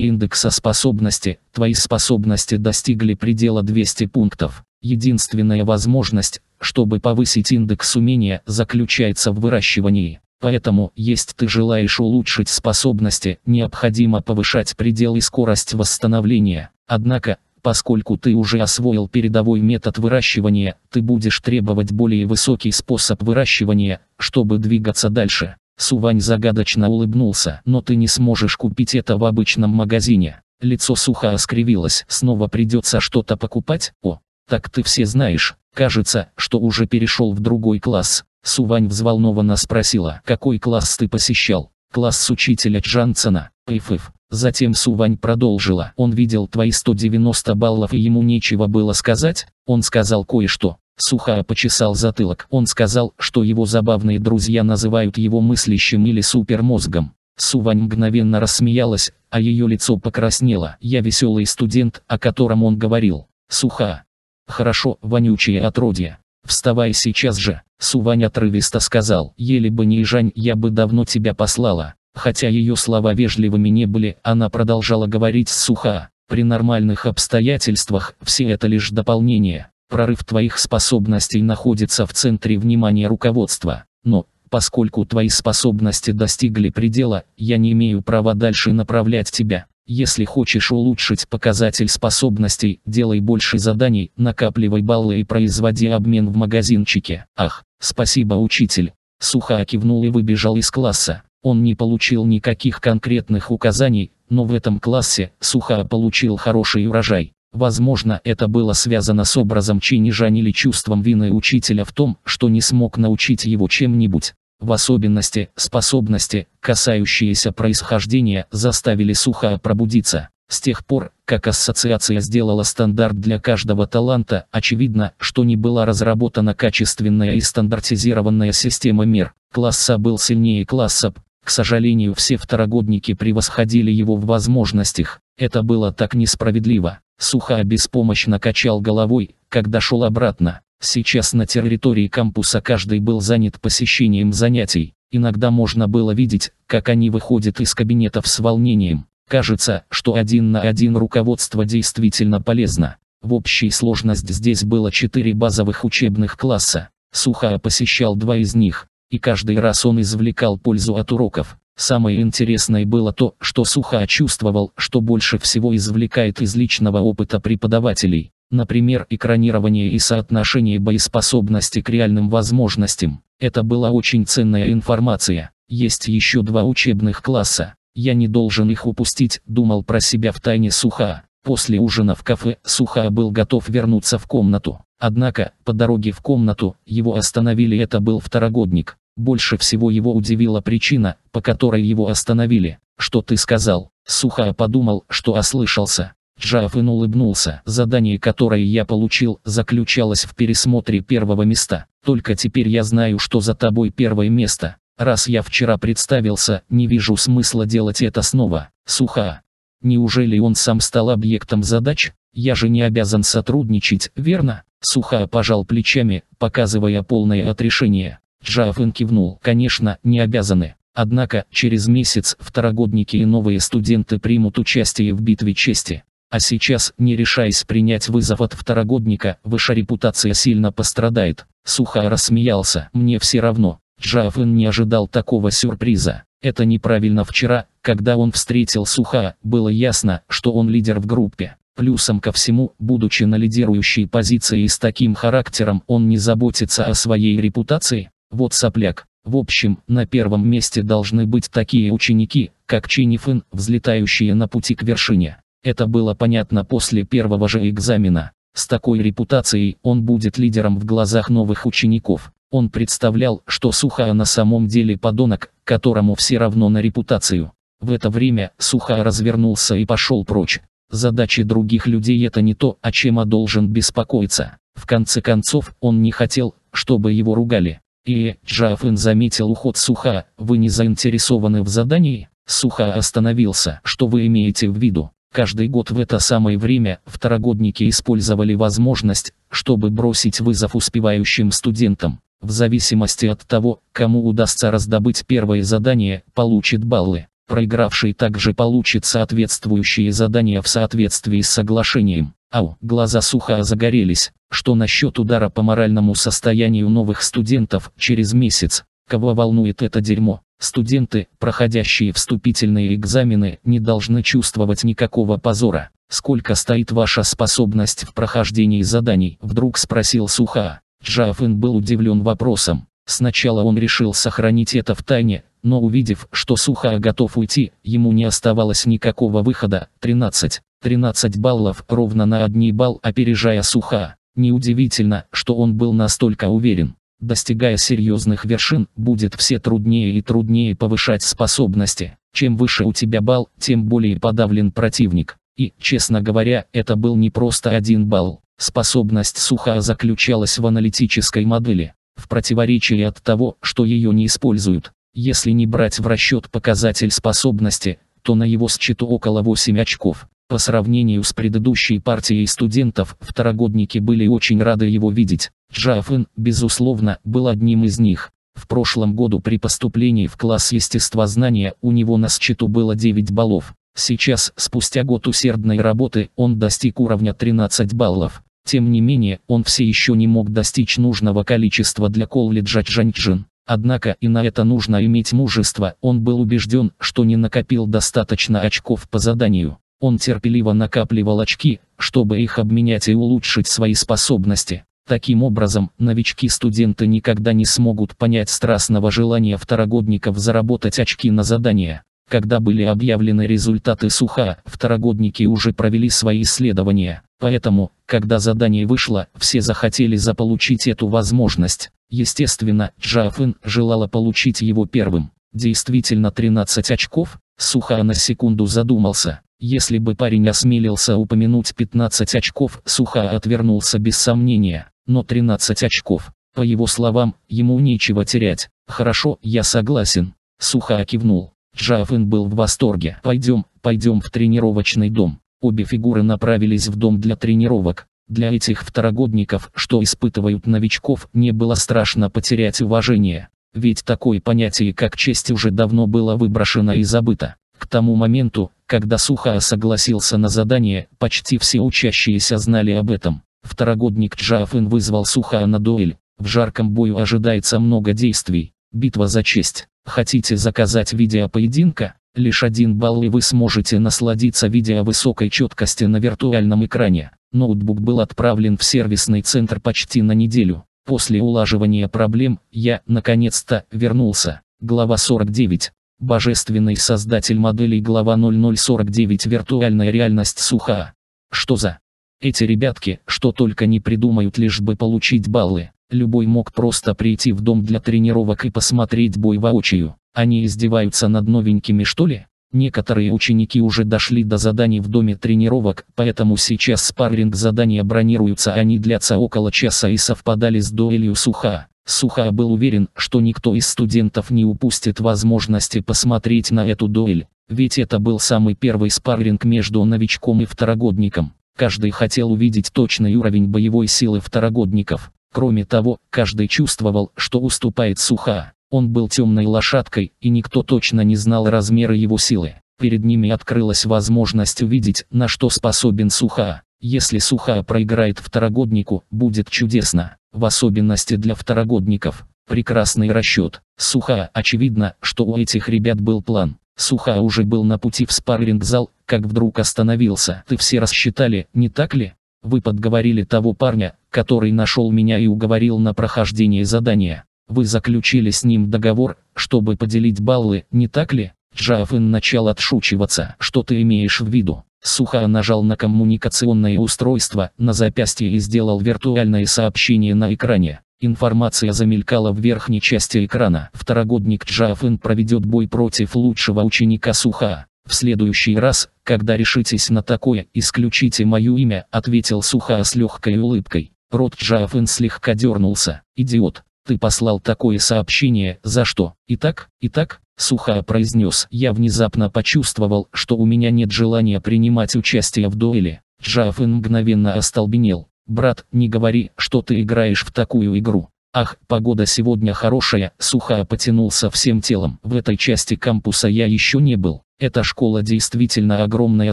S1: индекса способности, твои способности достигли предела 200 пунктов. Единственная возможность, чтобы повысить индекс умения, заключается в выращивании. Поэтому, если ты желаешь улучшить способности, необходимо повышать предел и скорость восстановления. Однако, поскольку ты уже освоил передовой метод выращивания, ты будешь требовать более высокий способ выращивания, чтобы двигаться дальше. Сувань загадочно улыбнулся, но ты не сможешь купить это в обычном магазине. Лицо сухо оскривилось, снова придется что-то покупать? О, так ты все знаешь, кажется, что уже перешел в другой класс. Сувань взволнованно спросила, какой класс ты посещал? Класс учителя Джансона, Пифыф. Затем Сувань продолжила, он видел твои 190 баллов и ему нечего было сказать, он сказал кое-что. Суха почесал затылок. Он сказал, что его забавные друзья называют его мыслящим или супермозгом. Сувань мгновенно рассмеялась, а ее лицо покраснело. «Я веселый студент, о котором он говорил. Суха. Хорошо, вонючее отродье. «Вставай сейчас же!» Сувань отрывисто сказал. «Еле бы не Ижань, я бы давно тебя послала». Хотя ее слова вежливыми не были, она продолжала говорить сухо. При нормальных обстоятельствах все это лишь дополнение. Прорыв твоих способностей находится в центре внимания руководства. Но, поскольку твои способности достигли предела, я не имею права дальше направлять тебя. Если хочешь улучшить показатель способностей, делай больше заданий, накапливай баллы и производи обмен в магазинчике. Ах, спасибо учитель. Сухо кивнул и выбежал из класса. Он не получил никаких конкретных указаний, но в этом классе Суха получил хороший урожай. Возможно, это было связано с образом Чинижан или чувством вины учителя в том, что не смог научить его чем-нибудь. В особенности, способности, касающиеся происхождения, заставили Сухая пробудиться. С тех пор, как ассоциация сделала стандарт для каждого таланта, очевидно, что не была разработана качественная и стандартизированная система мер. Класса был сильнее класса, к сожалению, все второгодники превосходили его в возможностях. Это было так несправедливо. Сухая беспомощно качал головой, когда шел обратно. Сейчас на территории кампуса каждый был занят посещением занятий. Иногда можно было видеть, как они выходят из кабинетов с волнением. Кажется, что один на один руководство действительно полезно. В общей сложности здесь было 4 базовых учебных класса. Суха посещал два из них, и каждый раз он извлекал пользу от уроков. Самое интересное было то, что Суха чувствовал, что больше всего извлекает из личного опыта преподавателей например, экранирование и соотношение боеспособности к реальным возможностям. Это была очень ценная информация. Есть еще два учебных класса. Я не должен их упустить, думал про себя в тайне Суха. После ужина в кафе Суха был готов вернуться в комнату. Однако, по дороге в комнату, его остановили это был второгодник. Больше всего его удивила причина, по которой его остановили. «Что ты сказал?» Суха подумал, что ослышался. Джаффин улыбнулся. Задание, которое я получил, заключалось в пересмотре первого места. Только теперь я знаю, что за тобой первое место. Раз я вчера представился, не вижу смысла делать это снова. Суха. Неужели он сам стал объектом задач? Я же не обязан сотрудничать, верно? Суха пожал плечами, показывая полное отрешение. Джаффин кивнул. Конечно, не обязаны. Однако, через месяц второгодники и новые студенты примут участие в битве чести. А сейчас, не решаясь принять вызов от второгодника, ваша репутация сильно пострадает. Сухо рассмеялся, мне все равно. Джафин не ожидал такого сюрприза. Это неправильно вчера, когда он встретил Суха, было ясно, что он лидер в группе. Плюсом ко всему, будучи на лидирующей позиции и с таким характером, он не заботится о своей репутации. Вот сопляк. В общем, на первом месте должны быть такие ученики, как Чинифын, взлетающие на пути к вершине. Это было понятно после первого же экзамена. С такой репутацией он будет лидером в глазах новых учеников. Он представлял, что Сухая на самом деле подонок, которому все равно на репутацию. В это время Сухая развернулся и пошел прочь. Задачи других людей это не то, о чем я должен беспокоиться. В конце концов, он не хотел, чтобы его ругали. И Джафин заметил уход Суха, вы не заинтересованы в задании? Суха остановился, что вы имеете в виду? Каждый год в это самое время второгодники использовали возможность, чтобы бросить вызов успевающим студентам. В зависимости от того, кому удастся раздобыть первое задание, получит баллы. Проигравший также получит соответствующие задания в соответствии с соглашением. Ау, глаза сухо загорелись. Что насчет удара по моральному состоянию новых студентов через месяц? Кого волнует это дерьмо? Студенты, проходящие вступительные экзамены, не должны чувствовать никакого позора. «Сколько стоит ваша способность в прохождении заданий?» – вдруг спросил Суха. Джафин был удивлен вопросом. Сначала он решил сохранить это в тайне, но увидев, что Суха готов уйти, ему не оставалось никакого выхода. 13. 13 баллов ровно на одни балл опережая Суха. Неудивительно, что он был настолько уверен достигая серьезных вершин, будет все труднее и труднее повышать способности. Чем выше у тебя балл, тем более подавлен противник. И, честно говоря, это был не просто один балл. Способность Суха заключалась в аналитической модели, в противоречии от того, что ее не используют. Если не брать в расчет показатель способности, то на его счету около 8 очков. По сравнению с предыдущей партией студентов, второгодники были очень рады его видеть. Джафин, безусловно, был одним из них. В прошлом году при поступлении в класс естествознания у него на счету было 9 баллов. Сейчас, спустя год усердной работы, он достиг уровня 13 баллов. Тем не менее, он все еще не мог достичь нужного количества для колледжа Чжаньчжин. Однако и на это нужно иметь мужество, он был убежден, что не накопил достаточно очков по заданию. Он терпеливо накапливал очки, чтобы их обменять и улучшить свои способности. Таким образом, новички-студенты никогда не смогут понять страстного желания второгодников заработать очки на задание. Когда были объявлены результаты суха, второгодники уже провели свои исследования. Поэтому, когда задание вышло, все захотели заполучить эту возможность. Естественно, Джафин желала получить его первым. Действительно 13 очков? Суха на секунду задумался. Если бы парень осмелился упомянуть 15 очков, Суха отвернулся без сомнения, но 13 очков. По его словам, ему нечего терять. «Хорошо, я согласен», – Суха кивнул. Джафин был в восторге. «Пойдем, пойдем в тренировочный дом». Обе фигуры направились в дом для тренировок. Для этих второгодников, что испытывают новичков, не было страшно потерять уважение. Ведь такое понятие как честь уже давно было выброшено и забыто. К тому моменту, когда Сухая согласился на задание, почти все учащиеся знали об этом. Второгодник Джафин вызвал Сухая на дуэль. В жарком бою ожидается много действий. Битва за честь. Хотите заказать видео поединка? Лишь один балл и вы сможете насладиться видео высокой четкости на виртуальном экране. Ноутбук был отправлен в сервисный центр почти на неделю. После улаживания проблем, я, наконец-то, вернулся. Глава 49. Божественный создатель моделей глава 0049 Виртуальная реальность суха. Что за? Эти ребятки, что только не придумают лишь бы получить баллы. Любой мог просто прийти в дом для тренировок и посмотреть бой воочию. Они издеваются над новенькими что ли? Некоторые ученики уже дошли до заданий в доме тренировок, поэтому сейчас спарринг задания бронируются они длятся около часа и совпадали с дуэлью суха. Суха был уверен, что никто из студентов не упустит возможности посмотреть на эту дуэль, ведь это был самый первый спарринг между новичком и второгодником. Каждый хотел увидеть точный уровень боевой силы второгодников. Кроме того, каждый чувствовал, что уступает Суха. Он был темной лошадкой, и никто точно не знал размеры его силы. Перед ними открылась возможность увидеть, на что способен Суха. Если Суха проиграет второгоднику, будет чудесно в особенности для второгодников. Прекрасный расчет. Суха, очевидно, что у этих ребят был план. Суха уже был на пути в спарринг-зал, как вдруг остановился. Ты все рассчитали, не так ли? Вы подговорили того парня, который нашел меня и уговорил на прохождение задания. Вы заключили с ним договор, чтобы поделить баллы, не так ли? Джафин начал отшучиваться. Что ты имеешь в виду? Суха нажал на коммуникационное устройство на запястье и сделал виртуальное сообщение на экране. Информация замелькала в верхней части экрана. Второгодник Джафын проведет бой против лучшего ученика Суха. В следующий раз, когда решитесь на такое, исключите мое имя, ответил Суха с легкой улыбкой. Рот Джафын слегка дернулся. Идиот, ты послал такое сообщение, за что? Итак, итак, сухо произнес. Я внезапно почувствовал, что у меня нет желания принимать участие в дуэли. Джафин мгновенно остолбенел. «Брат, не говори, что ты играешь в такую игру». «Ах, погода сегодня хорошая», — Сухая потянулся всем телом. «В этой части кампуса я еще не был. Эта школа действительно огромная».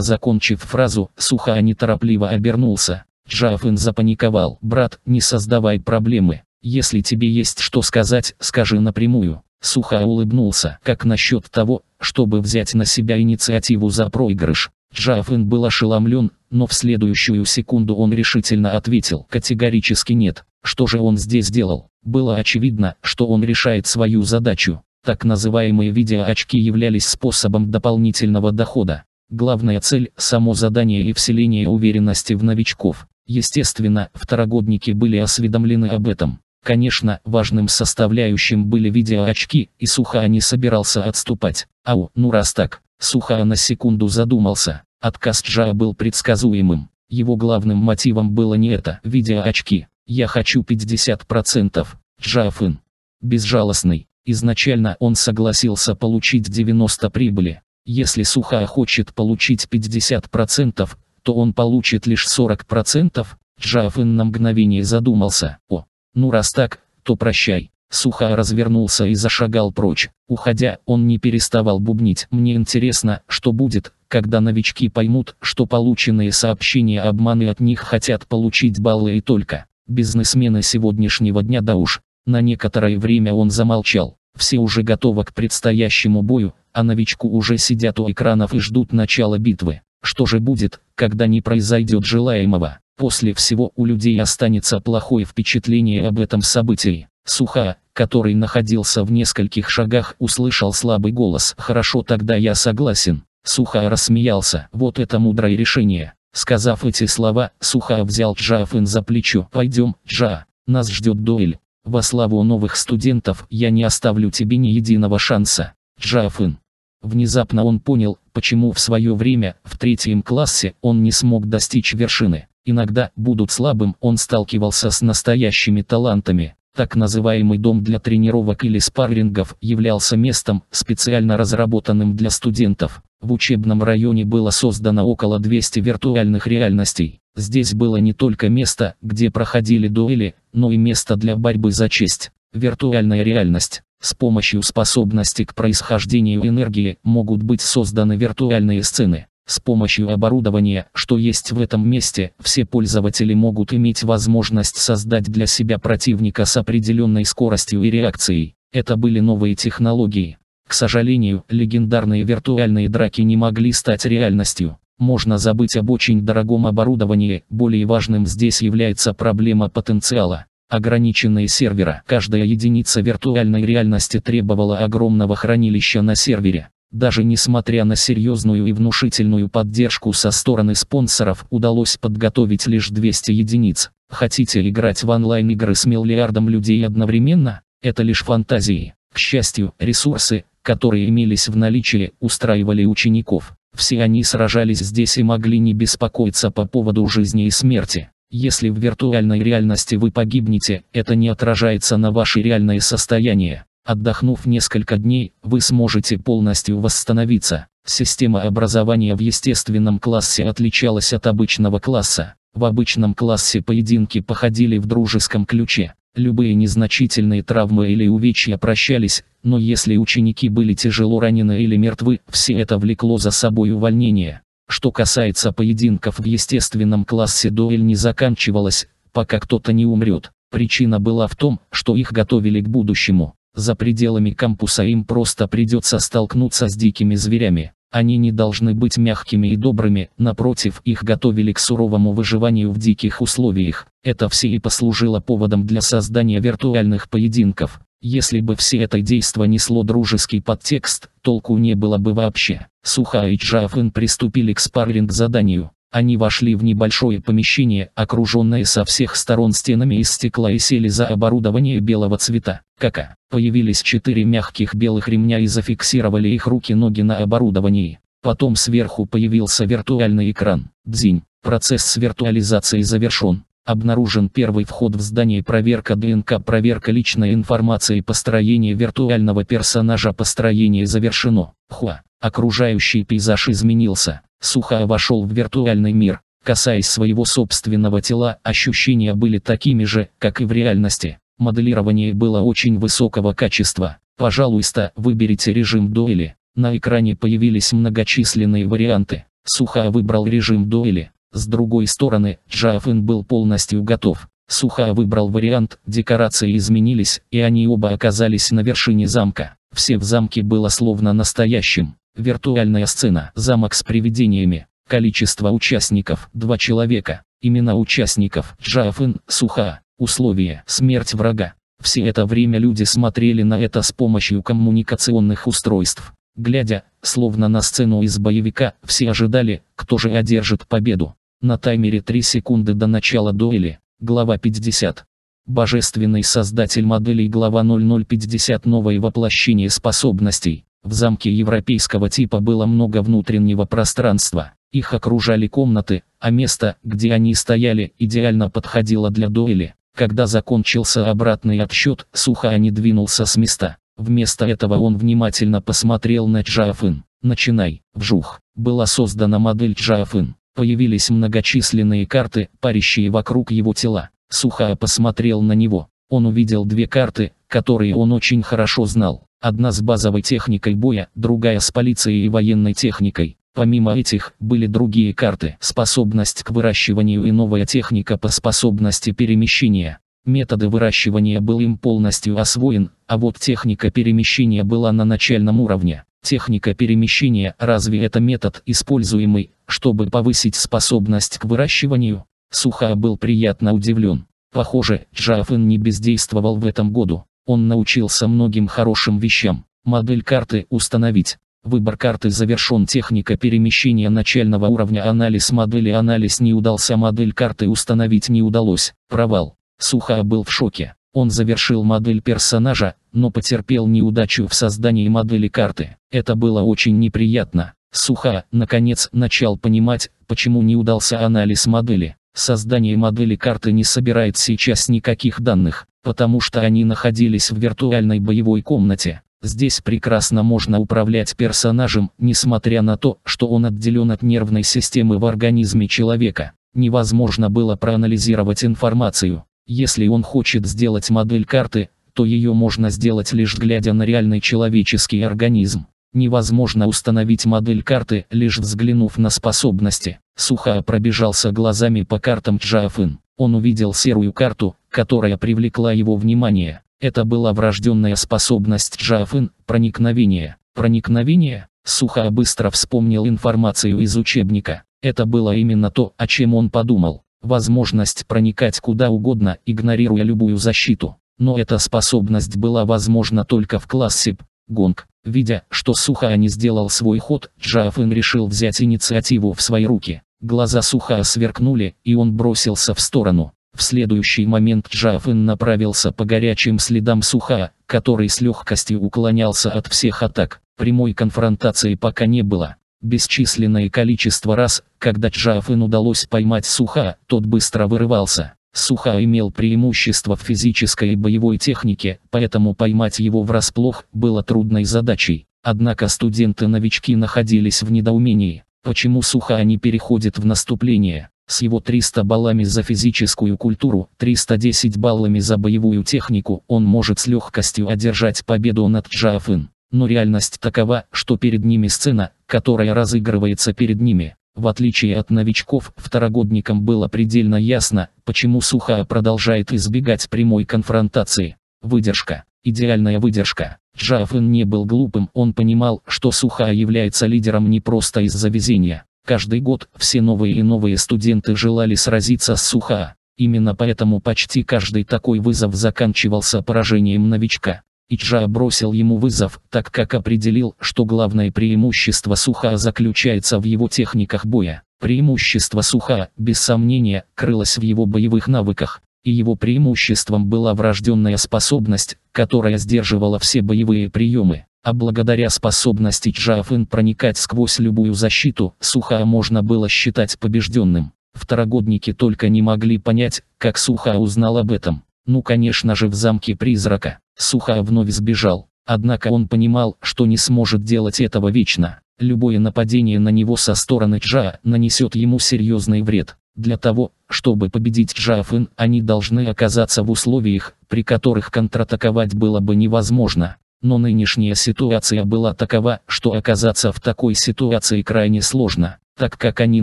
S1: Закончив фразу, Сухая неторопливо обернулся. Джафин запаниковал. «Брат, не создавай проблемы. Если тебе есть что сказать, скажи напрямую. Сухо улыбнулся. Как насчет того, чтобы взять на себя инициативу за проигрыш? Джафин был ошеломлен, но в следующую секунду он решительно ответил «категорически нет». Что же он здесь делал? Было очевидно, что он решает свою задачу. Так называемые видеоочки являлись способом дополнительного дохода. Главная цель – само задание и вселение уверенности в новичков. Естественно, второгодники были осведомлены об этом. Конечно, важным составляющим были видеоочки, и Сухая не собирался отступать. Ау, ну раз так, Сухая на секунду задумался. Отказ Джая был предсказуемым. Его главным мотивом было не это, видеоочки. Я хочу 50%. Джафын. Безжалостный. Изначально он согласился получить 90 прибыли. Если Сухая хочет получить 50%, то он получит лишь 40%. Джафын на мгновение задумался. О, ну раз так, то прощай. Сухо развернулся и зашагал прочь. Уходя, он не переставал бубнить. Мне интересно, что будет, когда новички поймут, что полученные сообщения обманы от них хотят получить баллы и только. Бизнесмены сегодняшнего дня да уж. На некоторое время он замолчал. Все уже готовы к предстоящему бою, а новичку уже сидят у экранов и ждут начала битвы. Что же будет, когда не произойдет желаемого? После всего у людей останется плохое впечатление об этом событии. Суха, который находился в нескольких шагах, услышал слабый голос. «Хорошо, тогда я согласен». Суха рассмеялся. «Вот это мудрое решение». Сказав эти слова, Суха взял Джафин за плечо. «Пойдем, Джа, нас ждет дуэль. Во славу новых студентов я не оставлю тебе ни единого шанса». Джафин. Внезапно он понял, почему в свое время, в третьем классе, он не смог достичь вершины иногда будут слабым, он сталкивался с настоящими талантами. Так называемый дом для тренировок или спаррингов являлся местом, специально разработанным для студентов. В учебном районе было создано около 200 виртуальных реальностей. Здесь было не только место, где проходили дуэли, но и место для борьбы за честь. Виртуальная реальность. С помощью способности к происхождению энергии могут быть созданы виртуальные сцены. С помощью оборудования, что есть в этом месте, все пользователи могут иметь возможность создать для себя противника с определенной скоростью и реакцией. Это были новые технологии. К сожалению, легендарные виртуальные драки не могли стать реальностью. Можно забыть об очень дорогом оборудовании, более важным здесь является проблема потенциала. Ограниченные сервера. Каждая единица виртуальной реальности требовала огромного хранилища на сервере. Даже несмотря на серьезную и внушительную поддержку со стороны спонсоров, удалось подготовить лишь 200 единиц. Хотите играть в онлайн-игры с миллиардом людей одновременно? Это лишь фантазии. К счастью, ресурсы, которые имелись в наличии, устраивали учеников. Все они сражались здесь и могли не беспокоиться по поводу жизни и смерти. Если в виртуальной реальности вы погибнете, это не отражается на ваше реальное состояние. Отдохнув несколько дней, вы сможете полностью восстановиться. Система образования в естественном классе отличалась от обычного класса. В обычном классе поединки походили в дружеском ключе. Любые незначительные травмы или увечья прощались, но если ученики были тяжело ранены или мертвы, все это влекло за собой увольнение. Что касается поединков в естественном классе, дуэль не заканчивалась, пока кто-то не умрет. Причина была в том, что их готовили к будущему. За пределами кампуса им просто придется столкнуться с дикими зверями. Они не должны быть мягкими и добрыми, напротив, их готовили к суровому выживанию в диких условиях. Это все и послужило поводом для создания виртуальных поединков. Если бы все это действо несло дружеский подтекст, толку не было бы вообще. Суха и Джафин приступили к спарринг-заданию. Они вошли в небольшое помещение, окруженное со всех сторон стенами из стекла и сели за оборудование белого цвета. Кака. Появились четыре мягких белых ремня и зафиксировали их руки-ноги на оборудовании. Потом сверху появился виртуальный экран. Дзинь. Процесс с виртуализацией завершен. Обнаружен первый вход в здание проверка ДНК, проверка личной информации, построение виртуального персонажа, построение завершено. Хуа. Окружающий пейзаж изменился. Сухая вошел в виртуальный мир, касаясь своего собственного тела, ощущения были такими же, как и в реальности. Моделирование было очень высокого качества. Пожалуйста, выберите режим дуэли. На экране появились многочисленные варианты. Суха выбрал режим дуэли. С другой стороны, Джафин был полностью готов. Суха выбрал вариант, декорации изменились, и они оба оказались на вершине замка. Все в замке было словно настоящим. Виртуальная сцена. Замок с привидениями. Количество участников – два человека. Имена участников – Джафин, Суха. Условия – смерть врага. Все это время люди смотрели на это с помощью коммуникационных устройств. Глядя, словно на сцену из боевика, все ожидали, кто же одержит победу. На таймере 3 секунды до начала дуэли. Глава 50. Божественный создатель моделей глава 0050 Новое воплощение способностей. В замке европейского типа было много внутреннего пространства. Их окружали комнаты, а место, где они стояли, идеально подходило для дуэли. Когда закончился обратный отсчет, Сухо не двинулся с места. Вместо этого он внимательно посмотрел на Джафин. «Начинай, вжух!» Была создана модель Джафин. Появились многочисленные карты, парящие вокруг его тела. Сухая посмотрел на него. Он увидел две карты, которые он очень хорошо знал. Одна с базовой техникой боя, другая с полицией и военной техникой. Помимо этих, были другие карты. Способность к выращиванию и новая техника по способности перемещения. Методы выращивания был им полностью освоен, а вот техника перемещения была на начальном уровне. Техника перемещения – разве это метод, используемый, чтобы повысить способность к выращиванию? Суха был приятно удивлен. Похоже, Джафин не бездействовал в этом году. Он научился многим хорошим вещам. Модель карты установить. Выбор карты завершен. Техника перемещения начального уровня. Анализ модели. Анализ не удался. Модель карты установить не удалось. Провал. Суха был в шоке. Он завершил модель персонажа, но потерпел неудачу в создании модели карты. Это было очень неприятно. Суха, наконец, начал понимать, почему не удался анализ модели. Создание модели карты не собирает сейчас никаких данных, потому что они находились в виртуальной боевой комнате. Здесь прекрасно можно управлять персонажем, несмотря на то, что он отделен от нервной системы в организме человека. Невозможно было проанализировать информацию. Если он хочет сделать модель карты, то ее можно сделать лишь глядя на реальный человеческий организм. Невозможно установить модель карты, лишь взглянув на способности. Сухая пробежался глазами по картам Джафин. Он увидел серую карту, которая привлекла его внимание. Это была врожденная способность Джафин – проникновение. Проникновение? Сухая быстро вспомнил информацию из учебника. Это было именно то, о чем он подумал. Возможность проникать куда угодно, игнорируя любую защиту. Но эта способность была возможна только в классе, Гонг. Видя, что Суха не сделал свой ход, Джафин решил взять инициативу в свои руки. Глаза Суха сверкнули, и он бросился в сторону. В следующий момент Джафин направился по горячим следам Суха, который с легкостью уклонялся от всех атак. Прямой конфронтации пока не было. Бесчисленное количество раз, когда Джафин удалось поймать Суха, тот быстро вырывался. Суха имел преимущество в физической и боевой технике, поэтому поймать его врасплох было трудной задачей. Однако студенты-новички находились в недоумении, почему Суха не переходит в наступление. С его 300 баллами за физическую культуру, 310 баллами за боевую технику, он может с легкостью одержать победу над Джаафын. Но реальность такова, что перед ними сцена, которая разыгрывается перед ними. В отличие от новичков, второгодникам было предельно ясно, почему Сухая продолжает избегать прямой конфронтации. Выдержка. Идеальная выдержка. Джафин не был глупым, он понимал, что Сухая является лидером не просто из-за везения. Каждый год все новые и новые студенты желали сразиться с Сухая. Именно поэтому почти каждый такой вызов заканчивался поражением новичка. Иджа бросил ему вызов, так как определил, что главное преимущество Суха заключается в его техниках боя. Преимущество Суха, без сомнения, крылось в его боевых навыках, и его преимуществом была врожденная способность, которая сдерживала все боевые приемы. А благодаря способности Джафын проникать сквозь любую защиту, Суха можно было считать побежденным. Второгодники только не могли понять, как Суха узнал об этом. Ну конечно же в замке призрака. Сухая вновь сбежал. Однако он понимал, что не сможет делать этого вечно. Любое нападение на него со стороны Чжа нанесет ему серьезный вред. Для того, чтобы победить Джафин, они должны оказаться в условиях, при которых контратаковать было бы невозможно. Но нынешняя ситуация была такова, что оказаться в такой ситуации крайне сложно. Так как они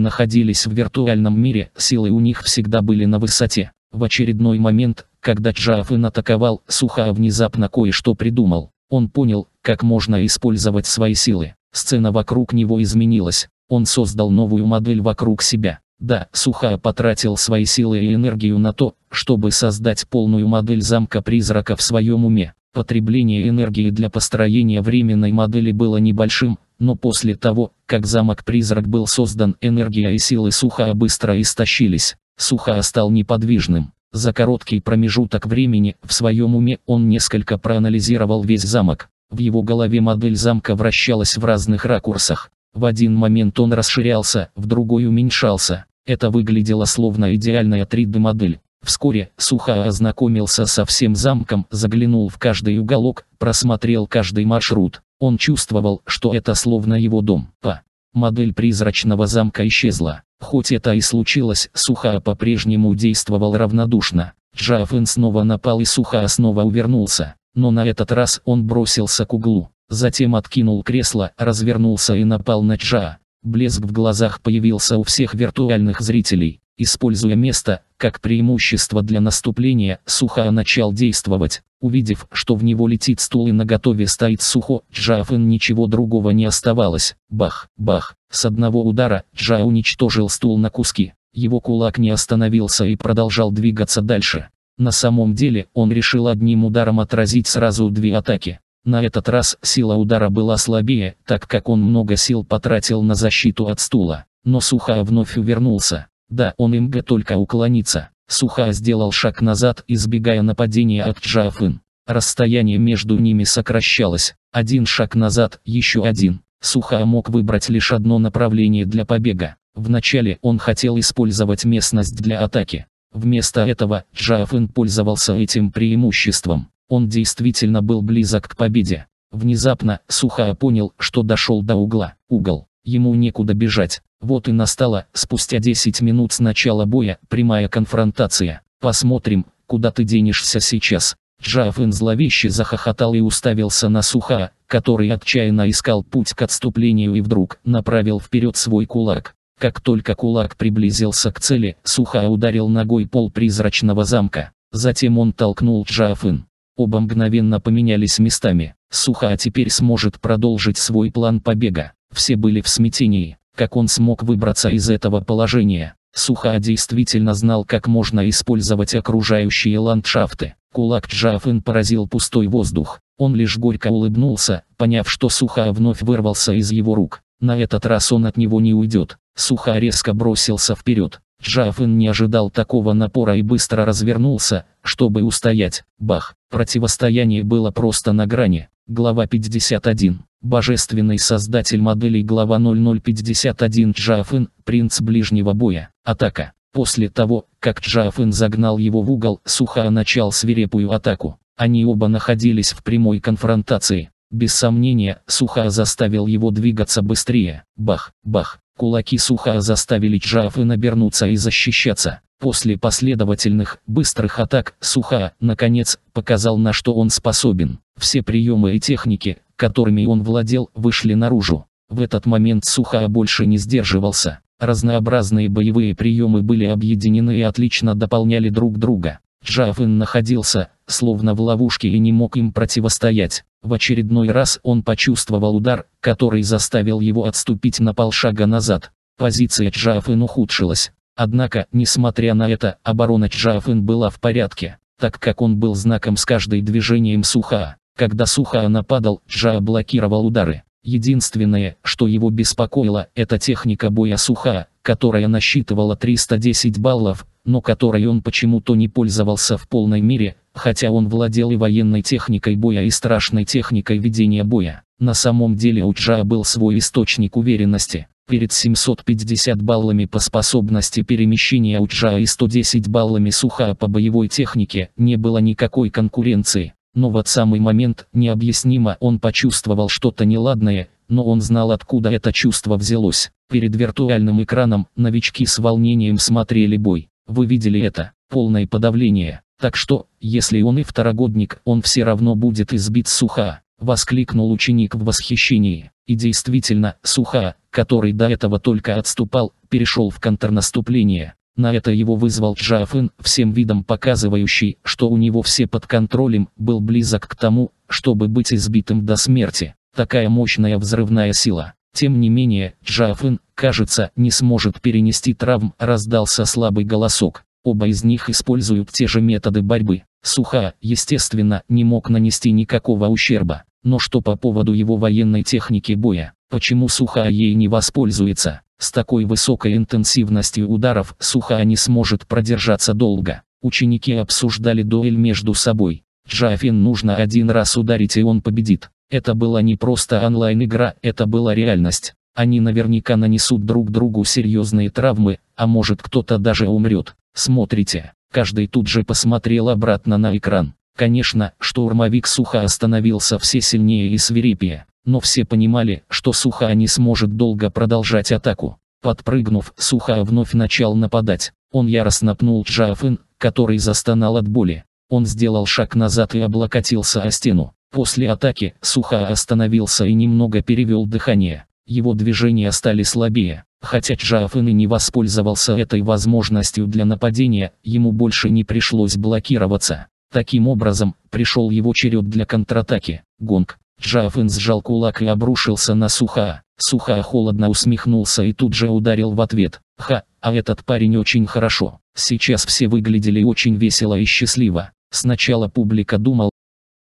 S1: находились в виртуальном мире, силы у них всегда были на высоте. В очередной момент когда Джаафын атаковал, Суха внезапно кое-что придумал. Он понял, как можно использовать свои силы. Сцена вокруг него изменилась. Он создал новую модель вокруг себя. Да, Суха потратил свои силы и энергию на то, чтобы создать полную модель замка призрака в своем уме. Потребление энергии для построения временной модели было небольшим, но после того, как замок-призрак был создан, энергия и силы Суха быстро истощились. Суха стал неподвижным. За короткий промежуток времени в своем уме он несколько проанализировал весь замок. В его голове модель замка вращалась в разных ракурсах. В один момент он расширялся, в другой уменьшался. Это выглядело словно идеальная 3D-модель. Вскоре Суха ознакомился со всем замком, заглянул в каждый уголок, просмотрел каждый маршрут. Он чувствовал, что это словно его дом. П. модель призрачного замка исчезла. Хоть это и случилось, Сухая по-прежнему действовал равнодушно. Джафен снова напал и Сухая снова увернулся, но на этот раз он бросился к углу. Затем откинул кресло, развернулся и напал на Джа. Блеск в глазах появился у всех виртуальных зрителей. Используя место, как преимущество для наступления, Суха начал действовать. Увидев, что в него летит стул и наготове стоит Сухо, Джафен ничего другого не оставалось. Бах, бах, с одного удара Джа уничтожил стул на куски. Его кулак не остановился и продолжал двигаться дальше. На самом деле, он решил одним ударом отразить сразу две атаки. На этот раз сила удара была слабее, так как он много сил потратил на защиту от стула. Но Суха вновь увернулся. Да, он им бы только уклониться. Суха сделал шаг назад, избегая нападения от Джафын. Расстояние между ними сокращалось. Один шаг назад, еще один. Суха мог выбрать лишь одно направление для побега. Вначале он хотел использовать местность для атаки. Вместо этого Джафин пользовался этим преимуществом. Он действительно был близок к победе. Внезапно Суха понял, что дошел до угла. Угол. Ему некуда бежать. Вот и настала, спустя 10 минут с начала боя, прямая конфронтация. Посмотрим, куда ты денешься сейчас. Джафин зловеще захохотал и уставился на Суха, который отчаянно искал путь к отступлению и вдруг направил вперед свой кулак. Как только кулак приблизился к цели, Суха ударил ногой пол призрачного замка. Затем он толкнул Джафин. Оба мгновенно поменялись местами. Суха теперь сможет продолжить свой план побега. Все были в смятении, как он смог выбраться из этого положения. Суха действительно знал, как можно использовать окружающие ландшафты. Кулак Джафын поразил пустой воздух. Он лишь горько улыбнулся, поняв, что Суха вновь вырвался из его рук. На этот раз он от него не уйдет. Суха резко бросился вперед. Джафын не ожидал такого напора и быстро развернулся, чтобы устоять. Бах! Противостояние было просто на грани. Глава 51. Божественный создатель моделей глава 0051 Джафын, принц ближнего боя. Атака. После того, как Джафин загнал его в угол, Суха начал свирепую атаку. Они оба находились в прямой конфронтации. Без сомнения, Суха заставил его двигаться быстрее. Бах, бах. Кулаки Суха заставили Джафин обернуться и защищаться. После последовательных, быстрых атак, Суха, наконец, показал на что он способен. Все приемы и техники, которыми он владел, вышли наружу. В этот момент Суха больше не сдерживался. Разнообразные боевые приемы были объединены и отлично дополняли друг друга. Джафин находился, словно в ловушке и не мог им противостоять. В очередной раз он почувствовал удар, который заставил его отступить на полшага назад. Позиция Джафин ухудшилась. Однако, несмотря на это, оборона Джафин была в порядке, так как он был знаком с каждым движением Суха. Когда Суха нападал, Джа блокировал удары. Единственное, что его беспокоило, это техника боя Суха, которая насчитывала 310 баллов, но которой он почему-то не пользовался в полной мере, хотя он владел и военной техникой боя и страшной техникой ведения боя. На самом деле у Джа был свой источник уверенности. Перед 750 баллами по способности перемещения у и 110 баллами Суха по боевой технике не было никакой конкуренции. Но в этот самый момент, необъяснимо, он почувствовал что-то неладное, но он знал откуда это чувство взялось. Перед виртуальным экраном новички с волнением смотрели бой. Вы видели это? Полное подавление. Так что, если он и второгодник, он все равно будет избит суха. Воскликнул ученик в восхищении. И действительно, суха, который до этого только отступал, перешел в контрнаступление. На это его вызвал Джафин, всем видом показывающий, что у него все под контролем, был близок к тому, чтобы быть избитым до смерти. Такая мощная взрывная сила. Тем не менее, Джафин, кажется, не сможет перенести травм, раздался слабый голосок. Оба из них используют те же методы борьбы. Суха, естественно, не мог нанести никакого ущерба. Но что по поводу его военной техники боя? Почему Суха ей не воспользуется? С такой высокой интенсивностью ударов Суха не сможет продержаться долго. Ученики обсуждали дуэль между собой. Джафин нужно один раз ударить и он победит. Это была не просто онлайн-игра, это была реальность. Они наверняка нанесут друг другу серьезные травмы, а может кто-то даже умрет. Смотрите. Каждый тут же посмотрел обратно на экран. Конечно, штурмовик Суха остановился все сильнее и свирепее. Но все понимали, что Суха не сможет долго продолжать атаку. Подпрыгнув, Суха вновь начал нападать. Он яростно пнул Джафин, который застонал от боли. Он сделал шаг назад и облокотился о стену. После атаки Суха остановился и немного перевел дыхание. Его движения стали слабее. Хотя Джафин и не воспользовался этой возможностью для нападения, ему больше не пришлось блокироваться. Таким образом, пришел его черед для контратаки. Гонг. Джафын сжал кулак и обрушился на Суха. Суха холодно усмехнулся и тут же ударил в ответ. «Ха, а этот парень очень хорошо. Сейчас все выглядели очень весело и счастливо. Сначала публика думал,